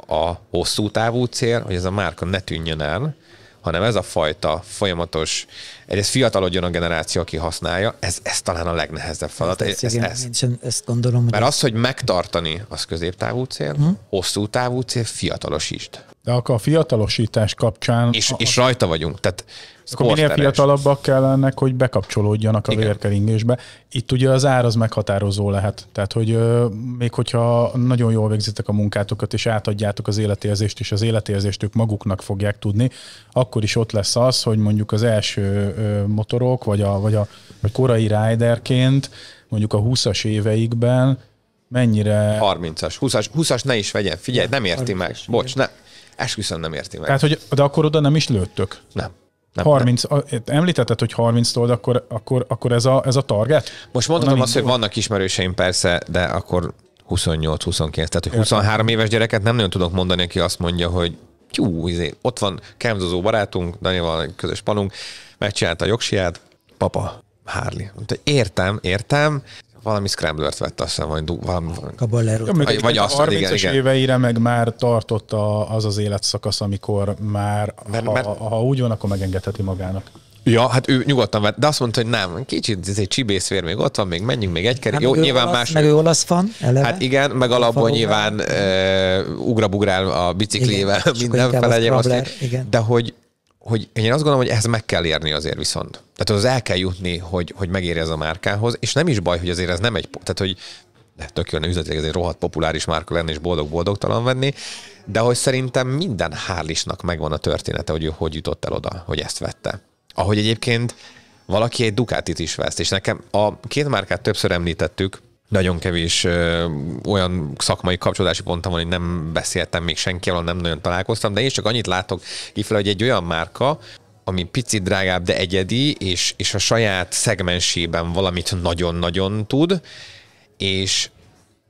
a hosszú távú cél, hogy ez a márka ne tűnjön el, hanem ez a fajta folyamatos, egyrészt fiatalodjon a generáció, aki használja, ez, ez talán a legnehezebb feladat. Ez, ez, ez, ez. Én ezt gondolom. Mert hogy az, hogy megtartani, az középtávú cél, hm? hosszú távú cél, fiatalosítsd. De akkor a fiatalosítás kapcsán... És, a, és rajta vagyunk. Tehát akkor minél fiatalabbak kell ennek, hogy bekapcsolódjanak a Igen. vérkeringésbe. Itt ugye az ár az meghatározó lehet. Tehát, hogy ö, még hogyha nagyon jól végzitek a munkátokat, és átadjátok az életérzést, és az életérzést ők maguknak fogják tudni, akkor is ott lesz az, hogy mondjuk az első ö, motorok, vagy a, vagy a vagy korai riderként, mondjuk a 20-as éveikben mennyire... 30-as, 20-as, 20-as ne is vegyen, figyelj, nem érti meg. Bocs, ne, Esküszöm nem érti meg. Tehát, hogy, de akkor oda nem is lőttök? Nem. Nem, 30, nem. A, említetted, hogy 30-tól, akkor, akkor, akkor ez, a, ez a target? Most mondhatom azt, indul? hogy vannak ismerőseim persze, de akkor 28-29, tehát hogy 23 éves gyereket nem nagyon tudok mondani, aki azt mondja, hogy tyú, izé, ott van kemzozó barátunk, Danival közös panunk, megcsinálta a jogsiát, papa, Harley. Értem, értem, valami scramblert vett, azt hiszem, vagy valami... A Ja, Vagy, vagy azt, 30 igen, igen. éveire meg már tartott a, az az életszakasz, amikor már, mert, ha, mert... ha úgy van, akkor megengedheti magának. Ja, hát ő nyugodtan vett, de azt mondta, hogy nem, kicsit ez egy csibészvér még ott van, még menjünk még egy kerék. Hát Jó, nyilván olasz, más. Meg ő olasz van, eleve. Hát igen, meg alapból nyilván uh, ugrabugrál a biciklével mindenfelé, Igen, igen. De hogy hogy én azt gondolom, hogy ehhez meg kell érni azért viszont. Tehát az el kell jutni, hogy, hogy megérje ez a márkához, és nem is baj, hogy azért ez nem egy, tehát hogy de tök jönne üzletileg, ez egy rohadt populáris márka lenne, és boldog-boldogtalan venni, de hogy szerintem minden hárlisnak megvan a története, hogy ő hogy jutott el oda, hogy ezt vette. Ahogy egyébként valaki egy Ducatit is veszt, és nekem a két márkát többször említettük, nagyon kevés ö, olyan szakmai kapcsolódási pontom van, hogy nem beszéltem még senkivel, nem nagyon találkoztam, de én csak annyit látok kifele, hogy egy olyan márka, ami picit drágább, de egyedi, és, és a saját szegmensében valamit nagyon-nagyon tud, és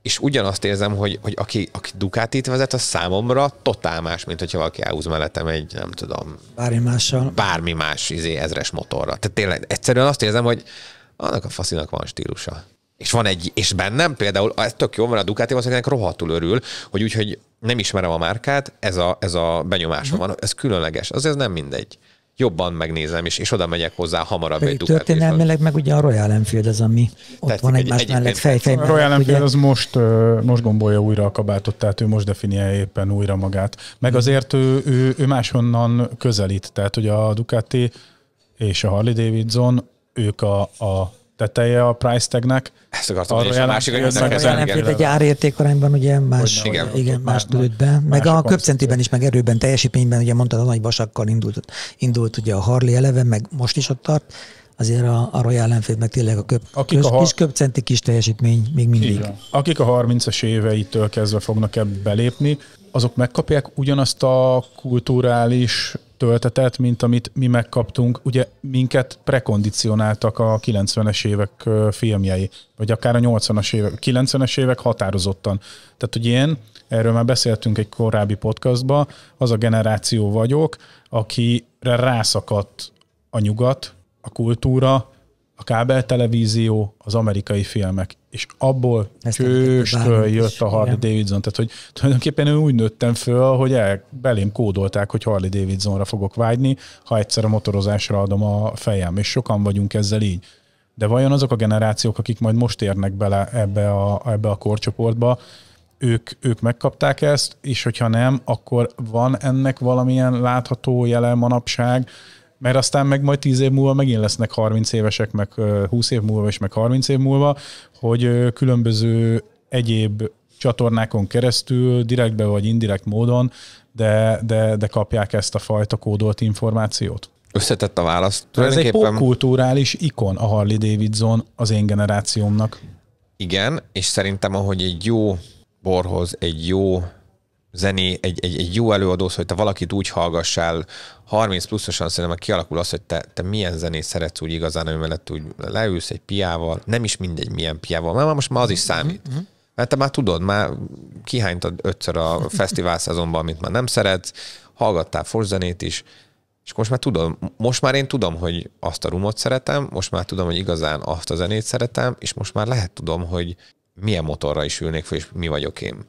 és ugyanazt érzem, hogy, hogy aki, aki Ducatit vezet, az számomra totál más, mint hogyha valaki elhúz mellettem egy, nem tudom... Bármi mással. Bármi más izé, ezres motorra. Tehát tényleg egyszerűen azt érzem, hogy annak a faszinak van stílusa. És van egy, és bennem például, ez tök jó, mert a Ducati egynek rohadtul örül, hogy úgyhogy nem ismerem a márkát, ez a, ez a benyomásom mhm. uh-huh. van, ez különleges, az ez nem mindegy jobban megnézem, és, és oda megyek hozzá hamarabb Pedig egy Ducati. Történelmileg meg ugye a Royal Enfield az, ami Tetszik, ott van egymás egy, egy, mellett, fej, fej A Royal Enfield ugye... az most, most gombolja újra a kabátot, tehát ő most definiálja éppen újra magát. Meg mhm. azért ő, ő, ő máshonnan közelít, tehát hogy a Ducati és a Harley Davidson, ők a, a teteje a price tagnek. Ezt akartam, arra és a másik, hogy ezek jelenfélt egy árérték arányban ugye más, Hogyne, igen, igen, más lőtt be. Meg a köpcentiben is, meg erőben, teljesítményben, ugye mondtad, a nagy vasakkal indult, indult ugye a Harley eleve, meg most is ott tart azért a, a Royal Enfield meg tényleg a köp, Akik a har- kis köpcenti kis teljesítmény még mindig. Igen. Akik a 30-es éveitől kezdve fognak ebbe belépni, azok megkapják ugyanazt a kulturális töltetet, mint amit mi megkaptunk. Ugye minket prekondicionáltak a 90-es évek filmjei, vagy akár a 80-as évek, 90-es évek határozottan. Tehát, hogy én, erről már beszéltünk egy korábbi podcastban, az a generáció vagyok, akire rászakadt a nyugat, a kultúra, a kábeltelevízió, az amerikai filmek, és abból kőstől jött a Harley Davidson. Tehát, hogy tulajdonképpen én úgy nőttem föl, hogy el, belém kódolták, hogy Harley Davidsonra fogok vágyni, ha egyszer a motorozásra adom a fejem, és sokan vagyunk ezzel így. De vajon azok a generációk, akik majd most érnek bele ebbe a, ebbe a korcsoportba, ők, ők megkapták ezt, és hogyha nem, akkor van ennek valamilyen látható jele manapság, mert aztán meg majd 10 év múlva megint lesznek 30 évesek, meg 20 év múlva, és meg 30 év múlva, hogy különböző egyéb csatornákon keresztül, direktbe vagy indirekt módon, de, de, de kapják ezt a fajta kódolt információt. Összetett a válasz. Ez egy kulturális ikon a Harley Davidson az én generációmnak. Igen, és szerintem ahogy egy jó borhoz, egy jó zené, egy, egy, egy jó előadó, hogy te valakit úgy hallgassál, 30 pluszosan szerintem kialakul az, hogy te, te milyen zenét szeretsz úgy igazán, ami mellett úgy leülsz egy piával, nem is mindegy milyen piával, mert most már az is mhm, mhm, számít. Mm-hmm. Mert te már tudod, már kihánytad ötször a fesztivál szezonban, amit már nem szeretsz, hallgattál forzenét is, és most már tudom, most már én tudom, hogy azt a rumot szeretem, most már tudom, hogy igazán azt a zenét szeretem, és most már lehet tudom, hogy milyen motorra is ülnék fel, és mi vagyok én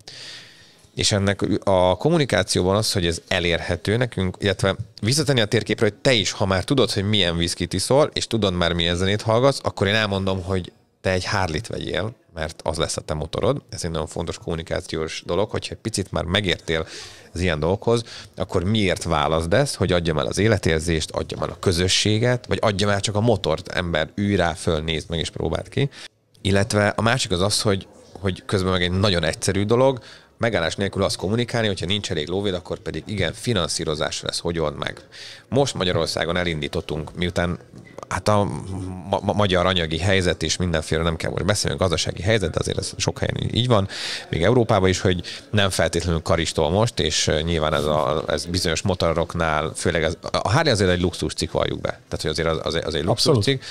és ennek a kommunikációban az, hogy ez elérhető nekünk, illetve visszatenni a térképre, hogy te is, ha már tudod, hogy milyen viszkit iszol, és tudod már milyen zenét hallgatsz, akkor én elmondom, hogy te egy hárlit vegyél, mert az lesz a te motorod. Ez egy nagyon fontos kommunikációs dolog, hogyha egy picit már megértél az ilyen dolgokhoz, akkor miért válaszd ezt, hogy adjam el az életérzést, adjam el a közösséget, vagy adjam el csak a motort, ember, ülj rá, föl, nézd meg és próbáld ki. Illetve a másik az az, hogy, hogy közben meg egy nagyon egyszerű dolog, megállás nélkül azt kommunikálni, hogyha nincs elég lóvéd, akkor pedig igen, finanszírozás lesz, hogy old meg. Most Magyarországon elindítottunk, miután hát a ma- ma- magyar anyagi helyzet és mindenféle nem kell most a gazdasági helyzet, de azért ez sok helyen így van, még Európában is, hogy nem feltétlenül karistol most, és nyilván ez, a, ez bizonyos motoroknál, főleg ez, a Harley azért egy luxus cikk valljuk be, tehát hogy azért az, az, az egy luxus cikk,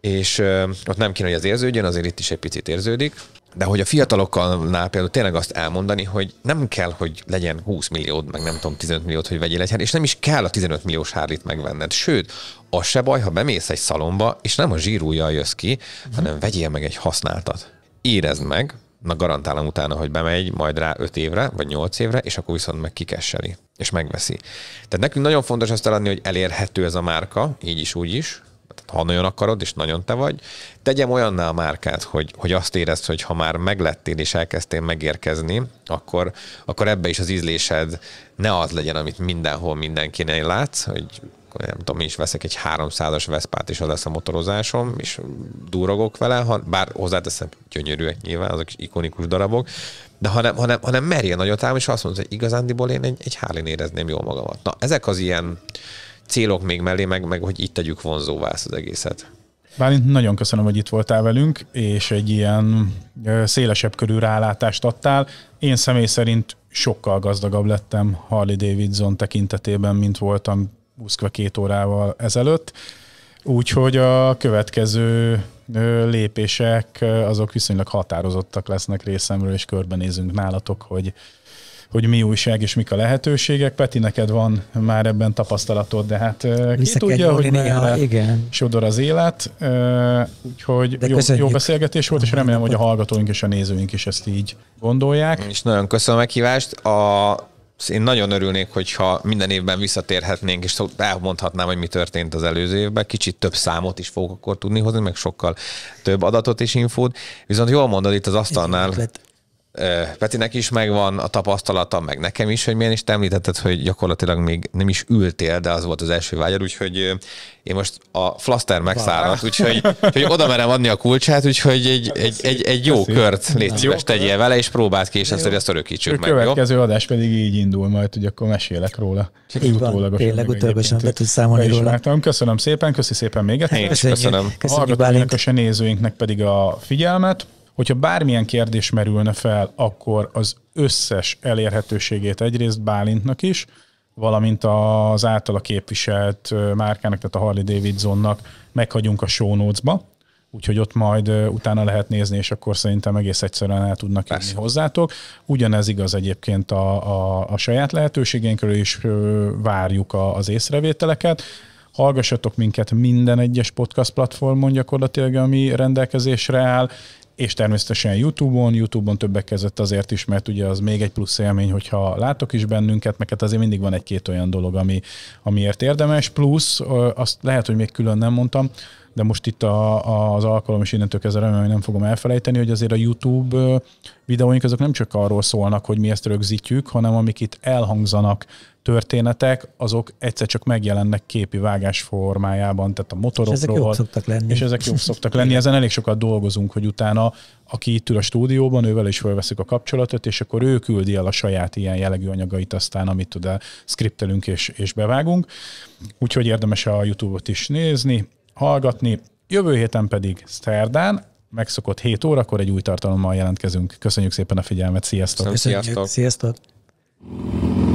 és ö, ott nem kéne, hogy az érződjön, azért itt is egy picit érződik, de hogy a fiatalokkal például tényleg azt elmondani, hogy nem kell, hogy legyen 20 milliód, meg nem tudom, 15 milliót, hogy vegyél egy és nem is kell a 15 milliós hárlit megvenned. Sőt, az se baj, ha bemész egy szalomba, és nem a zsírújjal jössz ki, mm. hanem vegyél meg egy használtat. Érezd meg, na garantálom utána, hogy bemegy majd rá 5 évre, vagy 8 évre, és akkor viszont meg kikesseli, és megveszi. Tehát nekünk nagyon fontos azt eladni, hogy elérhető ez a márka, így is, úgy is, ha nagyon akarod, és nagyon te vagy, tegyem olyanná a márkát, hogy, hogy azt érezd, hogy ha már meglettél és elkezdtél megérkezni, akkor, akkor ebbe is az ízlésed ne az legyen, amit mindenhol mindenkinél látsz, hogy nem tudom, én is veszek egy 300-as Veszpát, és az lesz a motorozásom, és durogok vele, ha, bár hozzáteszem, gyönyörűek nyilván, azok is ikonikus darabok, de hanem, hanem, hanem merje nagyot ám, és azt mondod, hogy igazándiból én egy, egy hálén érezném jól magamat. Na, ezek az ilyen, célok még mellé, meg, meg hogy itt tegyük vonzóvá ezt az egészet. Bálint, nagyon köszönöm, hogy itt voltál velünk, és egy ilyen szélesebb körű rálátást adtál. Én személy szerint sokkal gazdagabb lettem Harley Davidson tekintetében, mint voltam 22 órával ezelőtt. Úgyhogy a következő lépések azok viszonylag határozottak lesznek részemről, és körbenézünk nálatok, hogy hogy mi újság és mik a lehetőségek. Peti, neked van már ebben tapasztalatod, de hát ki Vissza tudja, hogy néha, igen. sodor az élet. Úgyhogy jó, jó beszélgetés volt, és remélem, hogy a hallgatóink és a nézőink is ezt így gondolják. És nagyon köszönöm a meghívást. A én nagyon örülnék, hogyha minden évben visszatérhetnénk, és elmondhatnám, hogy mi történt az előző évben. Kicsit több számot is fogok akkor tudni hozni, meg sokkal több adatot és infót. Viszont jól mondod itt az asztalnál, Petinek is megvan a tapasztalata, meg nekem is, hogy milyen is te említetted, hogy gyakorlatilag még nem is ültél, de az volt az első vágyad, úgyhogy én most a flaster megszállat, úgyhogy, úgyhogy oda merem adni a kulcsát, úgyhogy egy, egy, egy, egy jó Köszönöm. kört légy szíves tegyél vele, és próbáld ki, és ezt, ezt örökítsük meg. A következő jó? adás pedig így indul majd, hogy akkor mesélek róla. Utólagosan. Tényleg utólagosan be tudsz számolni róla. Ismertem. Köszönöm szépen, köszi szépen még egyszer. Köszönöm. köszönöm. köszönöm. A nézőinknek pedig a figyelmet hogyha bármilyen kérdés merülne fel, akkor az összes elérhetőségét egyrészt Bálintnak is, valamint az általa képviselt márkának, tehát a Harley Davidsonnak meghagyunk a show notes-ba, úgyhogy ott majd utána lehet nézni, és akkor szerintem egész egyszerűen el tudnak Persze. jönni hozzátok. Ugyanez igaz egyébként a, a, a saját lehetőségeinkről is várjuk a, az észrevételeket. Hallgassatok minket minden egyes podcast platformon gyakorlatilag, ami rendelkezésre áll, és természetesen YouTube-on, YouTube-on többek között azért is, mert ugye az még egy plusz élmény, hogyha látok is bennünket, mert hát azért mindig van egy-két olyan dolog, ami, amiért érdemes, plusz azt lehet, hogy még külön nem mondtam, de most itt a, a, az alkalom, is innentől kezdve remélem, hogy nem fogom elfelejteni, hogy azért a YouTube videóink azok nem csak arról szólnak, hogy mi ezt rögzítjük, hanem amik itt elhangzanak történetek, azok egyszer csak megjelennek képi vágás formájában, tehát a motorokról. És ezek jók szoktak lenni. És ezek jók szoktak lenni. Ezen elég sokat dolgozunk, hogy utána, aki itt ül a stúdióban, ővel is felveszük a kapcsolatot, és akkor ő küldi el a saját ilyen jellegű anyagait aztán, amit tud eh, skriptelünk és, és bevágunk. Úgyhogy érdemes a YouTube-ot is nézni, hallgatni. Jövő héten pedig szerdán, megszokott 7 órakor egy új tartalommal jelentkezünk. Köszönjük szépen a figyelmet, sziasztok! Köszönjük, sziasztok! sziasztok.